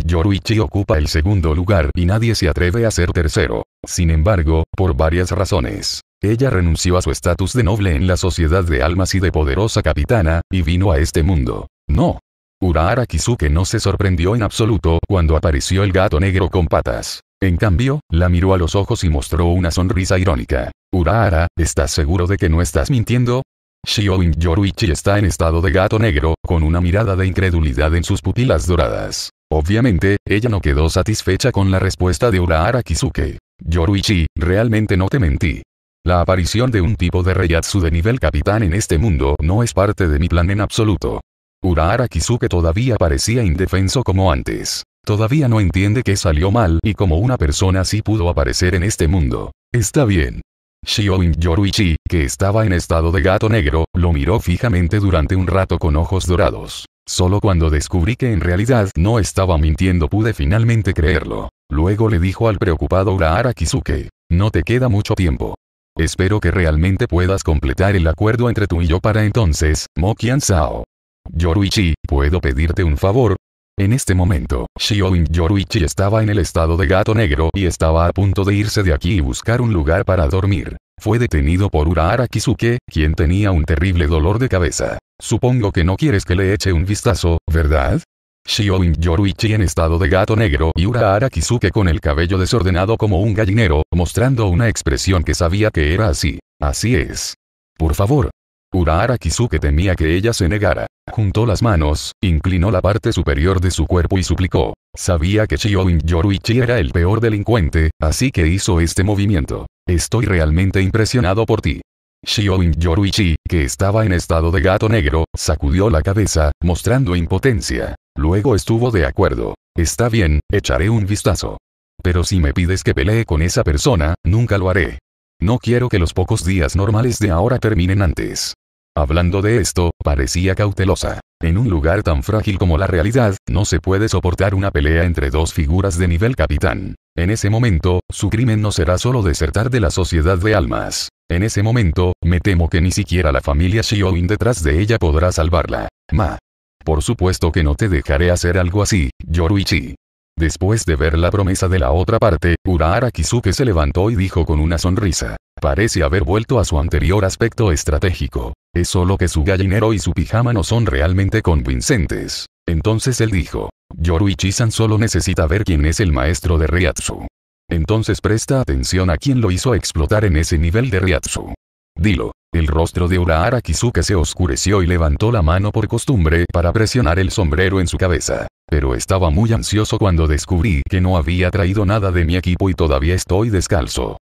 Yoruichi ocupa el segundo lugar y nadie se atreve a ser tercero. Sin embargo, por varias razones, ella renunció a su estatus de noble en la sociedad de almas y de poderosa capitana, y vino a este mundo. No. Urahara Kisuke no se sorprendió en absoluto cuando apareció el gato negro con patas. En cambio, la miró a los ojos y mostró una sonrisa irónica. Urahara, ¿estás seguro de que no estás mintiendo? Shioin Yoruichi está en estado de gato negro, con una mirada de incredulidad en sus pupilas doradas. Obviamente, ella no quedó satisfecha con la respuesta de Urahara Kisuke. Yoruichi, realmente no te mentí. La aparición de un tipo de reyatsu de nivel capitán en este mundo no es parte de mi plan en absoluto. Urahara Kizuke todavía parecía indefenso como antes. Todavía no entiende que salió mal y como una persona así pudo aparecer en este mundo. Está bien. Shioin Yoruichi, que estaba en estado de gato negro, lo miró fijamente durante un rato con ojos dorados. Solo cuando descubrí que en realidad no estaba mintiendo pude finalmente creerlo. Luego le dijo al preocupado Urahara Kisuke: No te queda mucho tiempo. Espero que realmente puedas completar el acuerdo entre tú y yo para entonces, Mokian Sao. Yoruichi, ¿puedo pedirte un favor? En este momento, Shion Yoruichi estaba en el estado de gato negro y estaba a punto de irse de aquí y buscar un lugar para dormir. Fue detenido por Urahara Kisuke, quien tenía un terrible dolor de cabeza. Supongo que no quieres que le eche un vistazo, ¿verdad? Shioin Yoruichi en estado de gato negro y Urahara kisuke con el cabello desordenado como un gallinero, mostrando una expresión que sabía que era así. Así es. Por favor. Urahara kisuke temía que ella se negara. Juntó las manos, inclinó la parte superior de su cuerpo y suplicó. Sabía que Shioin Yoruichi era el peor delincuente, así que hizo este movimiento. Estoy realmente impresionado por ti. Shioin Yoruichi, que estaba en estado de gato negro, sacudió la cabeza, mostrando impotencia. Luego estuvo de acuerdo. Está bien, echaré un vistazo. Pero si me pides que pelee con esa persona, nunca lo haré. No quiero que los pocos días normales de ahora terminen antes. Hablando de esto, parecía cautelosa. En un lugar tan frágil como la realidad, no se puede soportar una pelea entre dos figuras de nivel capitán. En ese momento, su crimen no será solo desertar de la sociedad de almas. En ese momento, me temo que ni siquiera la familia Shioin detrás de ella podrá salvarla. Ma. Por supuesto que no te dejaré hacer algo así, Yoruichi. Después de ver la promesa de la otra parte, Urahara Kisuke se levantó y dijo con una sonrisa. Parece haber vuelto a su anterior aspecto estratégico. Es solo que su gallinero y su pijama no son realmente convincentes. Entonces él dijo. Yoruichi-san solo necesita ver quién es el maestro de Ryatsu. Entonces presta atención a quién lo hizo explotar en ese nivel de Ryatsu. Dilo. El rostro de Urahara Kisuke se oscureció y levantó la mano por costumbre para presionar el sombrero en su cabeza. Pero estaba muy ansioso cuando descubrí que no había traído nada de mi equipo y todavía estoy descalzo.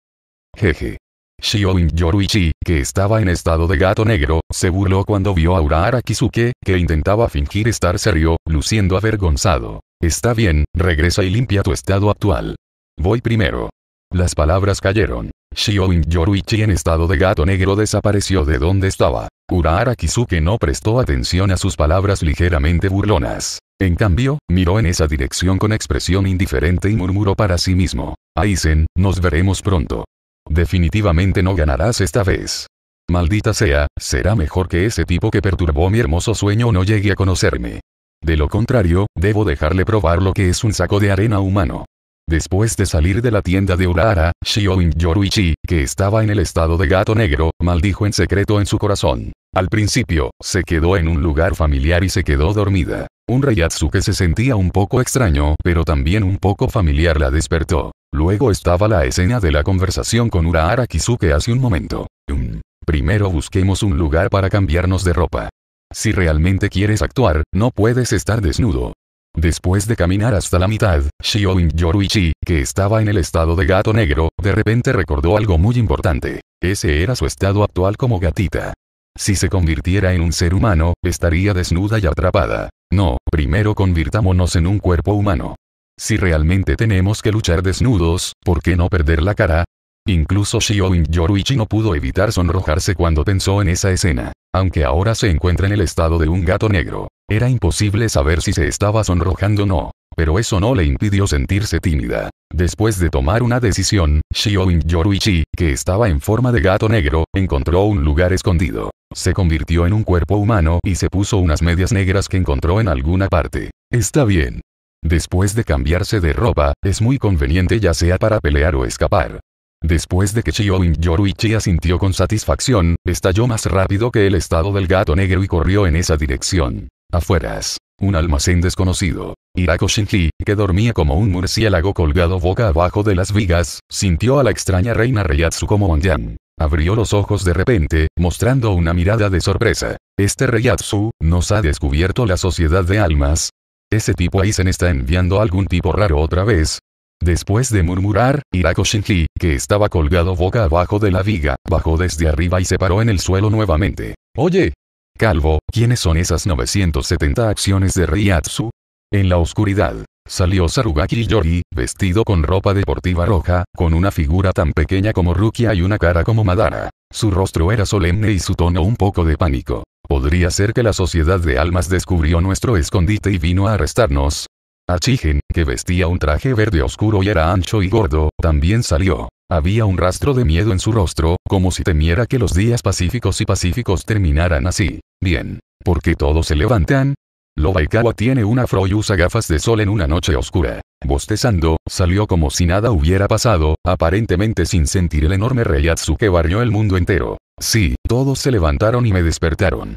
Jeje. Shion Yoruichi, que estaba en estado de gato negro, se burló cuando vio a Urahara Kisuke, que intentaba fingir estar serio, luciendo avergonzado. Está bien, regresa y limpia tu estado actual. Voy primero. Las palabras cayeron. Shioin Yoruichi en estado de gato negro desapareció de donde estaba. Urahara Kisuke no prestó atención a sus palabras ligeramente burlonas. En cambio, miró en esa dirección con expresión indiferente y murmuró para sí mismo. Aizen, nos veremos pronto. Definitivamente no ganarás esta vez. Maldita sea, será mejor que ese tipo que perturbó mi hermoso sueño no llegue a conocerme. De lo contrario, debo dejarle probar lo que es un saco de arena humano. Después de salir de la tienda de Urahara, Shioin Yoruichi, que estaba en el estado de gato negro, maldijo en secreto en su corazón. Al principio, se quedó en un lugar familiar y se quedó dormida. Un reyatsu que se sentía un poco extraño, pero también un poco familiar la despertó. Luego estaba la escena de la conversación con Urahara Kisuke hace un momento. Mm, primero busquemos un lugar para cambiarnos de ropa. Si realmente quieres actuar, no puedes estar desnudo. Después de caminar hasta la mitad, Shioin Yoruichi, que estaba en el estado de gato negro, de repente recordó algo muy importante. Ese era su estado actual como gatita. Si se convirtiera en un ser humano, estaría desnuda y atrapada. No, primero convirtámonos en un cuerpo humano. Si realmente tenemos que luchar desnudos, ¿por qué no perder la cara? Incluso Shion Yoruichi no pudo evitar sonrojarse cuando pensó en esa escena. Aunque ahora se encuentra en el estado de un gato negro. Era imposible saber si se estaba sonrojando o no. Pero eso no le impidió sentirse tímida. Después de tomar una decisión, Shion Yoruichi, que estaba en forma de gato negro, encontró un lugar escondido. Se convirtió en un cuerpo humano y se puso unas medias negras que encontró en alguna parte. Está bien. Después de cambiarse de ropa, es muy conveniente ya sea para pelear o escapar. Después de que y Yoruichi asintió con satisfacción, estalló más rápido que el estado del gato negro y corrió en esa dirección. Afueras. Un almacén desconocido. Hirako Shinji, que dormía como un murciélago colgado boca abajo de las vigas, sintió a la extraña reina Reyatsu como yan. Abrió los ojos de repente, mostrando una mirada de sorpresa. Este Reyatsu ¿nos ha descubierto la sociedad de almas? Ese tipo Aizen está enviando algún tipo raro otra vez, Después de murmurar, Hirako Shinji, que estaba colgado boca abajo de la viga, bajó desde arriba y se paró en el suelo nuevamente. Oye, Calvo, ¿quiénes son esas 970 acciones de Riyatsu? En la oscuridad, salió Sarugaki Yori, vestido con ropa deportiva roja, con una figura tan pequeña como Rukia y una cara como Madara. Su rostro era solemne y su tono un poco de pánico. Podría ser que la sociedad de almas descubrió nuestro escondite y vino a arrestarnos, Achigen, que vestía un traje verde oscuro y era ancho y gordo, también salió. Había un rastro de miedo en su rostro, como si temiera que los días pacíficos y pacíficos terminaran así. Bien. ¿Por qué todos se levantan? Lobaikawa tiene una afro y usa gafas de sol en una noche oscura. Bostezando, salió como si nada hubiera pasado, aparentemente sin sentir el enorme reyatsu que barrió el mundo entero. Sí, todos se levantaron y me despertaron.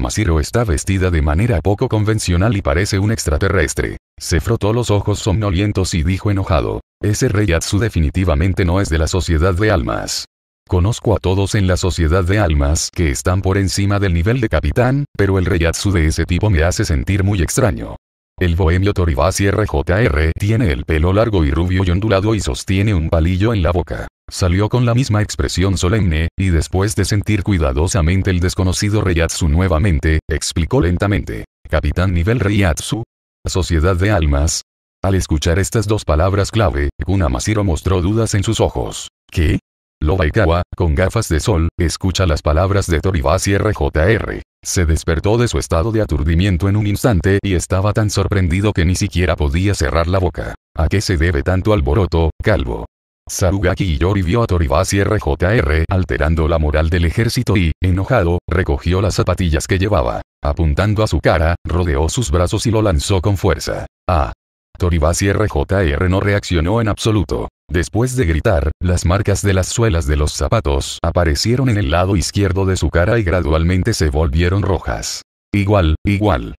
Masiro está vestida de manera poco convencional y parece un extraterrestre. Se frotó los ojos somnolientos y dijo enojado. Ese rey definitivamente no es de la sociedad de almas. Conozco a todos en la sociedad de almas que están por encima del nivel de capitán, pero el reyatsu de ese tipo me hace sentir muy extraño. El bohemio Toribasi RJR tiene el pelo largo y rubio y ondulado y sostiene un palillo en la boca. Salió con la misma expresión solemne, y después de sentir cuidadosamente el desconocido Reyatsu nuevamente, explicó lentamente. Capitán nivel Reyatsu. Sociedad de almas. Al escuchar estas dos palabras clave, Kunamashiro mostró dudas en sus ojos. ¿Qué? Lobaikawa, con gafas de sol, escucha las palabras de Toribasi RJR. Se despertó de su estado de aturdimiento en un instante y estaba tan sorprendido que ni siquiera podía cerrar la boca. ¿A qué se debe tanto alboroto, calvo? Sarugaki Yori vio a Toribasi RJR alterando la moral del ejército y, enojado, recogió las zapatillas que llevaba. Apuntando a su cara, rodeó sus brazos y lo lanzó con fuerza. ¡Ah! Toribasi RJR no reaccionó en absoluto. Después de gritar, las marcas de las suelas de los zapatos aparecieron en el lado izquierdo de su cara y gradualmente se volvieron rojas. Igual, igual.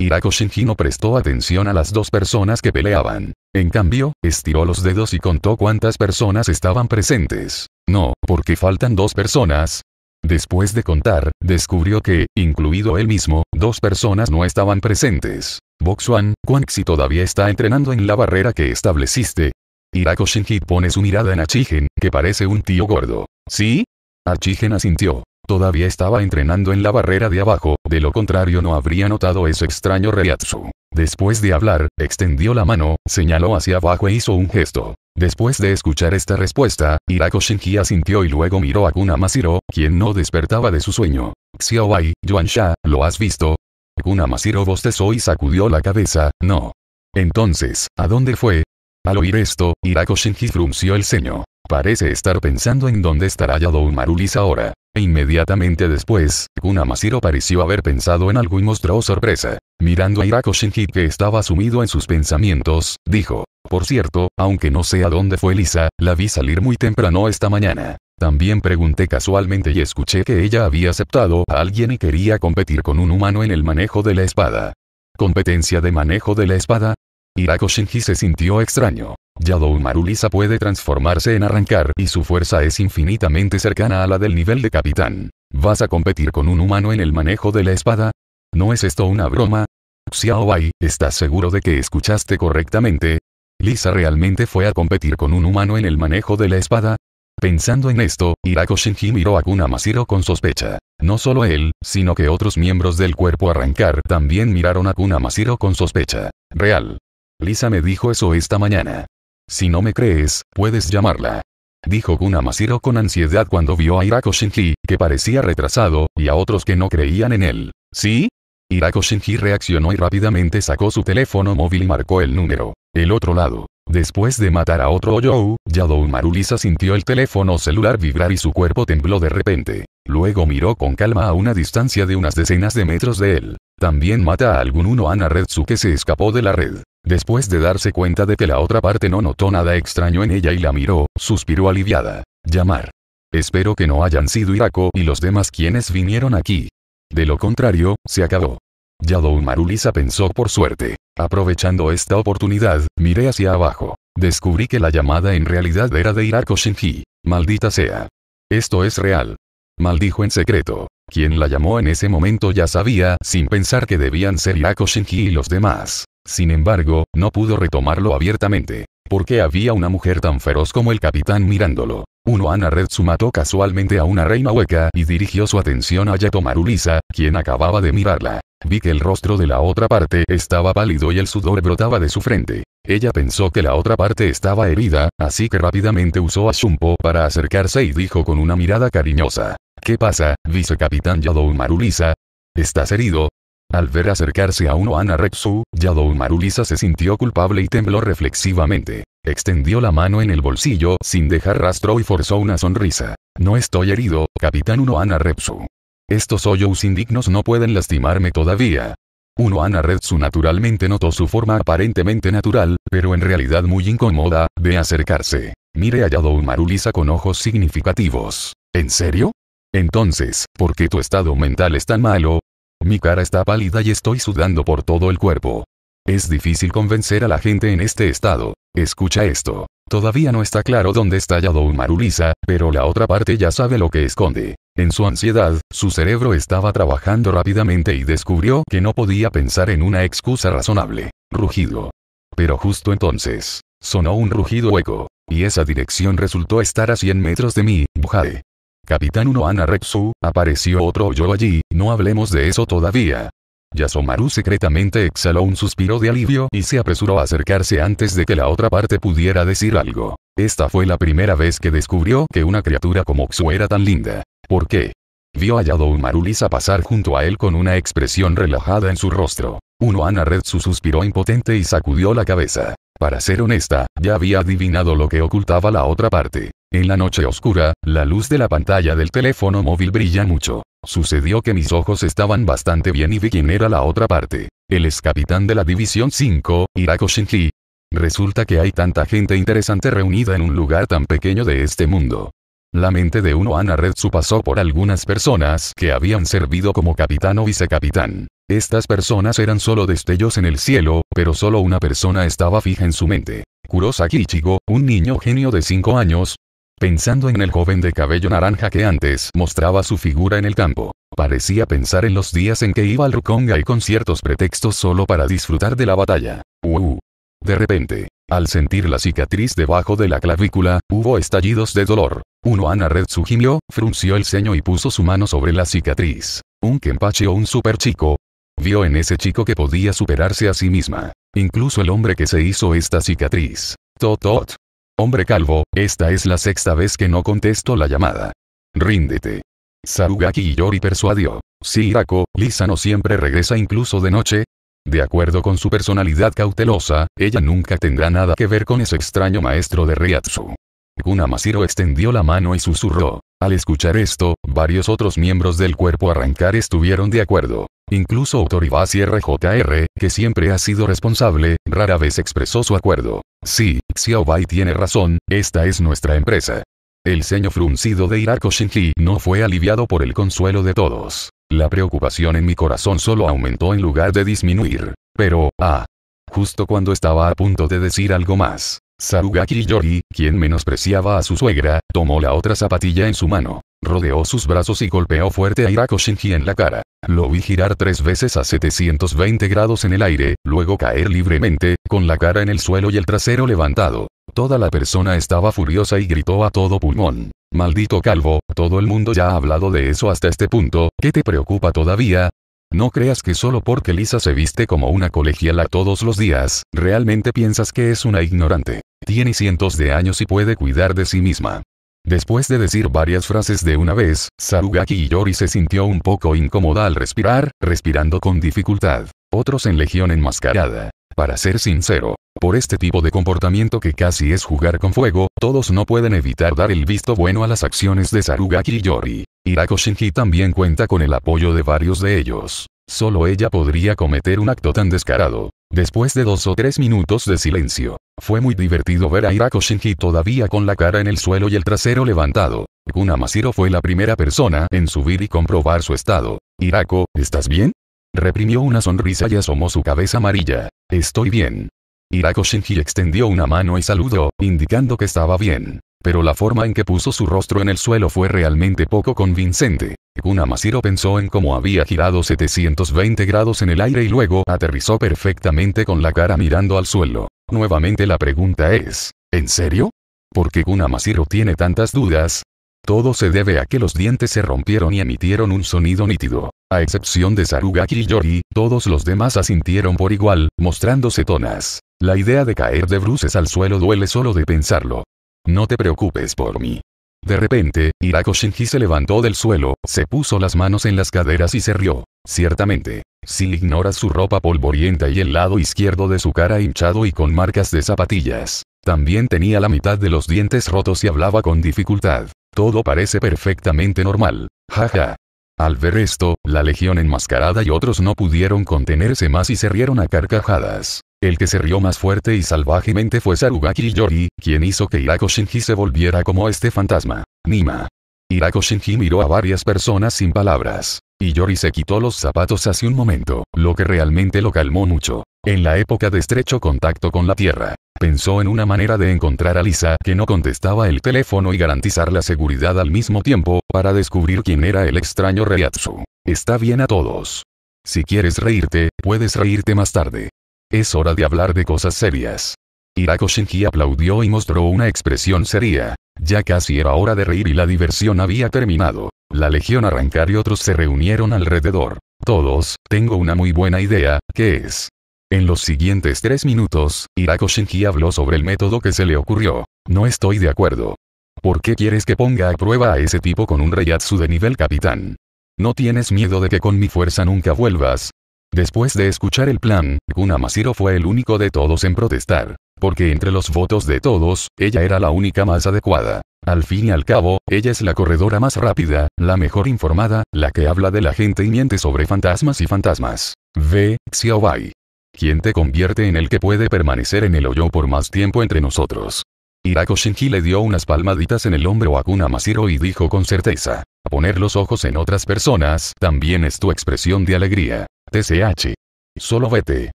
Hirako Shinji no prestó atención a las dos personas que peleaban. En cambio, estiró los dedos y contó cuántas personas estaban presentes. No, porque faltan dos personas. Después de contar, descubrió que, incluido él mismo, dos personas no estaban presentes. Boxuan, Quanxi todavía está entrenando en la barrera que estableciste, Hirako Shinji pone su mirada en Achigen, que parece un tío gordo. ¿Sí? Achigen asintió. Todavía estaba entrenando en la barrera de abajo, de lo contrario no habría notado ese extraño reyatsu. Después de hablar, extendió la mano, señaló hacia abajo e hizo un gesto. Después de escuchar esta respuesta, Hirako Shinji asintió y luego miró a Kunamashiro, quien no despertaba de su sueño. Xiaowai, Yuansha, ¿lo has visto? Kunamashiro bostezó y sacudió la cabeza, no. Entonces, ¿a dónde fue? Al oír esto, Hirako Shinji frunció el ceño. Parece estar pensando en dónde estará Yadou Lisa ahora. E inmediatamente después, Kunamashiro pareció haber pensado en algo y mostró sorpresa. Mirando a Hirako Shinji que estaba sumido en sus pensamientos, dijo. Por cierto, aunque no sé a dónde fue Lisa, la vi salir muy temprano esta mañana. También pregunté casualmente y escuché que ella había aceptado a alguien y quería competir con un humano en el manejo de la espada. ¿Competencia de manejo de la espada? Hirako Shinji se sintió extraño. Yadou Lisa puede transformarse en arrancar y su fuerza es infinitamente cercana a la del nivel de capitán. ¿Vas a competir con un humano en el manejo de la espada? ¿No es esto una broma? Xiao ¿estás seguro de que escuchaste correctamente? ¿Lisa realmente fue a competir con un humano en el manejo de la espada? Pensando en esto, Hirako Shinji miró a Masiro con sospecha. No solo él, sino que otros miembros del cuerpo arrancar también miraron a Masiro con sospecha. Real. Lisa me dijo eso esta mañana. Si no me crees, puedes llamarla. Dijo Masiro con ansiedad cuando vio a Hirako Shinji, que parecía retrasado, y a otros que no creían en él. ¿Sí? Hirako Shinji reaccionó y rápidamente sacó su teléfono móvil y marcó el número. El otro lado. Después de matar a otro Oyou, Yadou Marulisa sintió el teléfono celular vibrar y su cuerpo tembló de repente. Luego miró con calma a una distancia de unas decenas de metros de él. También mata a algún uno Ana Redsu que se escapó de la red. Después de darse cuenta de que la otra parte no notó nada extraño en ella y la miró, suspiró aliviada. Llamar. Espero que no hayan sido Irako y los demás quienes vinieron aquí. De lo contrario, se acabó. Yadou Marulisa pensó por suerte. Aprovechando esta oportunidad, miré hacia abajo. Descubrí que la llamada en realidad era de Irako Shinji. Maldita sea. Esto es real. Maldijo en secreto. Quien la llamó en ese momento ya sabía, sin pensar que debían ser Hirako y los demás. Sin embargo, no pudo retomarlo abiertamente. Porque había una mujer tan feroz como el capitán mirándolo. Uno Ana Retsu mató casualmente a una reina hueca y dirigió su atención a Yatomaru Lisa, quien acababa de mirarla. Vi que el rostro de la otra parte estaba pálido y el sudor brotaba de su frente. Ella pensó que la otra parte estaba herida, así que rápidamente usó a Shumpo para acercarse y dijo con una mirada cariñosa. ¿Qué pasa, vicecapitán Yadou Marulisa? ¿Estás herido? Al ver acercarse a uno Ana Repsu, Yadou Marulisa se sintió culpable y tembló reflexivamente. Extendió la mano en el bolsillo sin dejar rastro y forzó una sonrisa. No estoy herido, capitán Ana Repsu. Estos hoyos indignos no pueden lastimarme todavía. Unoana Repsu naturalmente notó su forma aparentemente natural, pero en realidad muy incómoda, de acercarse. Mire a Yadou Marulisa con ojos significativos. ¿En serio? Entonces, ¿por qué tu estado mental es tan malo? Mi cara está pálida y estoy sudando por todo el cuerpo. Es difícil convencer a la gente en este estado. Escucha esto. Todavía no está claro dónde está Marulisa, pero la otra parte ya sabe lo que esconde. En su ansiedad, su cerebro estaba trabajando rápidamente y descubrió que no podía pensar en una excusa razonable. Rugido. Pero justo entonces, sonó un rugido hueco. Y esa dirección resultó estar a 100 metros de mí, Bujade. Capitán Unoana Rexu apareció otro yo allí, no hablemos de eso todavía. Yasomaru secretamente exhaló un suspiro de alivio y se apresuró a acercarse antes de que la otra parte pudiera decir algo. Esta fue la primera vez que descubrió que una criatura como Xu era tan linda. ¿Por qué? Vio a Yadoumaru Lisa pasar junto a él con una expresión relajada en su rostro. Unoana Rexu suspiró impotente y sacudió la cabeza. Para ser honesta, ya había adivinado lo que ocultaba la otra parte. En la noche oscura, la luz de la pantalla del teléfono móvil brilla mucho. Sucedió que mis ojos estaban bastante bien y vi quién era la otra parte. El ex capitán de la División 5, Hirako Shinji. Resulta que hay tanta gente interesante reunida en un lugar tan pequeño de este mundo. La mente de uno Ana su pasó por algunas personas que habían servido como capitán o vicecapitán. Estas personas eran solo destellos en el cielo, pero solo una persona estaba fija en su mente. Kurosaki Ichigo, un niño genio de 5 años, Pensando en el joven de cabello naranja que antes mostraba su figura en el campo, parecía pensar en los días en que iba al Rukonga y con ciertos pretextos solo para disfrutar de la batalla. Uh, de repente, al sentir la cicatriz debajo de la clavícula, hubo estallidos de dolor. Uno Ana su gimió, frunció el ceño y puso su mano sobre la cicatriz. Un kempachi o un super chico, Vio en ese chico que podía superarse a sí misma. Incluso el hombre que se hizo esta cicatriz. Totot. Hombre calvo, esta es la sexta vez que no contesto la llamada. Ríndete. Sarugaki y Yori persuadió. Si Irako, Lisa no siempre regresa incluso de noche. De acuerdo con su personalidad cautelosa, ella nunca tendrá nada que ver con ese extraño maestro de Ryatsu. Kunamashiro extendió la mano y susurró. Al escuchar esto, varios otros miembros del cuerpo arrancar estuvieron de acuerdo. Incluso Autoribas RJR, que siempre ha sido responsable, rara vez expresó su acuerdo. Sí, Xiaobai tiene razón, esta es nuestra empresa. El ceño fruncido de Hirako Shinji no fue aliviado por el consuelo de todos. La preocupación en mi corazón solo aumentó en lugar de disminuir. Pero, ah. Justo cuando estaba a punto de decir algo más, Sarugaki Yori, quien menospreciaba a su suegra, tomó la otra zapatilla en su mano rodeó sus brazos y golpeó fuerte a Hirako Shinji en la cara. Lo vi girar tres veces a 720 grados en el aire, luego caer libremente, con la cara en el suelo y el trasero levantado. Toda la persona estaba furiosa y gritó a todo pulmón. Maldito calvo, todo el mundo ya ha hablado de eso hasta este punto, ¿qué te preocupa todavía? No creas que solo porque Lisa se viste como una colegiala todos los días, realmente piensas que es una ignorante. Tiene cientos de años y puede cuidar de sí misma. Después de decir varias frases de una vez, Sarugaki Yori se sintió un poco incómoda al respirar, respirando con dificultad. Otros en Legión Enmascarada. Para ser sincero, por este tipo de comportamiento que casi es jugar con fuego, todos no pueden evitar dar el visto bueno a las acciones de Sarugaki Yori. Hirako Shinji también cuenta con el apoyo de varios de ellos. Solo ella podría cometer un acto tan descarado. Después de dos o tres minutos de silencio, fue muy divertido ver a Hirako Shinji todavía con la cara en el suelo y el trasero levantado. Kunamashiro fue la primera persona en subir y comprobar su estado. Hirako, ¿estás bien? Reprimió una sonrisa y asomó su cabeza amarilla. Estoy bien. Hirako Shinji extendió una mano y saludó, indicando que estaba bien. Pero la forma en que puso su rostro en el suelo fue realmente poco convincente. Kunamashiro pensó en cómo había girado 720 grados en el aire y luego aterrizó perfectamente con la cara mirando al suelo. Nuevamente la pregunta es, ¿en serio? ¿Por qué Kunamashiro tiene tantas dudas? Todo se debe a que los dientes se rompieron y emitieron un sonido nítido. A excepción de Sarugaki y Yori, todos los demás asintieron por igual, mostrándose tonas. La idea de caer de bruces al suelo duele solo de pensarlo. No te preocupes por mí. De repente, Hirako Shinji se levantó del suelo, se puso las manos en las caderas y se rió. Ciertamente. Si ignoras su ropa polvorienta y el lado izquierdo de su cara hinchado y con marcas de zapatillas. También tenía la mitad de los dientes rotos y hablaba con dificultad. Todo parece perfectamente normal. Jaja. Al ver esto, la legión enmascarada y otros no pudieron contenerse más y se rieron a carcajadas. El que se rió más fuerte y salvajemente fue Sarugaki Yori, quien hizo que Hirako Shinji se volviera como este fantasma. Nima. Hirako Shinji miró a varias personas sin palabras. Y Yori se quitó los zapatos hace un momento, lo que realmente lo calmó mucho. En la época de estrecho contacto con la Tierra, pensó en una manera de encontrar a Lisa que no contestaba el teléfono y garantizar la seguridad al mismo tiempo, para descubrir quién era el extraño Reiatsu. Está bien a todos. Si quieres reírte, puedes reírte más tarde. Es hora de hablar de cosas serias. Hirako Shinji aplaudió y mostró una expresión seria, ya casi era hora de reír y la diversión había terminado. La legión arrancar y otros se reunieron alrededor. Todos, tengo una muy buena idea, ¿qué es. En los siguientes tres minutos, Hirako Shinji habló sobre el método que se le ocurrió. No estoy de acuerdo. ¿Por qué quieres que ponga a prueba a ese tipo con un reyatsu de nivel capitán? ¿No tienes miedo de que con mi fuerza nunca vuelvas? Después de escuchar el plan, Kunamashiro fue el único de todos en protestar. Porque entre los votos de todos, ella era la única más adecuada. Al fin y al cabo, ella es la corredora más rápida, la mejor informada, la que habla de la gente y miente sobre fantasmas y fantasmas. Ve, Xiaobai. ¿Quién te convierte en el que puede permanecer en el hoyo por más tiempo entre nosotros. Hirako Shinji le dio unas palmaditas en el hombro a Kunamashiro y dijo con certeza. Poner los ojos en otras personas también es tu expresión de alegría. TCH. Solo vete.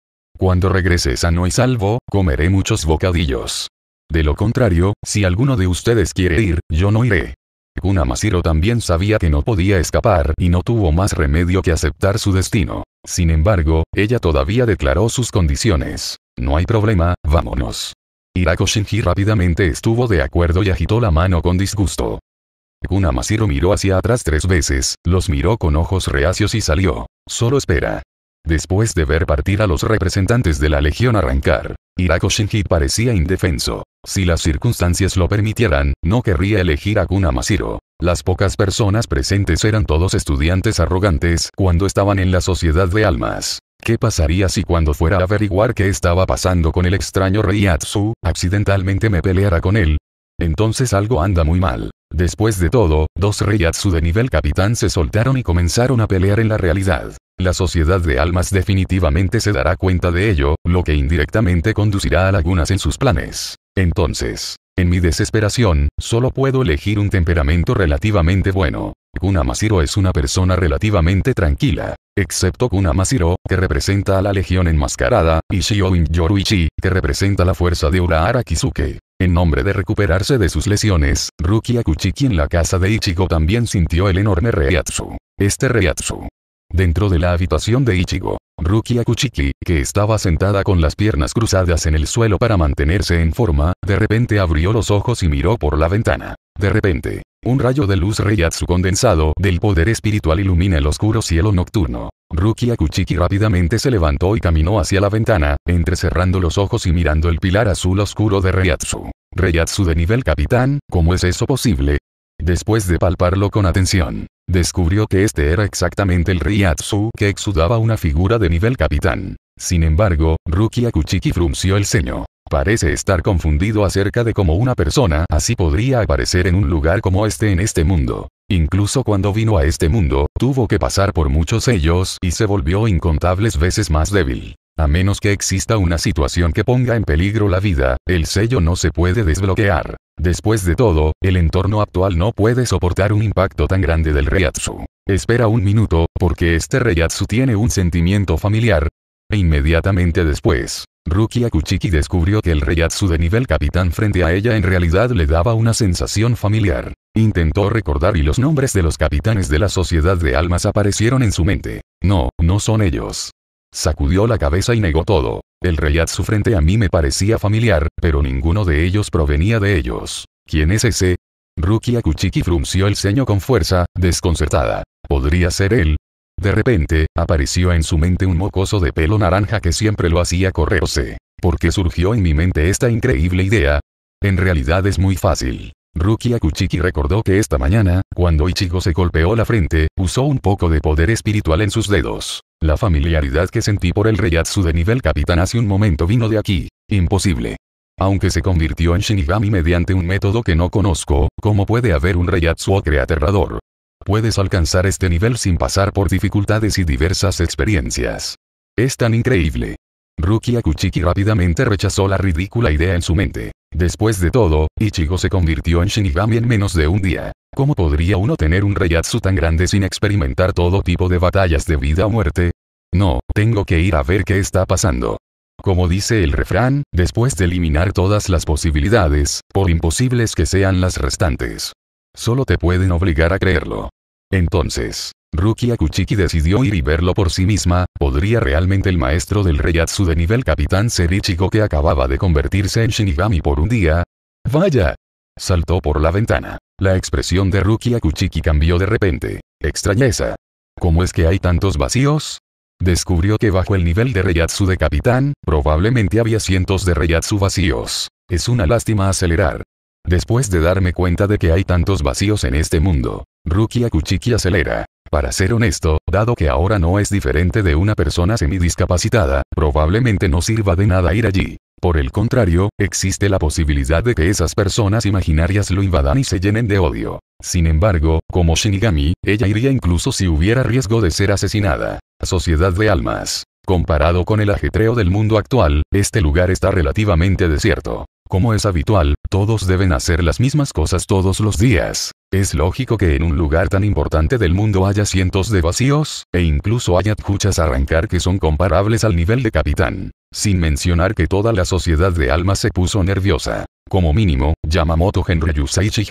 Cuando regrese sano y salvo, comeré muchos bocadillos. De lo contrario, si alguno de ustedes quiere ir, yo no iré. Kunamashiro también sabía que no podía escapar y no tuvo más remedio que aceptar su destino. Sin embargo, ella todavía declaró sus condiciones. No hay problema, vámonos. Hirako Shinji rápidamente estuvo de acuerdo y agitó la mano con disgusto. Kunamashiro miró hacia atrás tres veces, los miró con ojos reacios y salió. Solo espera. Después de ver partir a los representantes de la Legión arrancar, Irako Shinji parecía indefenso. Si las circunstancias lo permitieran, no querría elegir a Kunamashiro. Las pocas personas presentes eran todos estudiantes arrogantes cuando estaban en la sociedad de almas. ¿Qué pasaría si cuando fuera a averiguar qué estaba pasando con el extraño Atsu, accidentalmente me peleara con él? Entonces algo anda muy mal. Después de todo, dos Ryatsu de nivel capitán se soltaron y comenzaron a pelear en la realidad. La sociedad de almas definitivamente se dará cuenta de ello, lo que indirectamente conducirá a lagunas en sus planes. Entonces, en mi desesperación, solo puedo elegir un temperamento relativamente bueno. Kunamashiro es una persona relativamente tranquila, excepto Kunamashiro, que representa a la legión enmascarada, y Shioin Yoruichi, que representa la fuerza de Urahara Kisuke. En nombre de recuperarse de sus lesiones, Rukia Kuchiki en la casa de Ichigo también sintió el enorme Reiatsu. Este Reiatsu. Dentro de la habitación de Ichigo, Rukia Kuchiki, que estaba sentada con las piernas cruzadas en el suelo para mantenerse en forma, de repente abrió los ojos y miró por la ventana. De repente, un rayo de luz reyatsu condensado del poder espiritual ilumina el oscuro cielo nocturno. Rukia Kuchiki rápidamente se levantó y caminó hacia la ventana, entrecerrando los ojos y mirando el pilar azul oscuro de reyatsu. ¿Reyatsu de nivel capitán, ¿cómo es eso posible? Después de palparlo con atención, descubrió que este era exactamente el Ryatsu que exudaba una figura de nivel capitán. Sin embargo, Ruki Kuchiki frunció el ceño. Parece estar confundido acerca de cómo una persona así podría aparecer en un lugar como este en este mundo. Incluso cuando vino a este mundo, tuvo que pasar por muchos sellos y se volvió incontables veces más débil. A menos que exista una situación que ponga en peligro la vida, el sello no se puede desbloquear. Después de todo, el entorno actual no puede soportar un impacto tan grande del reyatsu. Espera un minuto, porque este reyatsu tiene un sentimiento familiar. E inmediatamente después, Ruki Kuchiki descubrió que el reyatsu de nivel capitán frente a ella en realidad le daba una sensación familiar. Intentó recordar y los nombres de los capitanes de la Sociedad de Almas aparecieron en su mente. No, no son ellos. Sacudió la cabeza y negó todo. El su frente a mí me parecía familiar, pero ninguno de ellos provenía de ellos. ¿Quién es ese? Rukia Kuchiki frunció el ceño con fuerza, desconcertada. ¿Podría ser él? De repente, apareció en su mente un mocoso de pelo naranja que siempre lo hacía correrse. ¿Por qué surgió en mi mente esta increíble idea? En realidad es muy fácil. Rukia Kuchiki recordó que esta mañana, cuando Ichigo se golpeó la frente, usó un poco de poder espiritual en sus dedos. La familiaridad que sentí por el reyatsu de nivel capitán hace un momento vino de aquí. Imposible. Aunque se convirtió en Shinigami mediante un método que no conozco, ¿cómo puede haber un reyatsu ocre aterrador? Puedes alcanzar este nivel sin pasar por dificultades y diversas experiencias. Es tan increíble. Rukia Kuchiki rápidamente rechazó la ridícula idea en su mente. Después de todo, Ichigo se convirtió en Shinigami en menos de un día. ¿Cómo podría uno tener un reyatsu tan grande sin experimentar todo tipo de batallas de vida o muerte? No, tengo que ir a ver qué está pasando. Como dice el refrán, después de eliminar todas las posibilidades, por imposibles que sean las restantes. Solo te pueden obligar a creerlo. Entonces, Rukia Kuchiki decidió ir y verlo por sí misma, ¿podría realmente el maestro del reyatsu de nivel Capitán Ichigo que acababa de convertirse en Shinigami por un día? ¡Vaya! Saltó por la ventana. La expresión de Rukia Kuchiki cambió de repente. Extrañeza. ¿Cómo es que hay tantos vacíos? Descubrió que bajo el nivel de reyatsu de Capitán, probablemente había cientos de reyatsu vacíos. Es una lástima acelerar. Después de darme cuenta de que hay tantos vacíos en este mundo, Rukia Kuchiki acelera. Para ser honesto, dado que ahora no es diferente de una persona semidiscapacitada, probablemente no sirva de nada ir allí. Por el contrario, existe la posibilidad de que esas personas imaginarias lo invadan y se llenen de odio. Sin embargo, como Shinigami, ella iría incluso si hubiera riesgo de ser asesinada. Sociedad de almas. Comparado con el ajetreo del mundo actual, este lugar está relativamente desierto. Como es habitual, todos deben hacer las mismas cosas todos los días. Es lógico que en un lugar tan importante del mundo haya cientos de vacíos, e incluso haya a arrancar que son comparables al nivel de capitán. Sin mencionar que toda la sociedad de almas se puso nerviosa. Como mínimo, Yamamoto Henry Yusaichi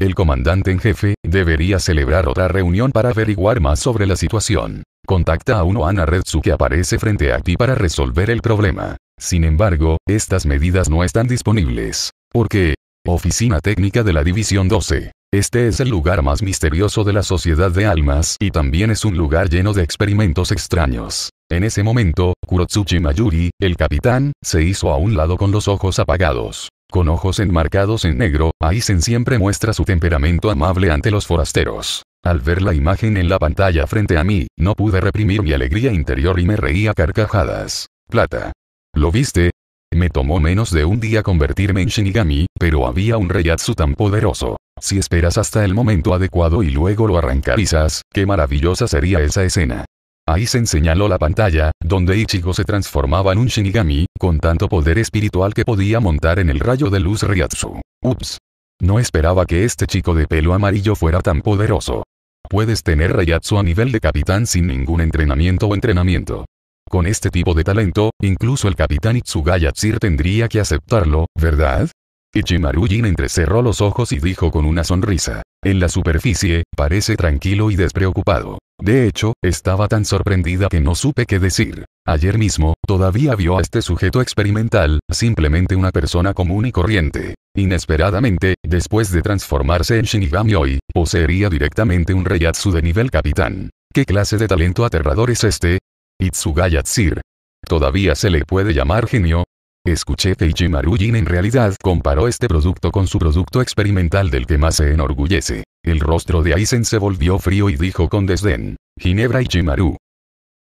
el comandante en jefe, debería celebrar otra reunión para averiguar más sobre la situación. Contacta a uno anna Retsu que aparece frente a ti para resolver el problema. Sin embargo, estas medidas no están disponibles. ¿Por qué? Oficina Técnica de la División 12. Este es el lugar más misterioso de la Sociedad de Almas y también es un lugar lleno de experimentos extraños. En ese momento, Kurotsuchi Mayuri, el capitán, se hizo a un lado con los ojos apagados. Con ojos enmarcados en negro, Aizen siempre muestra su temperamento amable ante los forasteros. Al ver la imagen en la pantalla frente a mí, no pude reprimir mi alegría interior y me reía carcajadas. Plata. ¿Lo viste? Me tomó menos de un día convertirme en Shinigami, pero había un reyatsu tan poderoso. Si esperas hasta el momento adecuado y luego lo arrancarizas, qué maravillosa sería esa escena. Ahí se enseñó la pantalla, donde Ichigo se transformaba en un Shinigami, con tanto poder espiritual que podía montar en el rayo de luz Ryatsu. Ups. No esperaba que este chico de pelo amarillo fuera tan poderoso. Puedes tener Ryatsu a nivel de capitán sin ningún entrenamiento o entrenamiento. Con este tipo de talento, incluso el capitán Itsugayatsir tendría que aceptarlo, ¿verdad? Ichimaru Jin entrecerró los ojos y dijo con una sonrisa. En la superficie, parece tranquilo y despreocupado. De hecho, estaba tan sorprendida que no supe qué decir. Ayer mismo, todavía vio a este sujeto experimental, simplemente una persona común y corriente. Inesperadamente, después de transformarse en Shinigami hoy, poseería directamente un reyatsu de nivel capitán. ¿Qué clase de talento aterrador es este? Itsugayatsir. Todavía se le puede llamar genio. Escuché que Ichimaru Jin en realidad comparó este producto con su producto experimental del que más se enorgullece. El rostro de Aizen se volvió frío y dijo con desdén. Ginebra Ichimaru.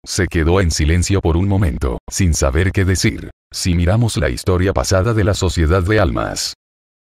Se quedó en silencio por un momento, sin saber qué decir. Si miramos la historia pasada de la sociedad de almas,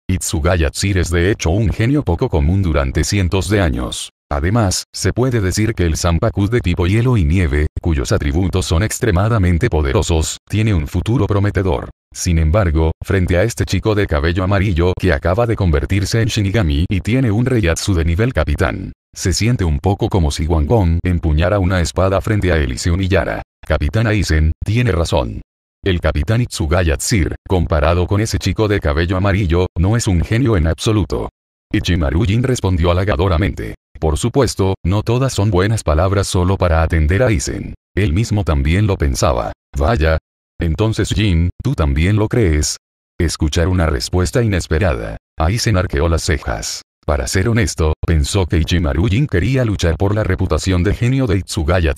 Itsugayatsir es de hecho un genio poco común durante cientos de años. Además, se puede decir que el Sampaku de tipo hielo y nieve, cuyos atributos son extremadamente poderosos, tiene un futuro prometedor. Sin embargo, frente a este chico de cabello amarillo que acaba de convertirse en Shinigami y tiene un reyatsu de nivel capitán, se siente un poco como si Wangong empuñara una espada frente a él y Yara. Capitán Aizen, tiene razón. El capitán Itsugayatsir, comparado con ese chico de cabello amarillo, no es un genio en absoluto. Ichimaru Jin respondió halagadoramente. Por supuesto, no todas son buenas palabras solo para atender a Isen. Él mismo también lo pensaba. Vaya. Entonces Jin, ¿tú también lo crees? Escuchar una respuesta inesperada. Aizen arqueó las cejas. Para ser honesto, pensó que Ichimaru Jin quería luchar por la reputación de genio de Itsugaya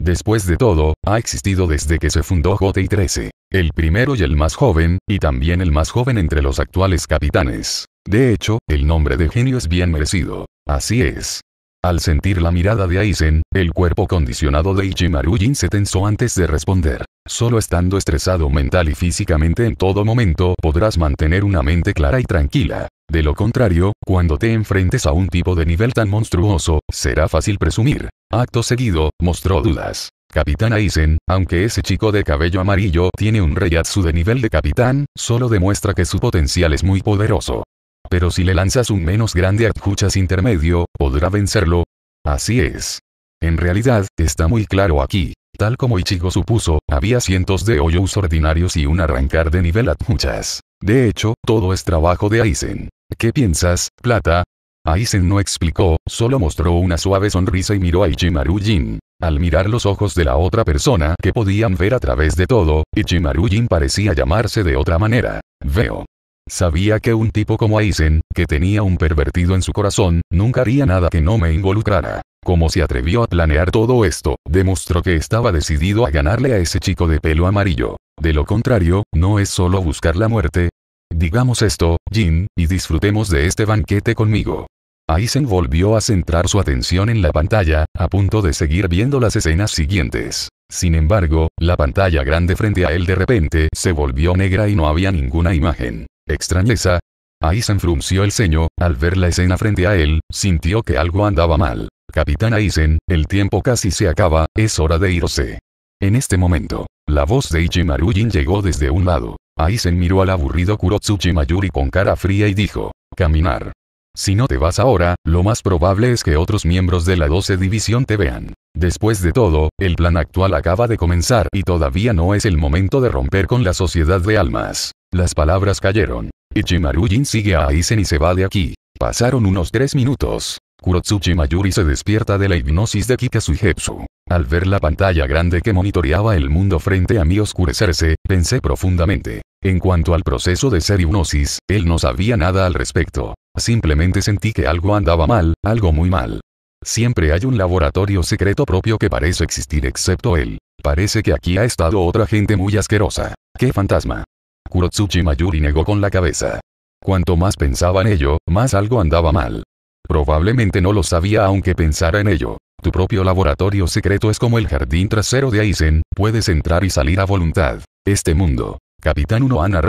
Después de todo, ha existido desde que se fundó Gotei 13. El primero y el más joven, y también el más joven entre los actuales capitanes. De hecho, el nombre de genio es bien merecido. Así es. Al sentir la mirada de Aizen, el cuerpo condicionado de Ichimaru Jin se tensó antes de responder. Solo estando estresado mental y físicamente en todo momento podrás mantener una mente clara y tranquila. De lo contrario, cuando te enfrentes a un tipo de nivel tan monstruoso, será fácil presumir. Acto seguido, mostró dudas. Capitán Aizen, aunque ese chico de cabello amarillo tiene un reyatsu de nivel de capitán, solo demuestra que su potencial es muy poderoso. Pero si le lanzas un menos grande Kuchas intermedio, ¿podrá vencerlo? Así es. En realidad, está muy claro aquí. Tal como Ichigo supuso, había cientos de hoyos ordinarios y un arrancar de nivel muchas De hecho, todo es trabajo de Aizen. ¿Qué piensas, plata? Aizen no explicó, solo mostró una suave sonrisa y miró a Ichimaru Jin. Al mirar los ojos de la otra persona que podían ver a través de todo, Ichimaru Jin parecía llamarse de otra manera. Veo. Sabía que un tipo como Aizen, que tenía un pervertido en su corazón, nunca haría nada que no me involucrara. Como se atrevió a planear todo esto, demostró que estaba decidido a ganarle a ese chico de pelo amarillo. De lo contrario, no es solo buscar la muerte. Digamos esto, Jin, y disfrutemos de este banquete conmigo. Aizen volvió a centrar su atención en la pantalla, a punto de seguir viendo las escenas siguientes. Sin embargo, la pantalla grande frente a él de repente se volvió negra y no había ninguna imagen extrañeza. Aizen frunció el ceño, al ver la escena frente a él, sintió que algo andaba mal. Capitán Aizen, el tiempo casi se acaba, es hora de irse. En este momento, la voz de Ichimaru Jin llegó desde un lado. Aizen miró al aburrido Kurotsuchi Mayuri con cara fría y dijo, caminar. Si no te vas ahora, lo más probable es que otros miembros de la 12 División te vean. Después de todo, el plan actual acaba de comenzar y todavía no es el momento de romper con la sociedad de almas. Las palabras cayeron. Jin sigue a Aizen y se va de aquí. Pasaron unos tres minutos. Kurotsuchi Mayuri se despierta de la hipnosis de Kikasu Hepsu. Al ver la pantalla grande que monitoreaba el mundo frente a mí oscurecerse, pensé profundamente. En cuanto al proceso de ser hipnosis, él no sabía nada al respecto. Simplemente sentí que algo andaba mal, algo muy mal. Siempre hay un laboratorio secreto propio que parece existir excepto él. Parece que aquí ha estado otra gente muy asquerosa. ¡Qué fantasma! Kurotsuchi Mayuri negó con la cabeza. Cuanto más pensaba en ello, más algo andaba mal. Probablemente no lo sabía aunque pensara en ello. Tu propio laboratorio secreto es como el jardín trasero de Aizen, puedes entrar y salir a voluntad. Este mundo. Capitán 1 Ana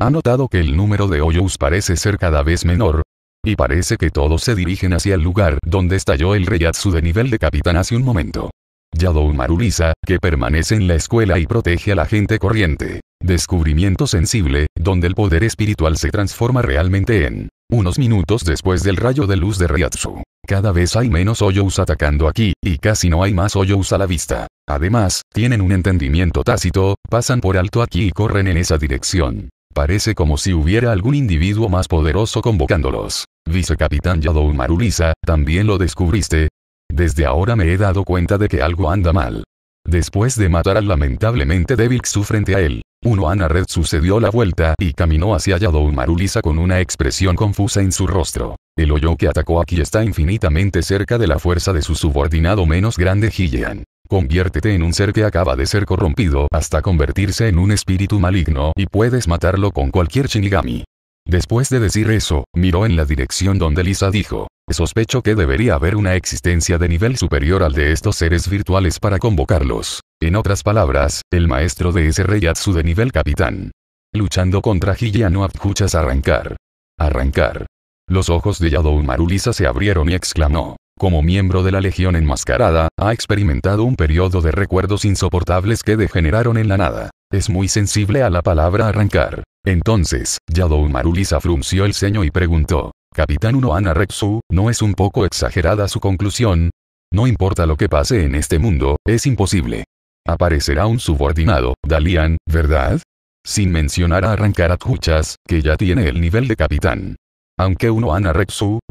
ha notado que el número de hoyos parece ser cada vez menor. Y parece que todos se dirigen hacia el lugar donde estalló el reyatsu de nivel de capitán hace un momento. Yadou Marulisa, que permanece en la escuela y protege a la gente corriente. Descubrimiento sensible, donde el poder espiritual se transforma realmente en unos minutos después del rayo de luz de Ryatsu. Cada vez hay menos hoyos atacando aquí, y casi no hay más hoyos a la vista. Además, tienen un entendimiento tácito, pasan por alto aquí y corren en esa dirección. Parece como si hubiera algún individuo más poderoso convocándolos. Vicecapitán Yadou Marulisa, también lo descubriste, desde ahora me he dado cuenta de que algo anda mal. Después de matar al lamentablemente débil Xu frente a él, ana Red sucedió la vuelta y caminó hacia Maru Lisa con una expresión confusa en su rostro. El hoyo que atacó aquí está infinitamente cerca de la fuerza de su subordinado menos grande Hiyan. Conviértete en un ser que acaba de ser corrompido hasta convertirse en un espíritu maligno y puedes matarlo con cualquier Shinigami. Después de decir eso, miró en la dirección donde Lisa dijo, Sospecho que debería haber una existencia de nivel superior al de estos seres virtuales para convocarlos. En otras palabras, el maestro de ese reyatsu de nivel capitán. Luchando contra Hiyano no arrancar. Arrancar. Los ojos de Yadou Marulisa se abrieron y exclamó. Como miembro de la Legión Enmascarada, ha experimentado un periodo de recuerdos insoportables que degeneraron en la nada. Es muy sensible a la palabra arrancar. Entonces, Yadou Marulisa frunció el ceño y preguntó, Capitán 1 Ana ¿no es un poco exagerada su conclusión? No importa lo que pase en este mundo, es imposible. Aparecerá un subordinado, Dalian, ¿verdad? Sin mencionar a arrancar a que ya tiene el nivel de capitán. Aunque uno Ana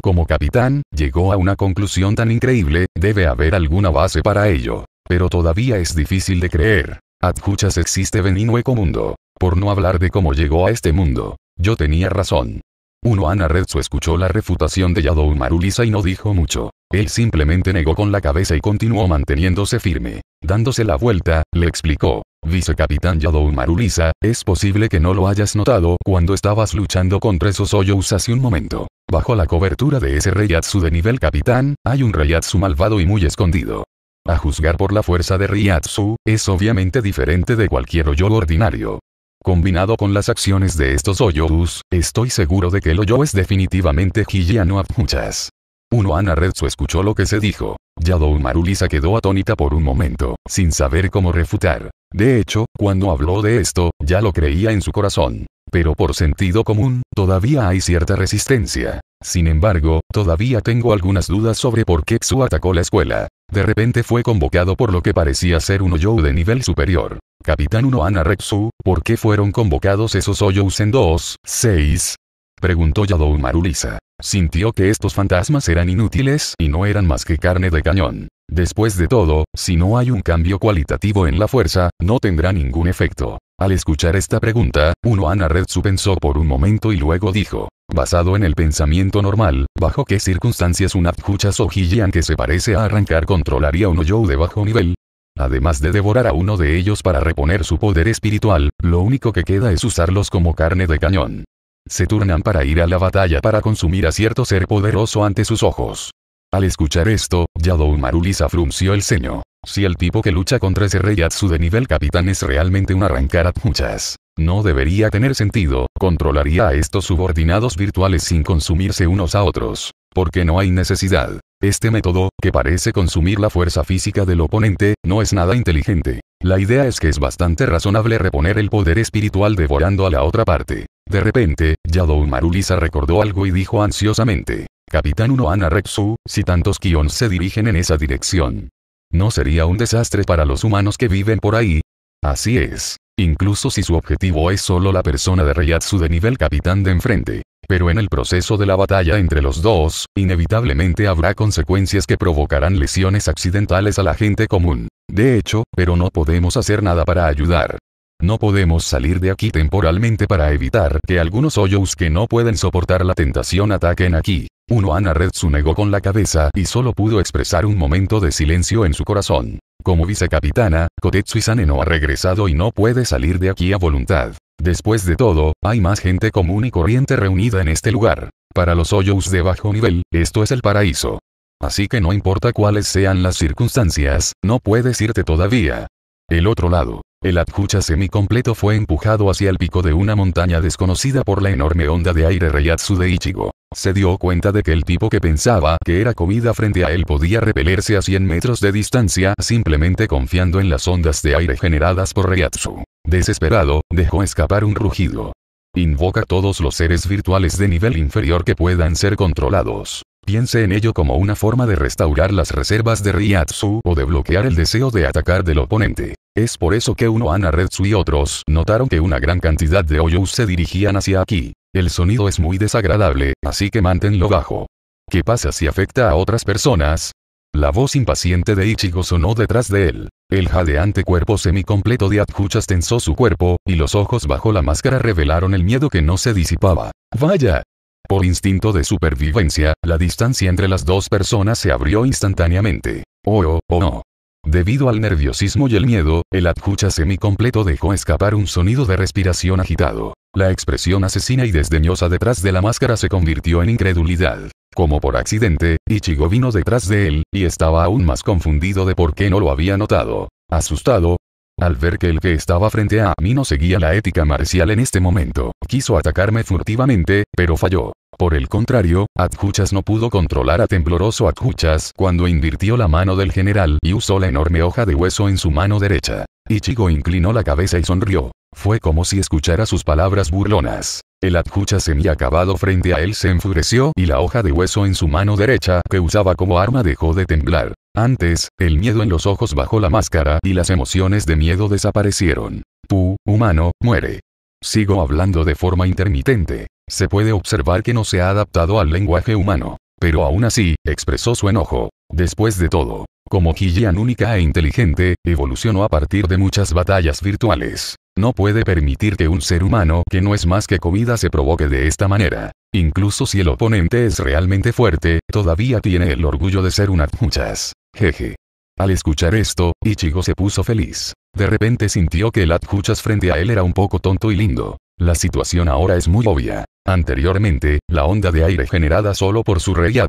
como capitán, llegó a una conclusión tan increíble, debe haber alguna base para ello. Pero todavía es difícil de creer. Atjuchas existe Hueco Mundo. Por no hablar de cómo llegó a este mundo. Yo tenía razón. Uno Anna Redsu escuchó la refutación de Yadou Marulisa y no dijo mucho. Él simplemente negó con la cabeza y continuó manteniéndose firme. Dándose la vuelta, le explicó. Vicecapitán Yadou Marulisa, es posible que no lo hayas notado cuando estabas luchando contra esos hoyos hace un momento. Bajo la cobertura de ese Reyatsu de nivel capitán, hay un Reyatsu malvado y muy escondido. A juzgar por la fuerza de Ryatsu, es obviamente diferente de cualquier Hoyo ordinario. Combinado con las acciones de estos Oyo-dus, estoy seguro de que el Oyo es definitivamente Hijiano Apuchas. Uno Anaretsu escuchó lo que se dijo. Yadou Marulisa quedó atónita por un momento, sin saber cómo refutar. De hecho, cuando habló de esto, ya lo creía en su corazón. Pero por sentido común, todavía hay cierta resistencia. Sin embargo, todavía tengo algunas dudas sobre por qué Xu atacó la escuela. De repente fue convocado por lo que parecía ser un Oyou de nivel superior. Capitán 1 Ana Repsu, ¿por qué fueron convocados esos Oyous en 2, 6? Preguntó Yadou Marulisa. Sintió que estos fantasmas eran inútiles y no eran más que carne de cañón. Después de todo, si no hay un cambio cualitativo en la fuerza, no tendrá ningún efecto. Al escuchar esta pregunta, Unoana Retsu pensó por un momento y luego dijo. Basado en el pensamiento normal, ¿bajo qué circunstancias un Abjucha Sojiyan que se parece a arrancar controlaría a un de bajo nivel? Además de devorar a uno de ellos para reponer su poder espiritual, lo único que queda es usarlos como carne de cañón. Se turnan para ir a la batalla para consumir a cierto ser poderoso ante sus ojos. Al escuchar esto, Yadou Marulisa frunció el ceño. Si el tipo que lucha contra ese rey de nivel capitán es realmente un arrancar muchas, No debería tener sentido, controlaría a estos subordinados virtuales sin consumirse unos a otros. Porque no hay necesidad. Este método, que parece consumir la fuerza física del oponente, no es nada inteligente. La idea es que es bastante razonable reponer el poder espiritual devorando a la otra parte. De repente, Yadou Marulisa recordó algo y dijo ansiosamente. Capitán Ana Repsu, si tantos kions se dirigen en esa dirección, ¿No sería un desastre para los humanos que viven por ahí? Así es. Incluso si su objetivo es solo la persona de Reyatsu de nivel capitán de enfrente. Pero en el proceso de la batalla entre los dos, inevitablemente habrá consecuencias que provocarán lesiones accidentales a la gente común. De hecho, pero no podemos hacer nada para ayudar. No podemos salir de aquí temporalmente para evitar que algunos hoyos que no pueden soportar la tentación ataquen aquí. Uno Red su negó con la cabeza y solo pudo expresar un momento de silencio en su corazón. Como vicecapitana, Kotetsu Isane no ha regresado y no puede salir de aquí a voluntad. Después de todo, hay más gente común y corriente reunida en este lugar. Para los hoyos de bajo nivel, esto es el paraíso. Así que no importa cuáles sean las circunstancias, no puedes irte todavía. El otro lado. El semi semicompleto fue empujado hacia el pico de una montaña desconocida por la enorme onda de aire reyatsu de Ichigo. Se dio cuenta de que el tipo que pensaba que era comida frente a él podía repelerse a 100 metros de distancia simplemente confiando en las ondas de aire generadas por Ryatsu. Desesperado, dejó escapar un rugido. Invoca todos los seres virtuales de nivel inferior que puedan ser controlados. Piense en ello como una forma de restaurar las reservas de Ryatsu o de bloquear el deseo de atacar del oponente. Es por eso que uno Ana Retsu y otros notaron que una gran cantidad de Oyus se dirigían hacia aquí. El sonido es muy desagradable, así que manténlo bajo. ¿Qué pasa si afecta a otras personas? La voz impaciente de Ichigo sonó detrás de él. El jadeante cuerpo semicompleto de Atkuchas tensó su cuerpo, y los ojos bajo la máscara revelaron el miedo que no se disipaba. ¡Vaya! Por instinto de supervivencia, la distancia entre las dos personas se abrió instantáneamente. ¡Oh, oh, oh no! Debido al nerviosismo y el miedo, el semi semicompleto dejó escapar un sonido de respiración agitado. La expresión asesina y desdeñosa detrás de la máscara se convirtió en incredulidad. Como por accidente, Ichigo vino detrás de él, y estaba aún más confundido de por qué no lo había notado. Asustado, al ver que el que estaba frente a mí no seguía la ética marcial en este momento, quiso atacarme furtivamente, pero falló. Por el contrario, Adjuchas no pudo controlar a tembloroso Adjuchas cuando invirtió la mano del general y usó la enorme hoja de hueso en su mano derecha. Ichigo inclinó la cabeza y sonrió. Fue como si escuchara sus palabras burlonas. El mi semiacabado frente a él se enfureció y la hoja de hueso en su mano derecha que usaba como arma dejó de temblar. Antes, el miedo en los ojos bajó la máscara y las emociones de miedo desaparecieron. Pu, humano, muere. Sigo hablando de forma intermitente. Se puede observar que no se ha adaptado al lenguaje humano. Pero aún así, expresó su enojo. Después de todo, como Gillian única e inteligente, evolucionó a partir de muchas batallas virtuales. No puede permitir que un ser humano que no es más que comida se provoque de esta manera. Incluso si el oponente es realmente fuerte, todavía tiene el orgullo de ser una muchas. Jeje. Al escuchar esto, Ichigo se puso feliz. De repente sintió que el Atjuchas frente a él era un poco tonto y lindo. La situación ahora es muy obvia. Anteriormente, la onda de aire generada solo por su rey ya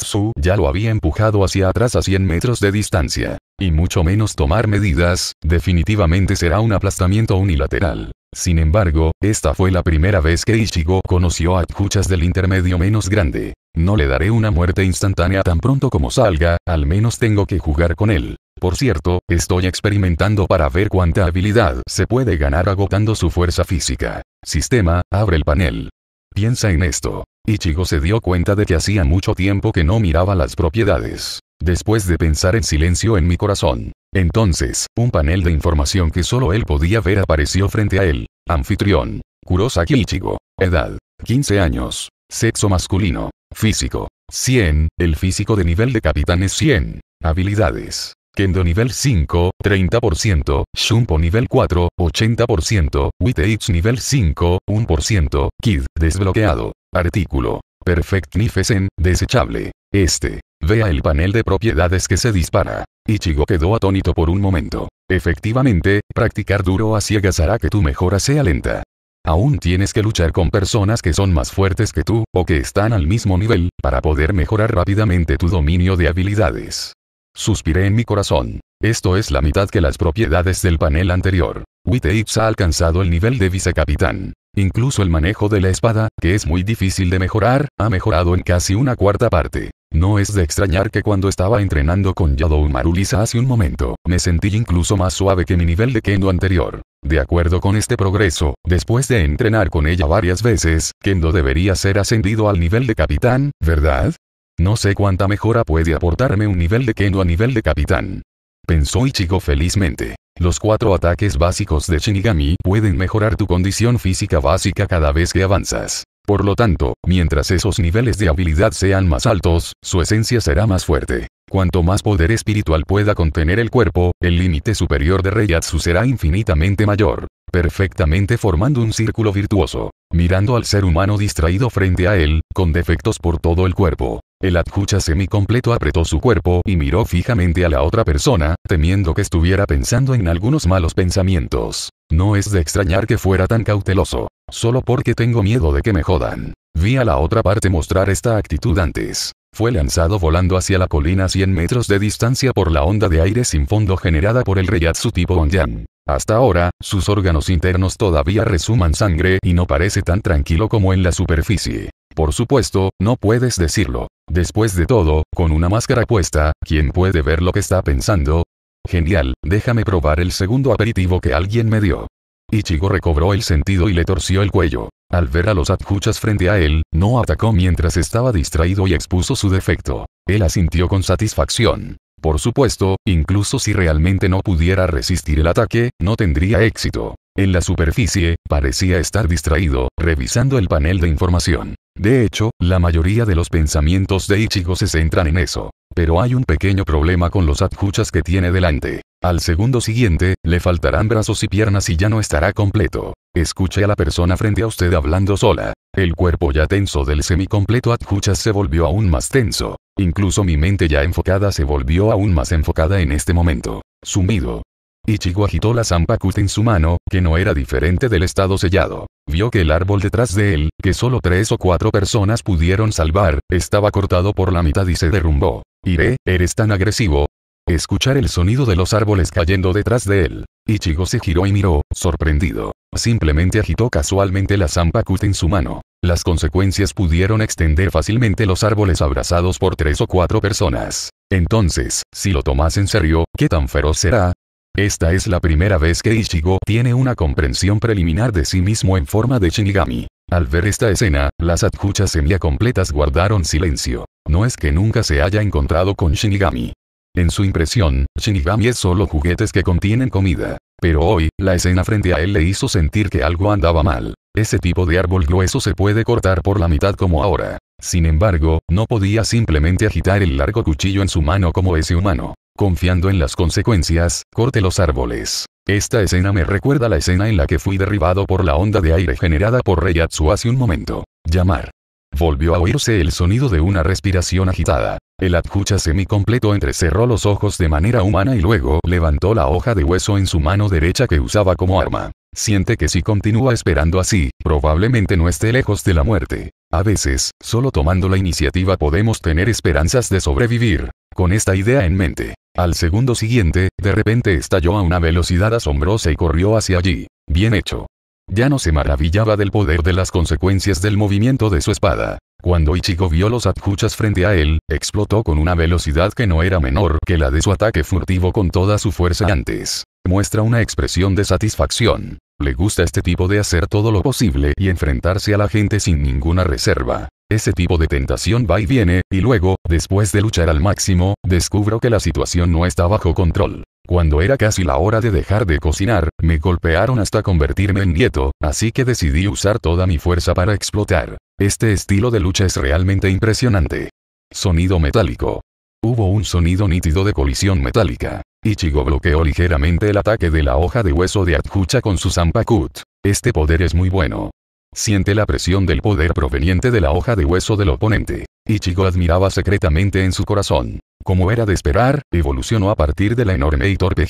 lo había empujado hacia atrás a 100 metros de distancia. Y mucho menos tomar medidas, definitivamente será un aplastamiento unilateral. Sin embargo, esta fue la primera vez que Ichigo conoció a Kuchas del intermedio menos grande. No le daré una muerte instantánea tan pronto como salga, al menos tengo que jugar con él. Por cierto, estoy experimentando para ver cuánta habilidad se puede ganar agotando su fuerza física. Sistema, abre el panel. Piensa en esto. Ichigo se dio cuenta de que hacía mucho tiempo que no miraba las propiedades. Después de pensar en silencio en mi corazón. Entonces, un panel de información que solo él podía ver apareció frente a él. Anfitrión. Kurosaki Ichigo. Edad. 15 años. Sexo masculino. Físico. 100. El físico de nivel de capitán es 100. Habilidades. Kendo nivel 5, 30%, Shunpo nivel 4, 80%, Witeix nivel 5, 1%, Kid, desbloqueado. Artículo. Perfect Nifesen, desechable. Este. Vea el panel de propiedades que se dispara. Ichigo quedó atónito por un momento. Efectivamente, practicar duro a ciegas hará que tu mejora sea lenta. Aún tienes que luchar con personas que son más fuertes que tú, o que están al mismo nivel, para poder mejorar rápidamente tu dominio de habilidades. Suspiré en mi corazón. Esto es la mitad que las propiedades del panel anterior. Witteitz ha alcanzado el nivel de vicecapitán. Incluso el manejo de la espada, que es muy difícil de mejorar, ha mejorado en casi una cuarta parte. No es de extrañar que cuando estaba entrenando con Yadou Marulisa hace un momento, me sentí incluso más suave que mi nivel de kendo anterior. De acuerdo con este progreso, después de entrenar con ella varias veces, Kendo debería ser ascendido al nivel de capitán, ¿verdad? No sé cuánta mejora puede aportarme un nivel de Kendo a nivel de capitán. Pensó Ichigo felizmente. Los cuatro ataques básicos de Shinigami pueden mejorar tu condición física básica cada vez que avanzas. Por lo tanto, mientras esos niveles de habilidad sean más altos, su esencia será más fuerte. Cuanto más poder espiritual pueda contener el cuerpo, el límite superior de Reiatsu será infinitamente mayor, perfectamente formando un círculo virtuoso, mirando al ser humano distraído frente a él, con defectos por todo el cuerpo. El adjucha semicompleto apretó su cuerpo y miró fijamente a la otra persona, temiendo que estuviera pensando en algunos malos pensamientos. No es de extrañar que fuera tan cauteloso. Solo porque tengo miedo de que me jodan. Vi a la otra parte mostrar esta actitud antes. Fue lanzado volando hacia la colina a 100 metros de distancia por la onda de aire sin fondo generada por el reyatsu tipo Onyan. Hasta ahora, sus órganos internos todavía resuman sangre y no parece tan tranquilo como en la superficie. Por supuesto, no puedes decirlo, Después de todo, con una máscara puesta, ¿quién puede ver lo que está pensando? Genial, déjame probar el segundo aperitivo que alguien me dio. Ichigo recobró el sentido y le torció el cuello. Al ver a los adjuchas frente a él, no atacó mientras estaba distraído y expuso su defecto. Él asintió con satisfacción. Por supuesto, incluso si realmente no pudiera resistir el ataque, no tendría éxito. En la superficie, parecía estar distraído, revisando el panel de información. De hecho, la mayoría de los pensamientos de Ichigo se centran en eso. Pero hay un pequeño problema con los adjuchas que tiene delante. Al segundo siguiente, le faltarán brazos y piernas y ya no estará completo. Escuche a la persona frente a usted hablando sola. El cuerpo ya tenso del semicompleto adjuchas se volvió aún más tenso. Incluso mi mente ya enfocada se volvió aún más enfocada en este momento. Sumido, Ichigo agitó la Zampacut en su mano, que no era diferente del estado sellado. Vio que el árbol detrás de él, que solo tres o cuatro personas pudieron salvar, estaba cortado por la mitad y se derrumbó. Iré, eres tan agresivo. Escuchar el sonido de los árboles cayendo detrás de él. Ichigo se giró y miró, sorprendido. Simplemente agitó casualmente la Zampacut en su mano. Las consecuencias pudieron extender fácilmente los árboles abrazados por tres o cuatro personas. Entonces, si lo tomas en serio, ¿qué tan feroz será? Esta es la primera vez que Ichigo tiene una comprensión preliminar de sí mismo en forma de Shinigami. Al ver esta escena, las adjuchas semia completas guardaron silencio. No es que nunca se haya encontrado con Shinigami. En su impresión, Shinigami es solo juguetes que contienen comida. Pero hoy, la escena frente a él le hizo sentir que algo andaba mal. Ese tipo de árbol grueso se puede cortar por la mitad como ahora. Sin embargo, no podía simplemente agitar el largo cuchillo en su mano como ese humano. Confiando en las consecuencias, corte los árboles. Esta escena me recuerda la escena en la que fui derribado por la onda de aire generada por Reyatsu hace un momento. Llamar. Volvió a oírse el sonido de una respiración agitada. El adjucha semicompleto entrecerró los ojos de manera humana y luego levantó la hoja de hueso en su mano derecha que usaba como arma. Siente que si continúa esperando así, probablemente no esté lejos de la muerte. A veces, solo tomando la iniciativa podemos tener esperanzas de sobrevivir. Con esta idea en mente, al segundo siguiente, de repente estalló a una velocidad asombrosa y corrió hacia allí. Bien hecho. Ya no se maravillaba del poder de las consecuencias del movimiento de su espada. Cuando Ichigo vio los Atjuchas frente a él, explotó con una velocidad que no era menor que la de su ataque furtivo con toda su fuerza antes. Muestra una expresión de satisfacción. Le gusta este tipo de hacer todo lo posible y enfrentarse a la gente sin ninguna reserva. Ese tipo de tentación va y viene, y luego, después de luchar al máximo, descubro que la situación no está bajo control. Cuando era casi la hora de dejar de cocinar, me golpearon hasta convertirme en nieto, así que decidí usar toda mi fuerza para explotar. Este estilo de lucha es realmente impresionante. Sonido metálico. Hubo un sonido nítido de colisión metálica. Ichigo bloqueó ligeramente el ataque de la hoja de hueso de Atjucha con su Zampakut. Este poder es muy bueno. Siente la presión del poder proveniente de la hoja de hueso del oponente. Ichigo admiraba secretamente en su corazón. Como era de esperar, evolucionó a partir de la enorme y torpe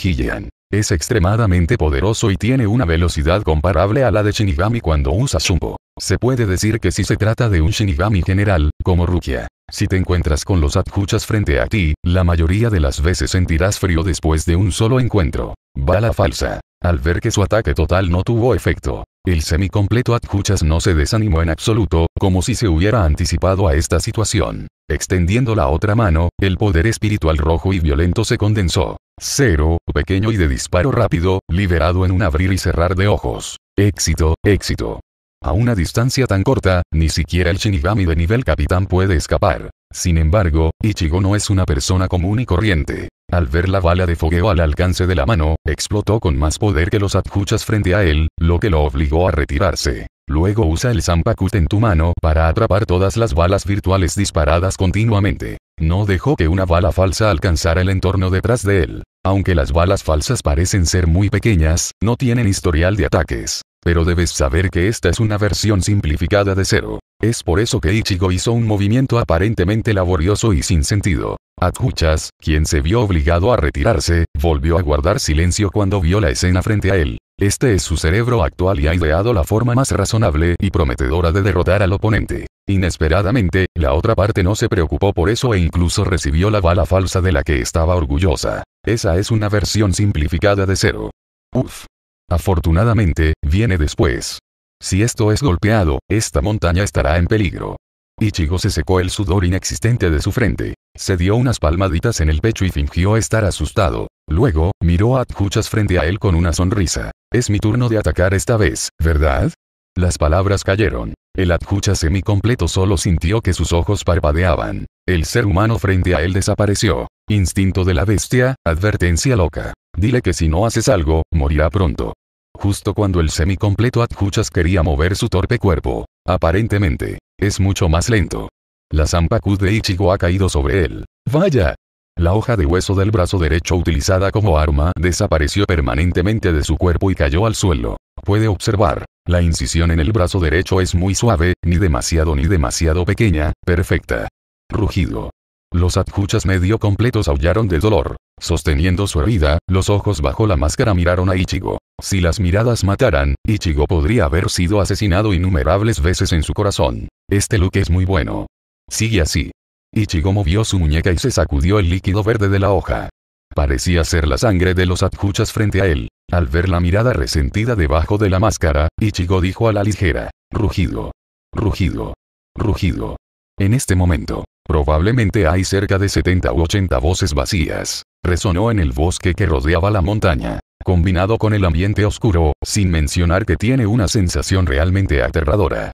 Es extremadamente poderoso y tiene una velocidad comparable a la de Shinigami cuando usa Shumpo. Se puede decir que si se trata de un Shinigami general, como Rukia. Si te encuentras con los Adjuchas frente a ti, la mayoría de las veces sentirás frío después de un solo encuentro. Bala falsa. Al ver que su ataque total no tuvo efecto, el semicompleto Atkuchas no se desanimó en absoluto, como si se hubiera anticipado a esta situación. Extendiendo la otra mano, el poder espiritual rojo y violento se condensó. Cero, pequeño y de disparo rápido, liberado en un abrir y cerrar de ojos. Éxito, éxito. A una distancia tan corta, ni siquiera el Shinigami de nivel capitán puede escapar. Sin embargo, Ichigo no es una persona común y corriente. Al ver la bala de fogueo al alcance de la mano, explotó con más poder que los adjuchas frente a él, lo que lo obligó a retirarse. Luego usa el Zampakut en tu mano para atrapar todas las balas virtuales disparadas continuamente. No dejó que una bala falsa alcanzara el entorno detrás de él. Aunque las balas falsas parecen ser muy pequeñas, no tienen historial de ataques pero debes saber que esta es una versión simplificada de cero. Es por eso que Ichigo hizo un movimiento aparentemente laborioso y sin sentido. Atsuchas, quien se vio obligado a retirarse, volvió a guardar silencio cuando vio la escena frente a él. Este es su cerebro actual y ha ideado la forma más razonable y prometedora de derrotar al oponente. Inesperadamente, la otra parte no se preocupó por eso e incluso recibió la bala falsa de la que estaba orgullosa. Esa es una versión simplificada de cero. Uf. Afortunadamente, viene después. Si esto es golpeado, esta montaña estará en peligro. Ichigo se secó el sudor inexistente de su frente. Se dio unas palmaditas en el pecho y fingió estar asustado. Luego, miró a Adjuchas frente a él con una sonrisa. Es mi turno de atacar esta vez, ¿verdad? Las palabras cayeron. El semi completo solo sintió que sus ojos parpadeaban. El ser humano frente a él desapareció. Instinto de la bestia, advertencia loca. Dile que si no haces algo, morirá pronto. Justo cuando el semicompleto Atjuchas quería mover su torpe cuerpo. Aparentemente, es mucho más lento. La Zampaku de Ichigo ha caído sobre él. ¡Vaya! La hoja de hueso del brazo derecho utilizada como arma desapareció permanentemente de su cuerpo y cayó al suelo. Puede observar, la incisión en el brazo derecho es muy suave, ni demasiado ni demasiado pequeña, perfecta. Rugido. Los adjuchas medio completos aullaron de dolor. Sosteniendo su herida, los ojos bajo la máscara miraron a Ichigo. Si las miradas mataran, Ichigo podría haber sido asesinado innumerables veces en su corazón. Este look es muy bueno. Sigue así. Ichigo movió su muñeca y se sacudió el líquido verde de la hoja. Parecía ser la sangre de los adjuchas frente a él. Al ver la mirada resentida debajo de la máscara, Ichigo dijo a la ligera, rugido, rugido, rugido. En este momento, Probablemente hay cerca de 70 u 80 voces vacías. Resonó en el bosque que rodeaba la montaña. Combinado con el ambiente oscuro, sin mencionar que tiene una sensación realmente aterradora.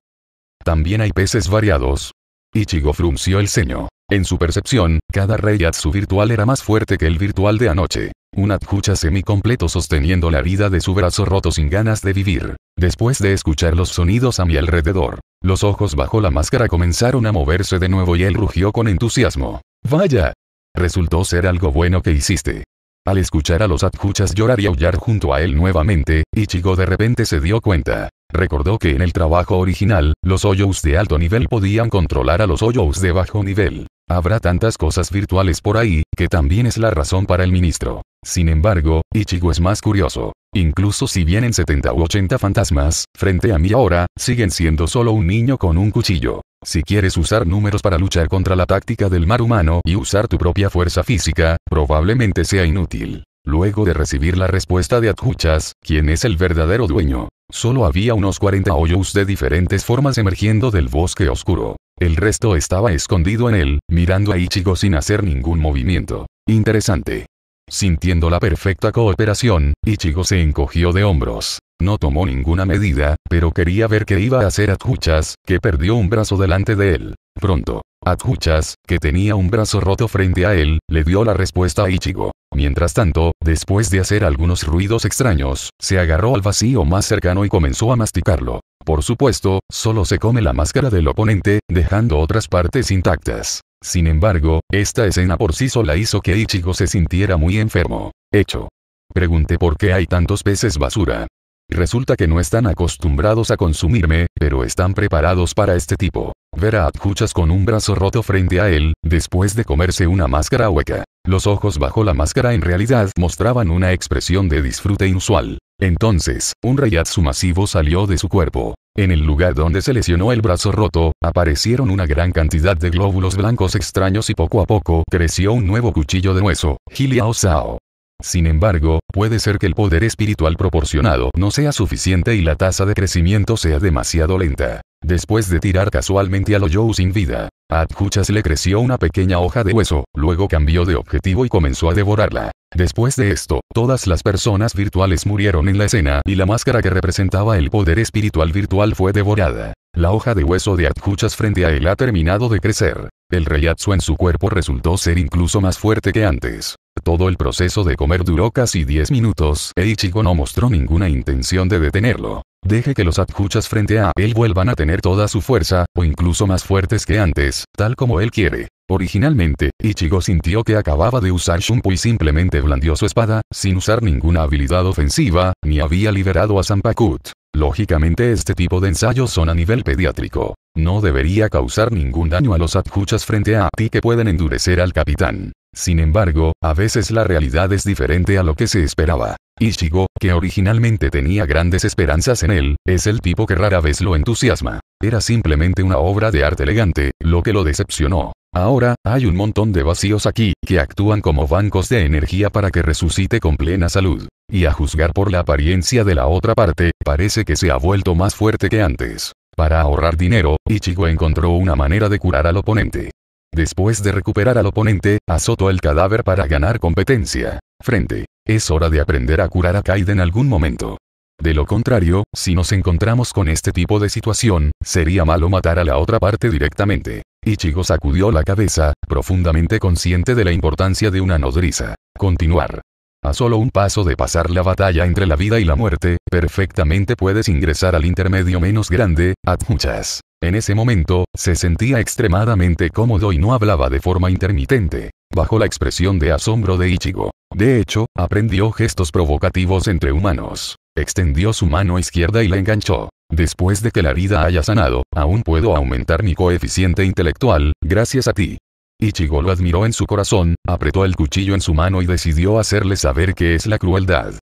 También hay peces variados. Ichigo frunció el ceño. En su percepción, cada rey su virtual era más fuerte que el virtual de anoche un adjucha semi-completo sosteniendo la vida de su brazo roto sin ganas de vivir. Después de escuchar los sonidos a mi alrededor, los ojos bajo la máscara comenzaron a moverse de nuevo y él rugió con entusiasmo. ¡Vaya! Resultó ser algo bueno que hiciste. Al escuchar a los adjuchas llorar y aullar junto a él nuevamente, Ichigo de repente se dio cuenta. Recordó que en el trabajo original, los hoyos de alto nivel podían controlar a los hoyos de bajo nivel. Habrá tantas cosas virtuales por ahí, que también es la razón para el ministro. Sin embargo, Ichigo es más curioso. Incluso si vienen 70 u 80 fantasmas, frente a mí ahora, siguen siendo solo un niño con un cuchillo. Si quieres usar números para luchar contra la táctica del mar humano y usar tu propia fuerza física, probablemente sea inútil. Luego de recibir la respuesta de Atjuchas, quien es el verdadero dueño, solo había unos 40 hoyos de diferentes formas emergiendo del bosque oscuro. El resto estaba escondido en él, mirando a Ichigo sin hacer ningún movimiento. Interesante. Sintiendo la perfecta cooperación, Ichigo se encogió de hombros. No tomó ninguna medida, pero quería ver qué iba a hacer Atjuchas, que perdió un brazo delante de él. Pronto. Adhuchas, que tenía un brazo roto frente a él, le dio la respuesta a Ichigo. Mientras tanto, después de hacer algunos ruidos extraños, se agarró al vacío más cercano y comenzó a masticarlo. Por supuesto, solo se come la máscara del oponente, dejando otras partes intactas. Sin embargo, esta escena por sí sola hizo que Ichigo se sintiera muy enfermo. Hecho. Pregunté por qué hay tantos peces basura. Resulta que no están acostumbrados a consumirme, pero están preparados para este tipo a cuchas con un brazo roto frente a él, después de comerse una máscara hueca. Los ojos bajo la máscara en realidad mostraban una expresión de disfrute inusual. Entonces, un rayatsu masivo salió de su cuerpo. En el lugar donde se lesionó el brazo roto, aparecieron una gran cantidad de glóbulos blancos extraños y poco a poco creció un nuevo cuchillo de hueso, Giliao Sao. Sin embargo, puede ser que el poder espiritual proporcionado no sea suficiente y la tasa de crecimiento sea demasiado lenta. Después de tirar casualmente a lo Joe sin vida, a le creció una pequeña hoja de hueso, luego cambió de objetivo y comenzó a devorarla. Después de esto, todas las personas virtuales murieron en la escena y la máscara que representaba el poder espiritual virtual fue devorada. La hoja de hueso de Adjuchas frente a él ha terminado de crecer. El reyatsu en su cuerpo resultó ser incluso más fuerte que antes. Todo el proceso de comer duró casi 10 minutos e Ichigo no mostró ninguna intención de detenerlo. Deje que los adjuchas frente a él vuelvan a tener toda su fuerza, o incluso más fuertes que antes, tal como él quiere. Originalmente, Ichigo sintió que acababa de usar Shunpu y simplemente blandió su espada, sin usar ninguna habilidad ofensiva, ni había liberado a Sampakut. Lógicamente este tipo de ensayos son a nivel pediátrico. No debería causar ningún daño a los adjuchas frente a ti que pueden endurecer al capitán. Sin embargo, a veces la realidad es diferente a lo que se esperaba. Ichigo, que originalmente tenía grandes esperanzas en él, es el tipo que rara vez lo entusiasma. Era simplemente una obra de arte elegante, lo que lo decepcionó. Ahora, hay un montón de vacíos aquí, que actúan como bancos de energía para que resucite con plena salud. Y a juzgar por la apariencia de la otra parte, parece que se ha vuelto más fuerte que antes. Para ahorrar dinero, Ichigo encontró una manera de curar al oponente. Después de recuperar al oponente, azotó el cadáver para ganar competencia. Frente. Es hora de aprender a curar a Kaiden en algún momento. De lo contrario, si nos encontramos con este tipo de situación, sería malo matar a la otra parte directamente. Ichigo sacudió la cabeza, profundamente consciente de la importancia de una nodriza. Continuar. A solo un paso de pasar la batalla entre la vida y la muerte, perfectamente puedes ingresar al intermedio menos grande, muchas. En ese momento, se sentía extremadamente cómodo y no hablaba de forma intermitente bajo la expresión de asombro de Ichigo. De hecho, aprendió gestos provocativos entre humanos. Extendió su mano izquierda y la enganchó. Después de que la herida haya sanado, aún puedo aumentar mi coeficiente intelectual, gracias a ti. Ichigo lo admiró en su corazón, apretó el cuchillo en su mano y decidió hacerle saber qué es la crueldad.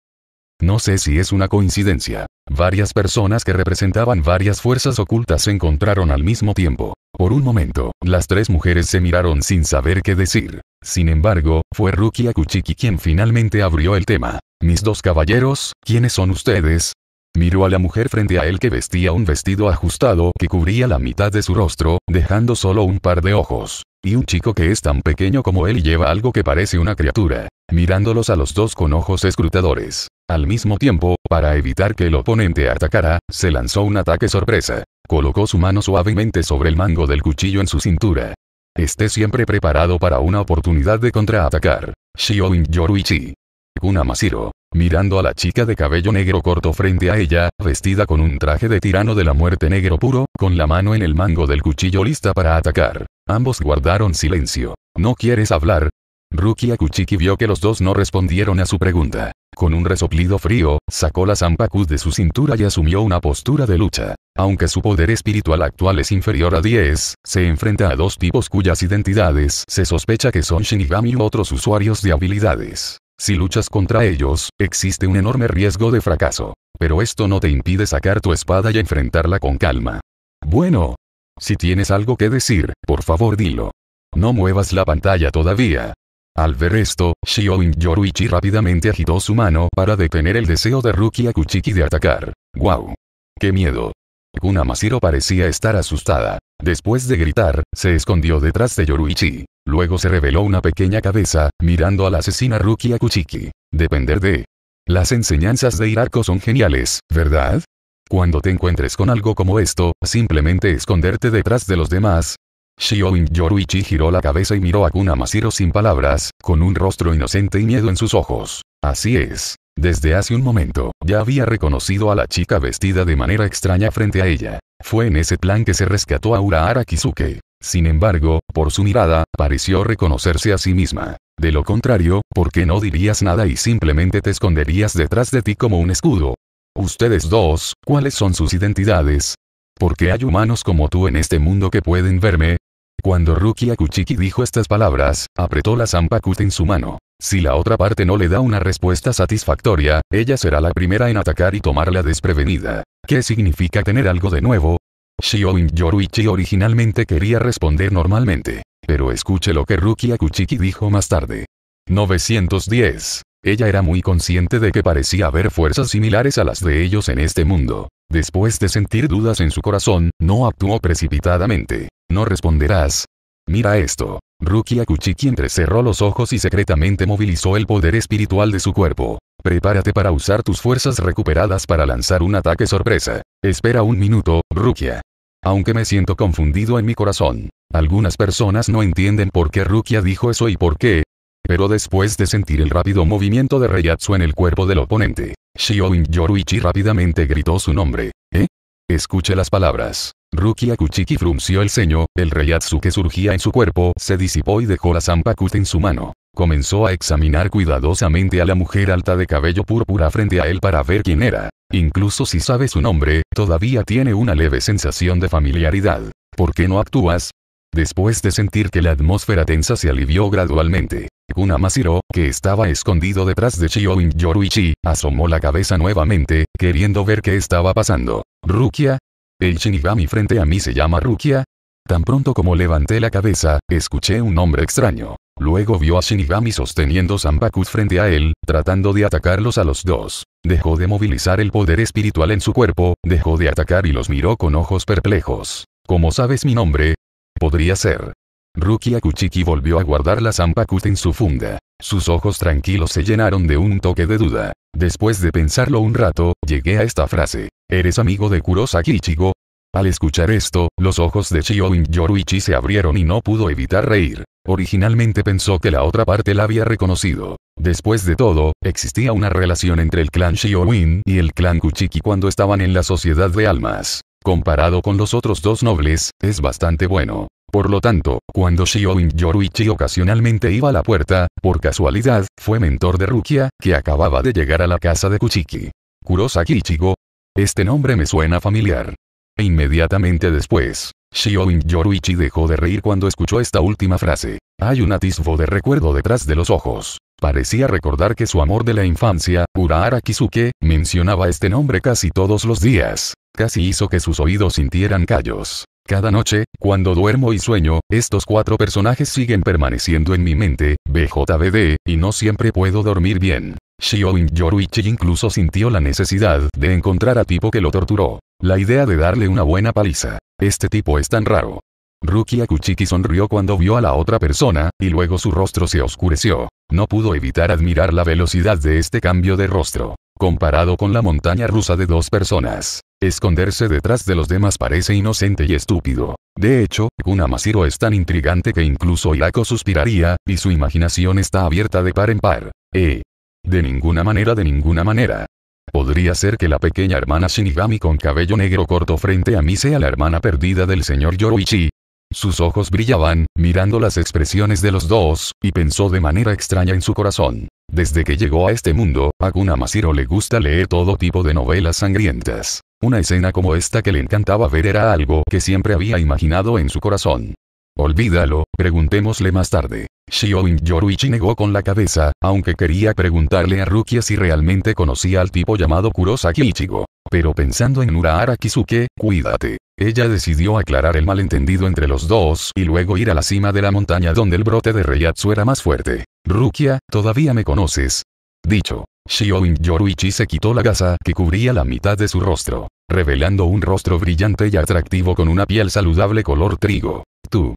No sé si es una coincidencia. Varias personas que representaban varias fuerzas ocultas se encontraron al mismo tiempo. Por un momento, las tres mujeres se miraron sin saber qué decir. Sin embargo, fue Rukia Kuchiki quien finalmente abrió el tema. Mis dos caballeros, ¿quiénes son ustedes? Miró a la mujer frente a él que vestía un vestido ajustado que cubría la mitad de su rostro, dejando solo un par de ojos. Y un chico que es tan pequeño como él lleva algo que parece una criatura, mirándolos a los dos con ojos escrutadores. Al mismo tiempo, para evitar que el oponente atacara, se lanzó un ataque sorpresa. Colocó su mano suavemente sobre el mango del cuchillo en su cintura esté siempre preparado para una oportunidad de contraatacar. Shioin Yoruichi. Kunamashiro. Mirando a la chica de cabello negro corto frente a ella, vestida con un traje de tirano de la muerte negro puro, con la mano en el mango del cuchillo lista para atacar. Ambos guardaron silencio. ¿No quieres hablar? Rukia Kuchiki vio que los dos no respondieron a su pregunta. Con un resoplido frío, sacó la zampacus de su cintura y asumió una postura de lucha. Aunque su poder espiritual actual es inferior a 10, se enfrenta a dos tipos cuyas identidades se sospecha que son Shinigami u otros usuarios de habilidades. Si luchas contra ellos, existe un enorme riesgo de fracaso. Pero esto no te impide sacar tu espada y enfrentarla con calma. Bueno. Si tienes algo que decir, por favor dilo. No muevas la pantalla todavía. Al ver esto, Shioin Yoruichi rápidamente agitó su mano para detener el deseo de Ruki Kuchiki de atacar. ¡Guau! ¡Qué miedo! Kunamashiro parecía estar asustada. Después de gritar, se escondió detrás de Yoruichi. Luego se reveló una pequeña cabeza, mirando a la asesina Ruki Akuchiki. Depender de... Las enseñanzas de Hirako son geniales, ¿verdad? Cuando te encuentres con algo como esto, simplemente esconderte detrás de los demás, Shioin Yoruichi giró la cabeza y miró a Kunamashiro sin palabras, con un rostro inocente y miedo en sus ojos. Así es. Desde hace un momento, ya había reconocido a la chica vestida de manera extraña frente a ella. Fue en ese plan que se rescató a Urahara Kizuke. Sin embargo, por su mirada, pareció reconocerse a sí misma. De lo contrario, ¿por qué no dirías nada y simplemente te esconderías detrás de ti como un escudo? Ustedes dos, ¿cuáles son sus identidades? Porque hay humanos como tú en este mundo que pueden verme, cuando Rukia Kuchiki dijo estas palabras, apretó la Zampakut en su mano. Si la otra parte no le da una respuesta satisfactoria, ella será la primera en atacar y tomarla desprevenida. ¿Qué significa tener algo de nuevo? Shioin Yoruichi originalmente quería responder normalmente. Pero escuche lo que Rukia Kuchiki dijo más tarde. 910. Ella era muy consciente de que parecía haber fuerzas similares a las de ellos en este mundo. Después de sentir dudas en su corazón, no actuó precipitadamente. No responderás. Mira esto. Rukia Kuchiki entrecerró los ojos y secretamente movilizó el poder espiritual de su cuerpo. Prepárate para usar tus fuerzas recuperadas para lanzar un ataque sorpresa. Espera un minuto, Rukia. Aunque me siento confundido en mi corazón. Algunas personas no entienden por qué Rukia dijo eso y por qué. Pero después de sentir el rápido movimiento de Reyatsu en el cuerpo del oponente, Shioin Yoruichi rápidamente gritó su nombre. ¿Eh? Escuche las palabras. Rukia Kuchiki frunció el ceño, el reyatsu que surgía en su cuerpo se disipó y dejó la zampakut en su mano. Comenzó a examinar cuidadosamente a la mujer alta de cabello púrpura frente a él para ver quién era. Incluso si sabe su nombre, todavía tiene una leve sensación de familiaridad. ¿Por qué no actúas? Después de sentir que la atmósfera tensa se alivió gradualmente, Masiro, que estaba escondido detrás de Shioin Yoruichi, asomó la cabeza nuevamente, queriendo ver qué estaba pasando. ¿Rukia? ¿El Shinigami frente a mí se llama Rukia? Tan pronto como levanté la cabeza, escuché un nombre extraño. Luego vio a Shinigami sosteniendo Zanbakus frente a él, tratando de atacarlos a los dos. Dejó de movilizar el poder espiritual en su cuerpo, dejó de atacar y los miró con ojos perplejos. ¿Cómo sabes mi nombre? Podría ser. Rukia Kuchiki volvió a guardar la Zampakut en su funda. Sus ojos tranquilos se llenaron de un toque de duda. Después de pensarlo un rato, llegué a esta frase. ¿Eres amigo de Kurosaki Ichigo? Al escuchar esto, los ojos de Shioin Yoruichi se abrieron y no pudo evitar reír. Originalmente pensó que la otra parte la había reconocido. Después de todo, existía una relación entre el clan Shiowin y el clan Kuchiki cuando estaban en la Sociedad de Almas. Comparado con los otros dos nobles, es bastante bueno. Por lo tanto, cuando Shion Yoruichi ocasionalmente iba a la puerta, por casualidad, fue mentor de Rukia, que acababa de llegar a la casa de Kuchiki. Kurosaki Ichigo. Este nombre me suena familiar. E inmediatamente después, Shion Yoruichi dejó de reír cuando escuchó esta última frase. Hay un atisbo de recuerdo detrás de los ojos. Parecía recordar que su amor de la infancia, Urahara Kisuke, mencionaba este nombre casi todos los días. Casi hizo que sus oídos sintieran callos. Cada noche, cuando duermo y sueño, estos cuatro personajes siguen permaneciendo en mi mente, BJBD, y no siempre puedo dormir bien. Shioin Yoruichi incluso sintió la necesidad de encontrar a tipo que lo torturó. La idea de darle una buena paliza. Este tipo es tan raro. Rukia Kuchiki sonrió cuando vio a la otra persona, y luego su rostro se oscureció. No pudo evitar admirar la velocidad de este cambio de rostro, comparado con la montaña rusa de dos personas. Esconderse detrás de los demás parece inocente y estúpido. De hecho, Kunamashiro es tan intrigante que incluso Hirako suspiraría, y su imaginación está abierta de par en par. Eh. De ninguna manera, de ninguna manera. Podría ser que la pequeña hermana Shinigami con cabello negro corto frente a mí sea la hermana perdida del señor Yoruichi. Sus ojos brillaban, mirando las expresiones de los dos, y pensó de manera extraña en su corazón. Desde que llegó a este mundo, a le gusta leer todo tipo de novelas sangrientas. Una escena como esta que le encantaba ver era algo que siempre había imaginado en su corazón. Olvídalo, preguntémosle más tarde. Shioin Yoruichi negó con la cabeza, aunque quería preguntarle a Rukia si realmente conocía al tipo llamado Kurosaki Ichigo. Pero pensando en Urahara Kisuke, cuídate. Ella decidió aclarar el malentendido entre los dos y luego ir a la cima de la montaña donde el brote de reyatsu era más fuerte. Rukia, todavía me conoces. Dicho. Shion Yoruichi se quitó la gasa que cubría la mitad de su rostro, revelando un rostro brillante y atractivo con una piel saludable color trigo. Tú.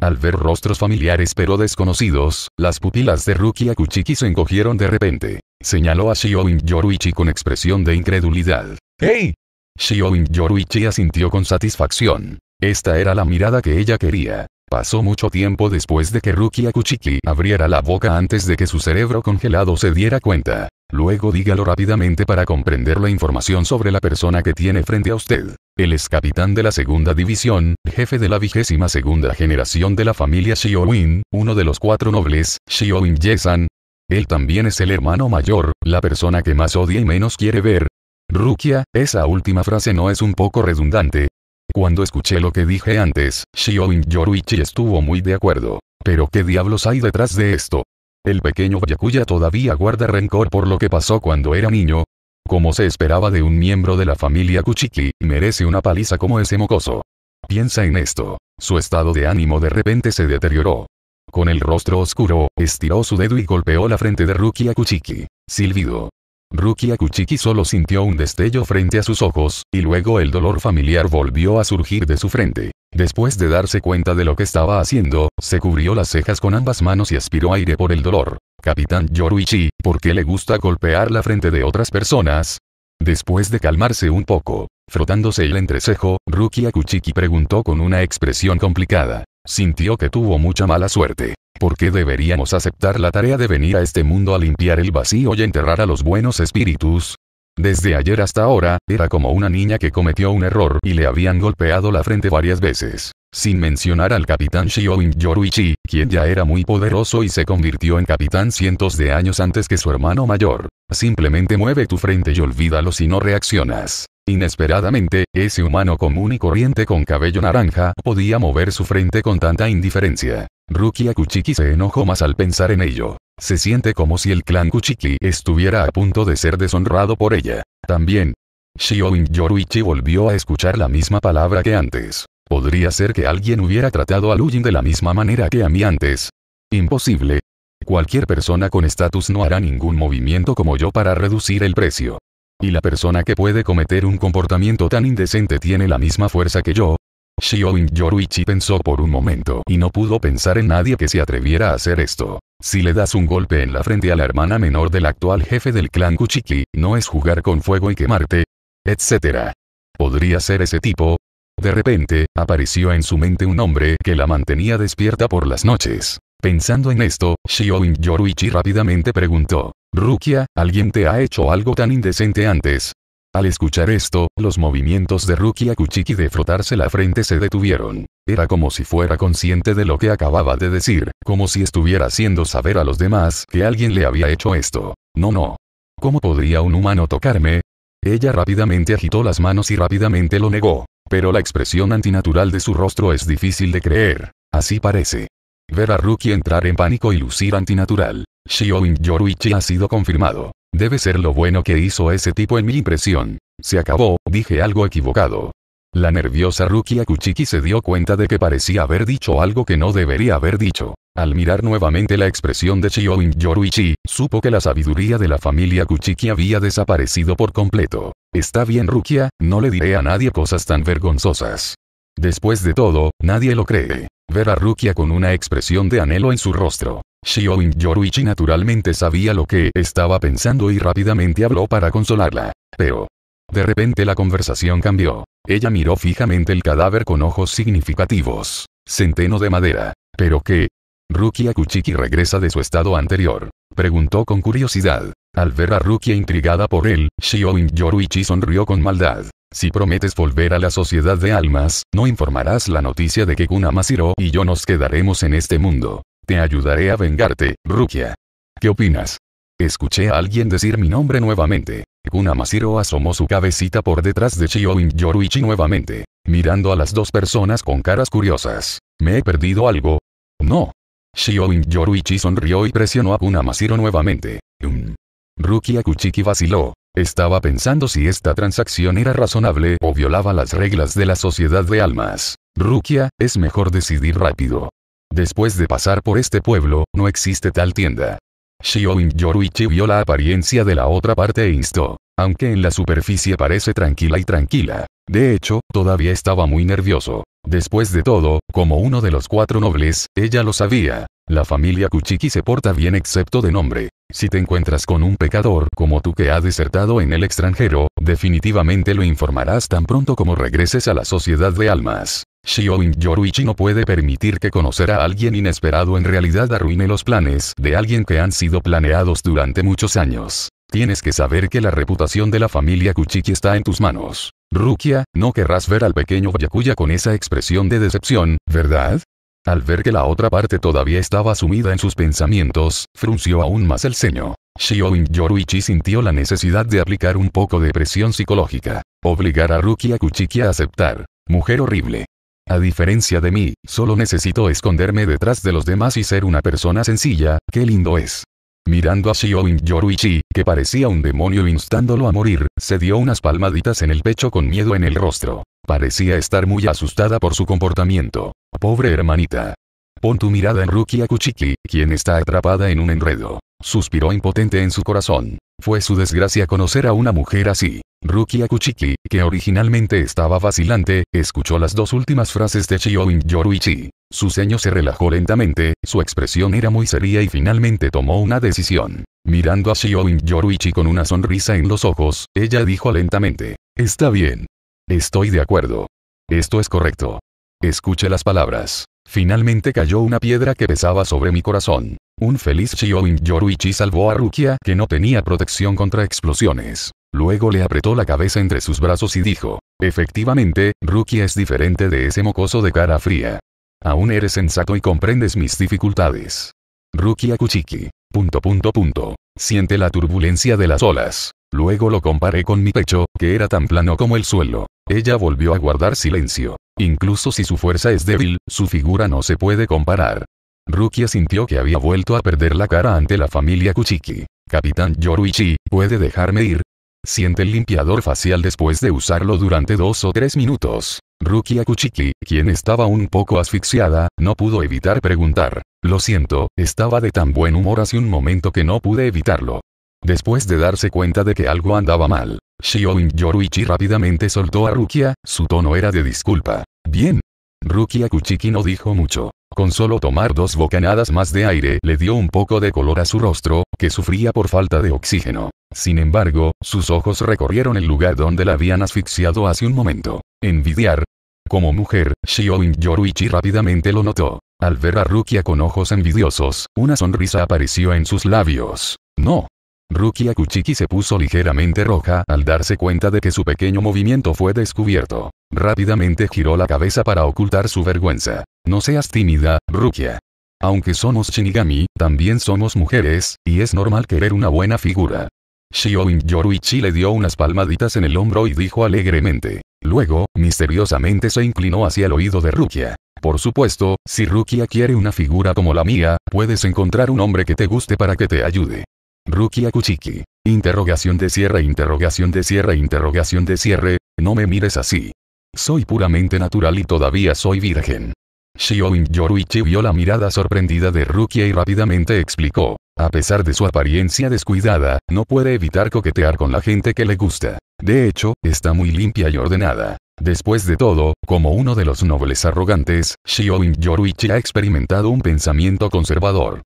Al ver rostros familiares pero desconocidos, las pupilas de Rukia Kuchiki se encogieron de repente. Señaló a Shion Yoruichi con expresión de incredulidad. ¡Hey! Shion Yoruichi asintió con satisfacción. Esta era la mirada que ella quería. Pasó mucho tiempo después de que Rukia Kuchiki abriera la boca antes de que su cerebro congelado se diera cuenta. Luego dígalo rápidamente para comprender la información sobre la persona que tiene frente a usted. El ex capitán de la segunda división, jefe de la vigésima segunda generación de la familia Shiowin, uno de los cuatro nobles, Shiowin Yesan. Él también es el hermano mayor, la persona que más odia y menos quiere ver. Rukia, esa última frase no es un poco redundante, cuando escuché lo que dije antes, Shioin Yoruichi estuvo muy de acuerdo. Pero ¿qué diablos hay detrás de esto? El pequeño Byakuya todavía guarda rencor por lo que pasó cuando era niño. Como se esperaba de un miembro de la familia Kuchiki, merece una paliza como ese mocoso. Piensa en esto. Su estado de ánimo de repente se deterioró. Con el rostro oscuro, estiró su dedo y golpeó la frente de Rukia Kuchiki. Silbido. Rukia Kuchiki solo sintió un destello frente a sus ojos, y luego el dolor familiar volvió a surgir de su frente. Después de darse cuenta de lo que estaba haciendo, se cubrió las cejas con ambas manos y aspiró aire por el dolor. Capitán Yoruichi, ¿por qué le gusta golpear la frente de otras personas? Después de calmarse un poco, Frotándose el entrecejo, Rukia Kuchiki preguntó con una expresión complicada. Sintió que tuvo mucha mala suerte. ¿Por qué deberíamos aceptar la tarea de venir a este mundo a limpiar el vacío y enterrar a los buenos espíritus? Desde ayer hasta ahora, era como una niña que cometió un error y le habían golpeado la frente varias veces. Sin mencionar al capitán Shioin Yoruichi, quien ya era muy poderoso y se convirtió en capitán cientos de años antes que su hermano mayor. Simplemente mueve tu frente y olvídalo si no reaccionas. Inesperadamente, ese humano común y corriente con cabello naranja podía mover su frente con tanta indiferencia. Rukia Kuchiki se enojó más al pensar en ello. Se siente como si el clan Kuchiki estuviera a punto de ser deshonrado por ella. También, Shioin Yoruichi volvió a escuchar la misma palabra que antes. Podría ser que alguien hubiera tratado a Lujin de la misma manera que a mí antes. Imposible. Cualquier persona con estatus no hará ningún movimiento como yo para reducir el precio. Y la persona que puede cometer un comportamiento tan indecente tiene la misma fuerza que yo. Shioin Yoruichi pensó por un momento y no pudo pensar en nadie que se atreviera a hacer esto. Si le das un golpe en la frente a la hermana menor del actual jefe del clan Kuchiki, no es jugar con fuego y quemarte, Etcétera. Podría ser ese tipo, de repente, apareció en su mente un hombre que la mantenía despierta por las noches. Pensando en esto, Shioin Yoruichi rápidamente preguntó. Rukia, ¿alguien te ha hecho algo tan indecente antes? Al escuchar esto, los movimientos de Rukia Kuchiki de frotarse la frente se detuvieron. Era como si fuera consciente de lo que acababa de decir, como si estuviera haciendo saber a los demás que alguien le había hecho esto. No, no. ¿Cómo podría un humano tocarme? Ella rápidamente agitó las manos y rápidamente lo negó. Pero la expresión antinatural de su rostro es difícil de creer. Así parece. Ver a Ruki entrar en pánico y lucir antinatural. Shioin Yoruichi ha sido confirmado. Debe ser lo bueno que hizo ese tipo en mi impresión. Se acabó, dije algo equivocado. La nerviosa Rukia Kuchiki se dio cuenta de que parecía haber dicho algo que no debería haber dicho. Al mirar nuevamente la expresión de Shioin Yoruichi, supo que la sabiduría de la familia Kuchiki había desaparecido por completo. Está bien Rukia, no le diré a nadie cosas tan vergonzosas. Después de todo, nadie lo cree. Ver a Rukia con una expresión de anhelo en su rostro. Shion Yoruichi naturalmente sabía lo que estaba pensando y rápidamente habló para consolarla. Pero. De repente la conversación cambió. Ella miró fijamente el cadáver con ojos significativos. Centeno de madera. ¿Pero qué? Rukia Kuchiki regresa de su estado anterior. Preguntó con curiosidad. Al ver a Rukia intrigada por él, Shion Yoruichi sonrió con maldad. Si prometes volver a la sociedad de almas, no informarás la noticia de que Kunamashiro y yo nos quedaremos en este mundo. Te ayudaré a vengarte, Rukia. ¿Qué opinas? Escuché a alguien decir mi nombre nuevamente. Kunamasiro asomó su cabecita por detrás de Shioin Yoruichi nuevamente, mirando a las dos personas con caras curiosas. ¿Me he perdido algo? No. Shioin Yoruichi sonrió y presionó a Kunamashiro nuevamente. Mm. Rukia Kuchiki vaciló, estaba pensando si esta transacción era razonable o violaba las reglas de la sociedad de almas. Rukia, es mejor decidir rápido. Después de pasar por este pueblo, no existe tal tienda. Shion Yoruichi vio la apariencia de la otra parte e instó. Aunque en la superficie parece tranquila y tranquila. De hecho, todavía estaba muy nervioso. Después de todo, como uno de los cuatro nobles, ella lo sabía. La familia Kuchiki se porta bien excepto de nombre. Si te encuentras con un pecador como tú que ha desertado en el extranjero, definitivamente lo informarás tan pronto como regreses a la sociedad de almas. Shioin Yoruichi no puede permitir que conocer a alguien inesperado en realidad arruine los planes de alguien que han sido planeados durante muchos años. Tienes que saber que la reputación de la familia Kuchiki está en tus manos. Rukia, no querrás ver al pequeño Byakuya con esa expresión de decepción, ¿verdad? Al ver que la otra parte todavía estaba sumida en sus pensamientos, frunció aún más el ceño. Shioin Yoruichi sintió la necesidad de aplicar un poco de presión psicológica. Obligar a Rukia Kuchiki a aceptar. Mujer horrible. A diferencia de mí, solo necesito esconderme detrás de los demás y ser una persona sencilla, qué lindo es. Mirando a Shioin Yoruichi, que parecía un demonio instándolo a morir, se dio unas palmaditas en el pecho con miedo en el rostro. Parecía estar muy asustada por su comportamiento. Pobre hermanita. Pon tu mirada en Rukia Kuchiki, quien está atrapada en un enredo. Suspiró impotente en su corazón. Fue su desgracia conocer a una mujer así. Rukia Kuchiki, que originalmente estaba vacilante, escuchó las dos últimas frases de Shioin Yoruichi. Su ceño se relajó lentamente, su expresión era muy seria y finalmente tomó una decisión. Mirando a Shioin Yoruichi con una sonrisa en los ojos, ella dijo lentamente. Está bien, Estoy de acuerdo. Esto es correcto. Escuche las palabras. Finalmente cayó una piedra que pesaba sobre mi corazón. Un feliz Shioin Yoruichi salvó a Rukia que no tenía protección contra explosiones. Luego le apretó la cabeza entre sus brazos y dijo, efectivamente, Rukia es diferente de ese mocoso de cara fría. Aún eres sensato y comprendes mis dificultades. Rukia Kuchiki. Punto punto punto. Siente la turbulencia de las olas. Luego lo comparé con mi pecho, que era tan plano como el suelo. Ella volvió a guardar silencio. Incluso si su fuerza es débil, su figura no se puede comparar. Rukia sintió que había vuelto a perder la cara ante la familia Kuchiki. Capitán Yoruichi, ¿puede dejarme ir? Siente el limpiador facial después de usarlo durante dos o tres minutos. Rukia Kuchiki, quien estaba un poco asfixiada, no pudo evitar preguntar. Lo siento, estaba de tan buen humor hace un momento que no pude evitarlo. Después de darse cuenta de que algo andaba mal, Shion Yoruichi rápidamente soltó a Rukia, su tono era de disculpa. Bien. Rukia Kuchiki no dijo mucho. Con solo tomar dos bocanadas más de aire le dio un poco de color a su rostro, que sufría por falta de oxígeno. Sin embargo, sus ojos recorrieron el lugar donde la habían asfixiado hace un momento. Envidiar. Como mujer, Shioin Yoruichi rápidamente lo notó. Al ver a Rukia con ojos envidiosos, una sonrisa apareció en sus labios. No, Rukia Kuchiki se puso ligeramente roja al darse cuenta de que su pequeño movimiento fue descubierto. Rápidamente giró la cabeza para ocultar su vergüenza. No seas tímida, Rukia. Aunque somos Shinigami, también somos mujeres, y es normal querer una buena figura. Shioin Yoruichi le dio unas palmaditas en el hombro y dijo alegremente. Luego, misteriosamente se inclinó hacia el oído de Rukia. Por supuesto, si Rukia quiere una figura como la mía, puedes encontrar un hombre que te guste para que te ayude. Rukia Kuchiki. Interrogación de cierre, interrogación de cierre, interrogación de cierre, no me mires así. Soy puramente natural y todavía soy virgen. Shioin Yoruichi vio la mirada sorprendida de Rukia y rápidamente explicó. A pesar de su apariencia descuidada, no puede evitar coquetear con la gente que le gusta. De hecho, está muy limpia y ordenada. Después de todo, como uno de los nobles arrogantes, Shioin Yoruichi ha experimentado un pensamiento conservador.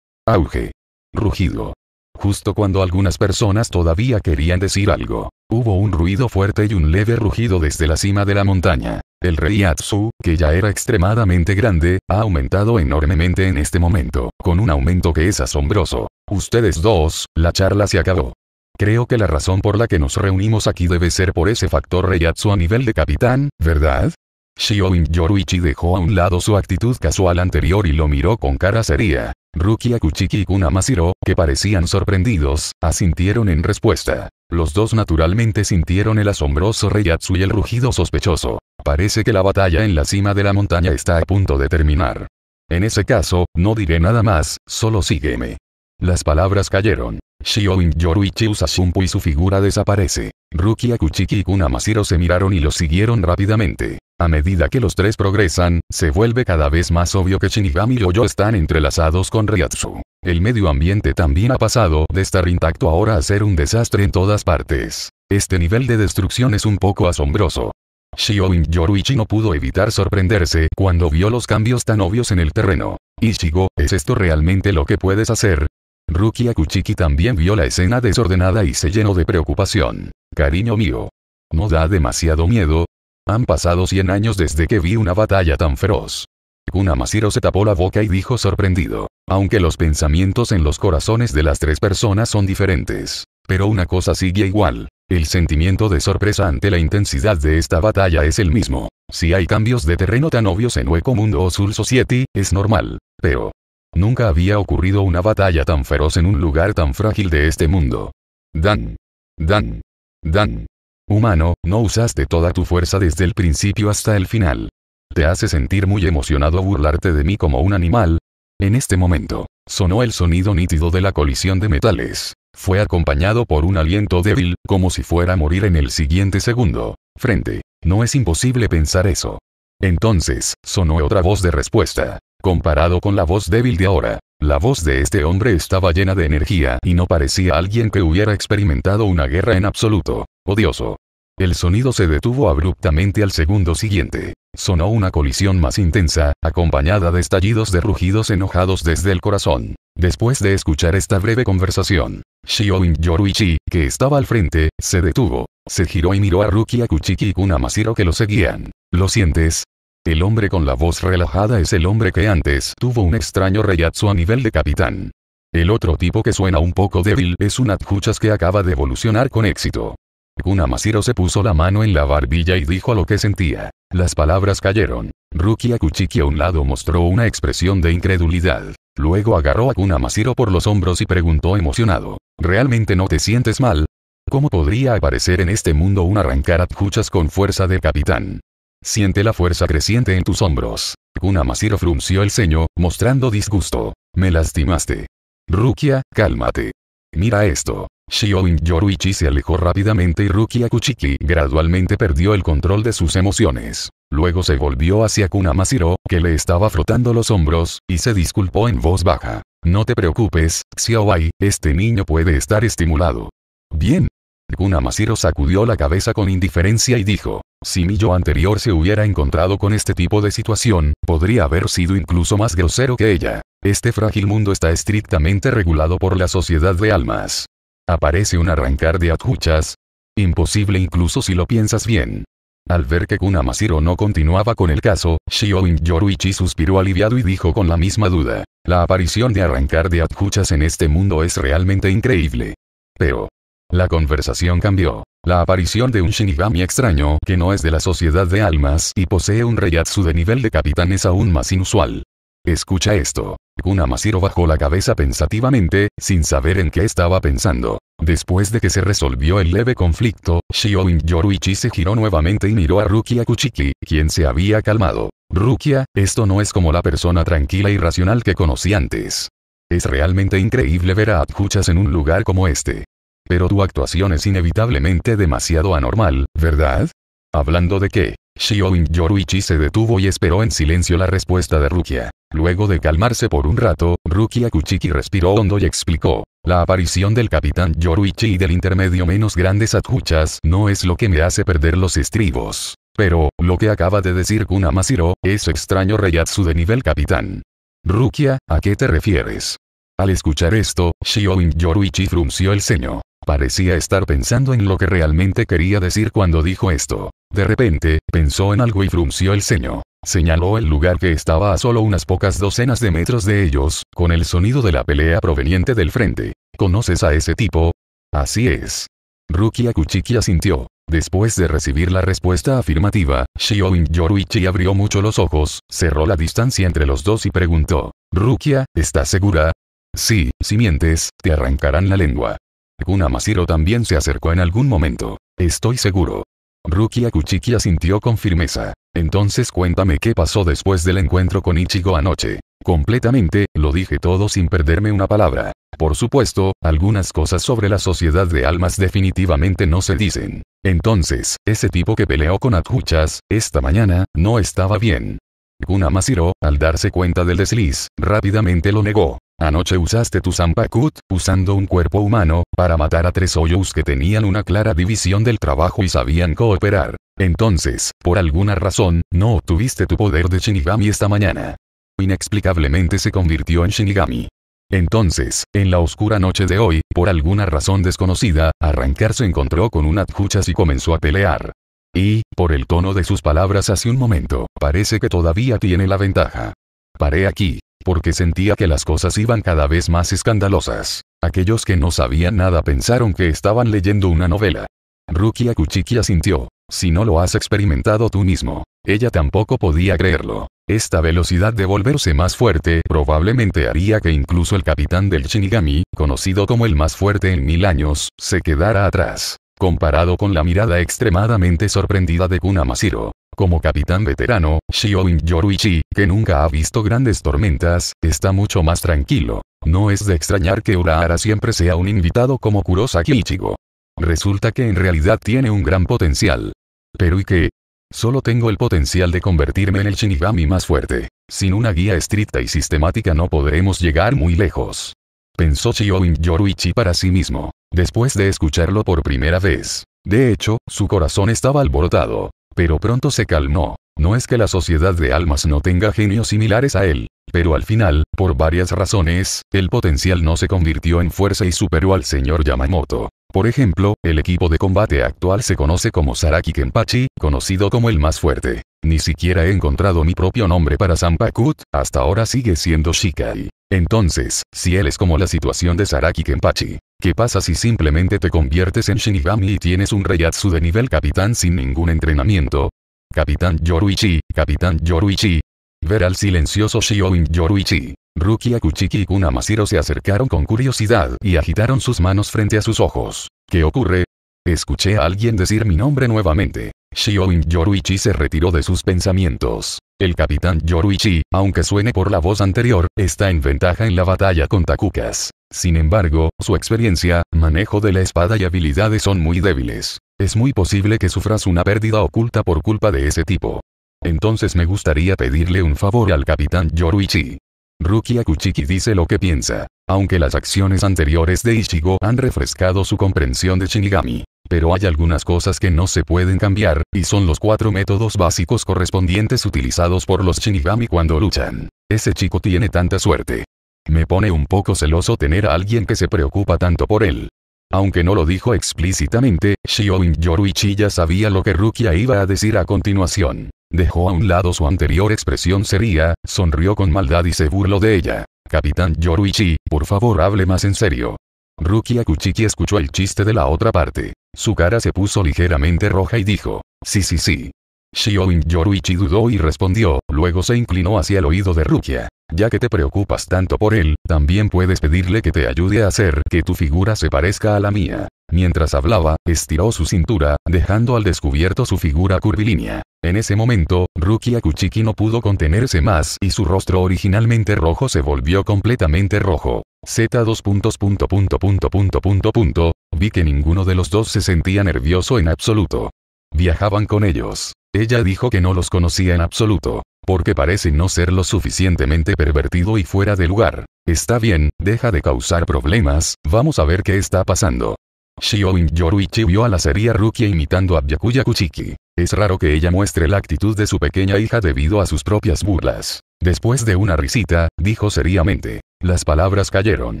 Auge rugido. Justo cuando algunas personas todavía querían decir algo, hubo un ruido fuerte y un leve rugido desde la cima de la montaña. El rey Atsu, que ya era extremadamente grande, ha aumentado enormemente en este momento, con un aumento que es asombroso. Ustedes dos, la charla se acabó. Creo que la razón por la que nos reunimos aquí debe ser por ese factor yatsu a nivel de capitán, ¿verdad? Shioin Yoruichi dejó a un lado su actitud casual anterior y lo miró con cara seria. Ruki Kuchiki y Kunamashiro, que parecían sorprendidos, asintieron en respuesta. Los dos naturalmente sintieron el asombroso reyatsu y el rugido sospechoso. Parece que la batalla en la cima de la montaña está a punto de terminar. En ese caso, no diré nada más, solo sígueme. Las palabras cayeron. Shioin Yoruichi usa Shunpu y su figura desaparece. Rukia Kuchiki y Kunamashiro se miraron y lo siguieron rápidamente. A medida que los tres progresan, se vuelve cada vez más obvio que Shinigami y yo están entrelazados con Ryatsu. El medio ambiente también ha pasado de estar intacto ahora a ser un desastre en todas partes. Este nivel de destrucción es un poco asombroso. Shioin Yoruichi no pudo evitar sorprenderse cuando vio los cambios tan obvios en el terreno. Ichigo, ¿es esto realmente lo que puedes hacer? Rukia Kuchiki también vio la escena desordenada y se llenó de preocupación. Cariño mío. ¿No da demasiado miedo? Han pasado 100 años desde que vi una batalla tan feroz. Kunamashiro se tapó la boca y dijo sorprendido. Aunque los pensamientos en los corazones de las tres personas son diferentes. Pero una cosa sigue igual. El sentimiento de sorpresa ante la intensidad de esta batalla es el mismo. Si hay cambios de terreno tan obvios en Hueco Mundo o Soul Society, es normal. Pero, Nunca había ocurrido una batalla tan feroz en un lugar tan frágil de este mundo. Dan. Dan. Dan. Humano, no usaste toda tu fuerza desde el principio hasta el final. ¿Te hace sentir muy emocionado burlarte de mí como un animal? En este momento, sonó el sonido nítido de la colisión de metales. Fue acompañado por un aliento débil, como si fuera a morir en el siguiente segundo. Frente. No es imposible pensar eso. Entonces, sonó otra voz de respuesta comparado con la voz débil de ahora. La voz de este hombre estaba llena de energía y no parecía alguien que hubiera experimentado una guerra en absoluto. Odioso. El sonido se detuvo abruptamente al segundo siguiente. Sonó una colisión más intensa, acompañada de estallidos de rugidos enojados desde el corazón. Después de escuchar esta breve conversación, Shioin Yoruichi, que estaba al frente, se detuvo. Se giró y miró a a Kuchiki y Kunamashiro que lo seguían. ¿Lo sientes? El hombre con la voz relajada es el hombre que antes tuvo un extraño reyatsu a nivel de capitán. El otro tipo que suena un poco débil es un Atjuchas que acaba de evolucionar con éxito. Kunamashiro se puso la mano en la barbilla y dijo lo que sentía. Las palabras cayeron. Rukia Kuchiki a un lado mostró una expresión de incredulidad. Luego agarró a Kunamashiro por los hombros y preguntó emocionado. ¿Realmente no te sientes mal? ¿Cómo podría aparecer en este mundo un arrancar Atjuchas con fuerza de capitán? Siente la fuerza creciente en tus hombros. Kunamashiro frunció el ceño, mostrando disgusto. Me lastimaste. Rukia, cálmate. Mira esto. Shioin Yoruichi se alejó rápidamente y Rukia Kuchiki gradualmente perdió el control de sus emociones. Luego se volvió hacia Kunamashiro, que le estaba frotando los hombros, y se disculpó en voz baja. No te preocupes, Xiaowai, este niño puede estar estimulado. Bien, Kunamashiro sacudió la cabeza con indiferencia y dijo, si mi yo anterior se hubiera encontrado con este tipo de situación, podría haber sido incluso más grosero que ella. Este frágil mundo está estrictamente regulado por la sociedad de almas. Aparece un arrancar de adjuchas. Imposible incluso si lo piensas bien. Al ver que Kunamashiro no continuaba con el caso, Shio Yoruichi suspiró aliviado y dijo con la misma duda. La aparición de arrancar de adjuchas en este mundo es realmente increíble. Pero, la conversación cambió. La aparición de un Shinigami extraño que no es de la sociedad de almas y posee un reyatsu de nivel de capitán es aún más inusual. Escucha esto. Kunamashiro bajó la cabeza pensativamente, sin saber en qué estaba pensando. Después de que se resolvió el leve conflicto, Shioin Yoruichi se giró nuevamente y miró a Rukia Kuchiki, quien se había calmado. Rukia, esto no es como la persona tranquila y racional que conocí antes. Es realmente increíble ver a Atkuchas en un lugar como este pero tu actuación es inevitablemente demasiado anormal, ¿verdad? Hablando de qué, Shioin Yoruichi se detuvo y esperó en silencio la respuesta de Rukia. Luego de calmarse por un rato, Rukia Kuchiki respiró hondo y explicó. La aparición del capitán Yoruichi y del intermedio menos grandes adjuchas no es lo que me hace perder los estribos. Pero, lo que acaba de decir Kunamashiro, es extraño Reyatsu de nivel capitán. Rukia, ¿a qué te refieres? Al escuchar esto, Shioin Yoruichi frunció el ceño. Parecía estar pensando en lo que realmente quería decir cuando dijo esto. De repente, pensó en algo y frunció el ceño. Señaló el lugar que estaba a solo unas pocas docenas de metros de ellos, con el sonido de la pelea proveniente del frente. ¿Conoces a ese tipo? Así es. Rukia Kuchiki asintió. Después de recibir la respuesta afirmativa, Shioin Yoruichi abrió mucho los ojos, cerró la distancia entre los dos y preguntó. Rukia, ¿estás segura? Sí, si mientes, te arrancarán la lengua. Kunamashiro también se acercó en algún momento. Estoy seguro. Rukia Kuchiki asintió con firmeza. Entonces cuéntame qué pasó después del encuentro con Ichigo anoche. Completamente, lo dije todo sin perderme una palabra. Por supuesto, algunas cosas sobre la sociedad de almas definitivamente no se dicen. Entonces, ese tipo que peleó con Akuchas, esta mañana, no estaba bien. Kunamashiro, al darse cuenta del desliz, rápidamente lo negó. Anoche usaste tu sampakut, usando un cuerpo humano, para matar a tres hoyos que tenían una clara división del trabajo y sabían cooperar. Entonces, por alguna razón, no obtuviste tu poder de Shinigami esta mañana. Inexplicablemente se convirtió en Shinigami. Entonces, en la oscura noche de hoy, por alguna razón desconocida, Arrancar se encontró con un adjuchas y comenzó a pelear. Y, por el tono de sus palabras hace un momento, parece que todavía tiene la ventaja. Paré aquí porque sentía que las cosas iban cada vez más escandalosas. Aquellos que no sabían nada pensaron que estaban leyendo una novela. Rukia Kuchiki sintió, Si no lo has experimentado tú mismo. Ella tampoco podía creerlo. Esta velocidad de volverse más fuerte probablemente haría que incluso el capitán del Shinigami, conocido como el más fuerte en mil años, se quedara atrás comparado con la mirada extremadamente sorprendida de Kunamashiro. Como capitán veterano, Shioin Yoruichi, que nunca ha visto grandes tormentas, está mucho más tranquilo. No es de extrañar que Urahara siempre sea un invitado como Kurosaki Ichigo. Resulta que en realidad tiene un gran potencial. Pero ¿y qué? Solo tengo el potencial de convertirme en el Shinigami más fuerte. Sin una guía estricta y sistemática no podremos llegar muy lejos pensó Chiyoin Yoruichi para sí mismo, después de escucharlo por primera vez. De hecho, su corazón estaba alborotado, pero pronto se calmó. No es que la sociedad de almas no tenga genios similares a él, pero al final, por varias razones, el potencial no se convirtió en fuerza y superó al señor Yamamoto. Por ejemplo, el equipo de combate actual se conoce como Saraki Kenpachi, conocido como el más fuerte. Ni siquiera he encontrado mi propio nombre para Sampakut, hasta ahora sigue siendo Shikai. Entonces, si él es como la situación de Saraki Kenpachi, ¿qué pasa si simplemente te conviertes en Shinigami y tienes un reyatsu de nivel capitán sin ningún entrenamiento? Capitán Yoruichi, Capitán Yoruichi. Ver al silencioso Shioin Yoruichi. Rukia Kuchiki y Kunamashiro se acercaron con curiosidad y agitaron sus manos frente a sus ojos. ¿Qué ocurre? Escuché a alguien decir mi nombre nuevamente. Shioin Yoruichi se retiró de sus pensamientos. El capitán Yoruichi, aunque suene por la voz anterior, está en ventaja en la batalla con Takukas. Sin embargo, su experiencia, manejo de la espada y habilidades son muy débiles. Es muy posible que sufras una pérdida oculta por culpa de ese tipo. Entonces me gustaría pedirle un favor al capitán Yoruichi. Ruki Kuchiki dice lo que piensa. Aunque las acciones anteriores de Ichigo han refrescado su comprensión de Shinigami, pero hay algunas cosas que no se pueden cambiar, y son los cuatro métodos básicos correspondientes utilizados por los Shinigami cuando luchan. Ese chico tiene tanta suerte. Me pone un poco celoso tener a alguien que se preocupa tanto por él. Aunque no lo dijo explícitamente, Shioin Yoruichi ya sabía lo que Rukia iba a decir a continuación. Dejó a un lado su anterior expresión seria, sonrió con maldad y se burló de ella. Capitán Yoruichi, por favor hable más en serio. Rukia Kuchiki escuchó el chiste de la otra parte. Su cara se puso ligeramente roja y dijo, sí sí sí. Shioin Yoruichi dudó y respondió, luego se inclinó hacia el oído de Rukia. Ya que te preocupas tanto por él, también puedes pedirle que te ayude a hacer que tu figura se parezca a la mía. Mientras hablaba, estiró su cintura, dejando al descubierto su figura curvilínea. En ese momento, Rukia Kuchiki no pudo contenerse más y su rostro originalmente rojo se volvió completamente rojo. Z2. Vi que ninguno de los dos se sentía nervioso en absoluto. Viajaban con ellos. Ella dijo que no los conocía en absoluto, porque parece no ser lo suficientemente pervertido y fuera de lugar. Está bien, deja de causar problemas, vamos a ver qué está pasando. Shioin Yoruichi vio a la seria Rukia imitando a Byakuya Kuchiki. Es raro que ella muestre la actitud de su pequeña hija debido a sus propias burlas. Después de una risita, dijo seriamente. Las palabras cayeron.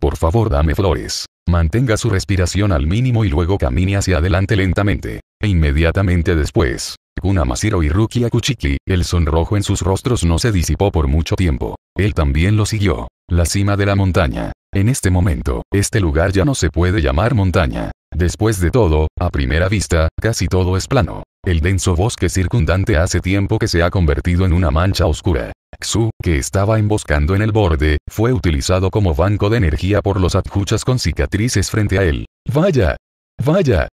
Por favor dame flores. Mantenga su respiración al mínimo y luego camine hacia adelante lentamente. E inmediatamente después, Kunamashiro y Ruki Kuchiki, el sonrojo en sus rostros no se disipó por mucho tiempo. Él también lo siguió. La cima de la montaña. En este momento, este lugar ya no se puede llamar montaña. Después de todo, a primera vista, casi todo es plano. El denso bosque circundante hace tiempo que se ha convertido en una mancha oscura. Xu, que estaba emboscando en el borde, fue utilizado como banco de energía por los adjuchas con cicatrices frente a él. ¡Vaya! ¡Vaya!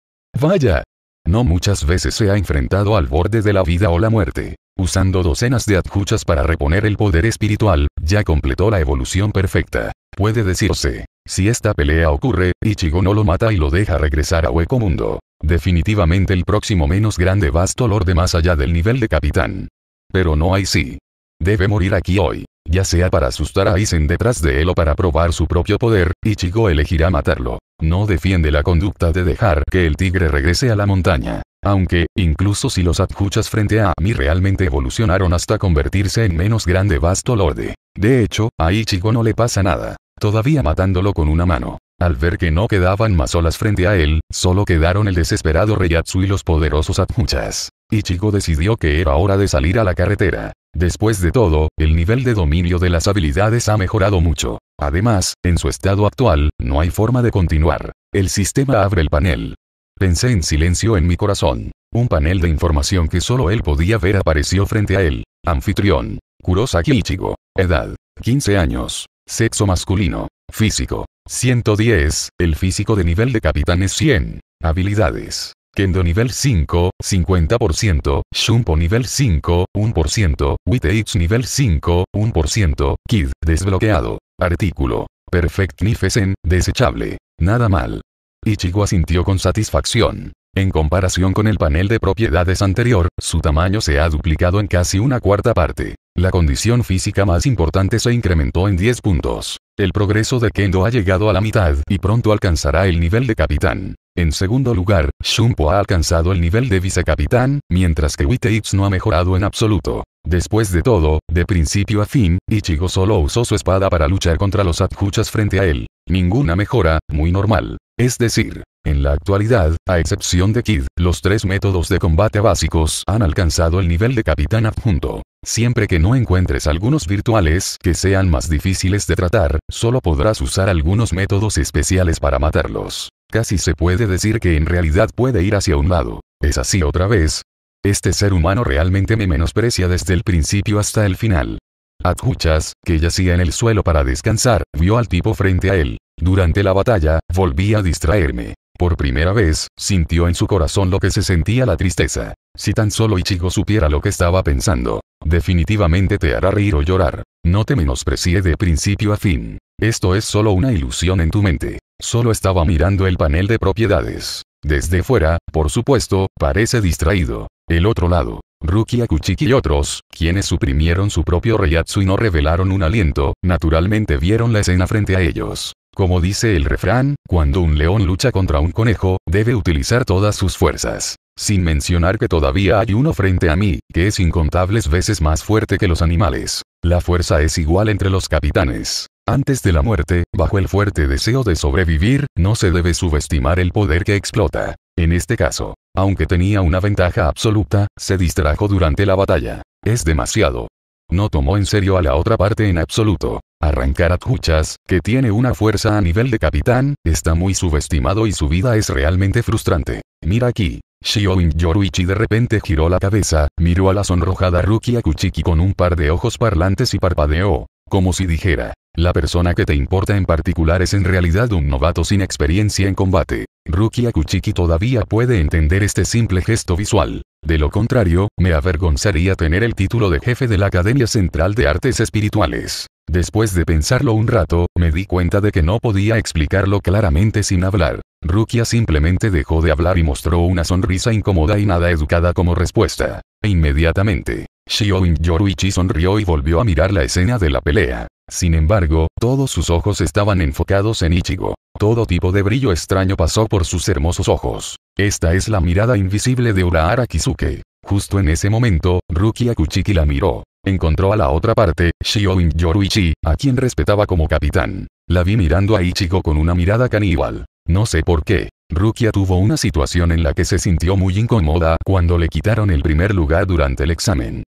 ¡Vaya! No muchas veces se ha enfrentado al borde de la vida o la muerte. Usando docenas de adjuchas para reponer el poder espiritual, ya completó la evolución perfecta. Puede decirse, si esta pelea ocurre, Ichigo no lo mata y lo deja regresar a Hueco Mundo. Definitivamente el próximo menos grande vasto lorde más allá del nivel de capitán. Pero no hay sí. Debe morir aquí hoy, ya sea para asustar a Aizen detrás de él o para probar su propio poder, Ichigo elegirá matarlo. No defiende la conducta de dejar que el tigre regrese a la montaña. Aunque, incluso si los adjuchas frente a mí realmente evolucionaron hasta convertirse en menos grande Bastolorde. lorde. De hecho, a Ichigo no le pasa nada todavía matándolo con una mano. Al ver que no quedaban más olas frente a él, solo quedaron el desesperado Reyatsu y los poderosos Atmuchas. Ichigo decidió que era hora de salir a la carretera. Después de todo, el nivel de dominio de las habilidades ha mejorado mucho. Además, en su estado actual, no hay forma de continuar. El sistema abre el panel. Pensé en silencio en mi corazón. Un panel de información que solo él podía ver apareció frente a él. Anfitrión. Kurosaki Ichigo. Edad. 15 años. Sexo masculino. Físico. 110. El físico de nivel de capitán es 100. Habilidades. Kendo nivel 5, 50%, Shumpo nivel 5, 1%, Witeix nivel 5, 1%, Kid, desbloqueado. Artículo. Perfect Nifesen, desechable. Nada mal. Ichigo asintió con satisfacción. En comparación con el panel de propiedades anterior, su tamaño se ha duplicado en casi una cuarta parte. La condición física más importante se incrementó en 10 puntos. El progreso de Kendo ha llegado a la mitad y pronto alcanzará el nivel de capitán. En segundo lugar, Shunpo ha alcanzado el nivel de vicecapitán, mientras que Witeix no ha mejorado en absoluto. Después de todo, de principio a fin, Ichigo solo usó su espada para luchar contra los adjuchas frente a él. Ninguna mejora, muy normal. Es decir, en la actualidad, a excepción de Kid, los tres métodos de combate básicos han alcanzado el nivel de capitán adjunto. Siempre que no encuentres algunos virtuales que sean más difíciles de tratar, solo podrás usar algunos métodos especiales para matarlos. Casi se puede decir que en realidad puede ir hacia un lado. Es así otra vez. Este ser humano realmente me menosprecia desde el principio hasta el final. Adjuchas, que yacía en el suelo para descansar, vio al tipo frente a él. Durante la batalla, volví a distraerme. Por primera vez, sintió en su corazón lo que se sentía la tristeza. Si tan solo Ichigo supiera lo que estaba pensando, definitivamente te hará reír o llorar. No te menosprecie de principio a fin. Esto es solo una ilusión en tu mente. Solo estaba mirando el panel de propiedades. Desde fuera, por supuesto, parece distraído. El otro lado, Rukia Kuchiki y otros, quienes suprimieron su propio reyatsu y no revelaron un aliento, naturalmente vieron la escena frente a ellos. Como dice el refrán, cuando un león lucha contra un conejo, debe utilizar todas sus fuerzas. Sin mencionar que todavía hay uno frente a mí, que es incontables veces más fuerte que los animales. La fuerza es igual entre los capitanes. Antes de la muerte, bajo el fuerte deseo de sobrevivir, no se debe subestimar el poder que explota. En este caso, aunque tenía una ventaja absoluta, se distrajo durante la batalla. Es demasiado. No tomó en serio a la otra parte en absoluto. Arrancar a Cuchas, que tiene una fuerza a nivel de capitán, está muy subestimado y su vida es realmente frustrante. Mira aquí. Shioin Yoruichi de repente giró la cabeza, miró a la sonrojada Rukia Kuchiki con un par de ojos parlantes y parpadeó, como si dijera, la persona que te importa en particular es en realidad un novato sin experiencia en combate. Rukia Kuchiki todavía puede entender este simple gesto visual. De lo contrario, me avergonzaría tener el título de jefe de la Academia Central de Artes Espirituales. Después de pensarlo un rato, me di cuenta de que no podía explicarlo claramente sin hablar. Rukia simplemente dejó de hablar y mostró una sonrisa incómoda y nada educada como respuesta. E inmediatamente, Shioin Yoruichi sonrió y volvió a mirar la escena de la pelea. Sin embargo, todos sus ojos estaban enfocados en Ichigo. Todo tipo de brillo extraño pasó por sus hermosos ojos. Esta es la mirada invisible de Urahara Kisuke. Justo en ese momento, Rukia Kuchiki la miró. Encontró a la otra parte, Shioin Yoruichi, a quien respetaba como capitán. La vi mirando a Ichigo con una mirada caníbal. No sé por qué. Rukia tuvo una situación en la que se sintió muy incómoda cuando le quitaron el primer lugar durante el examen.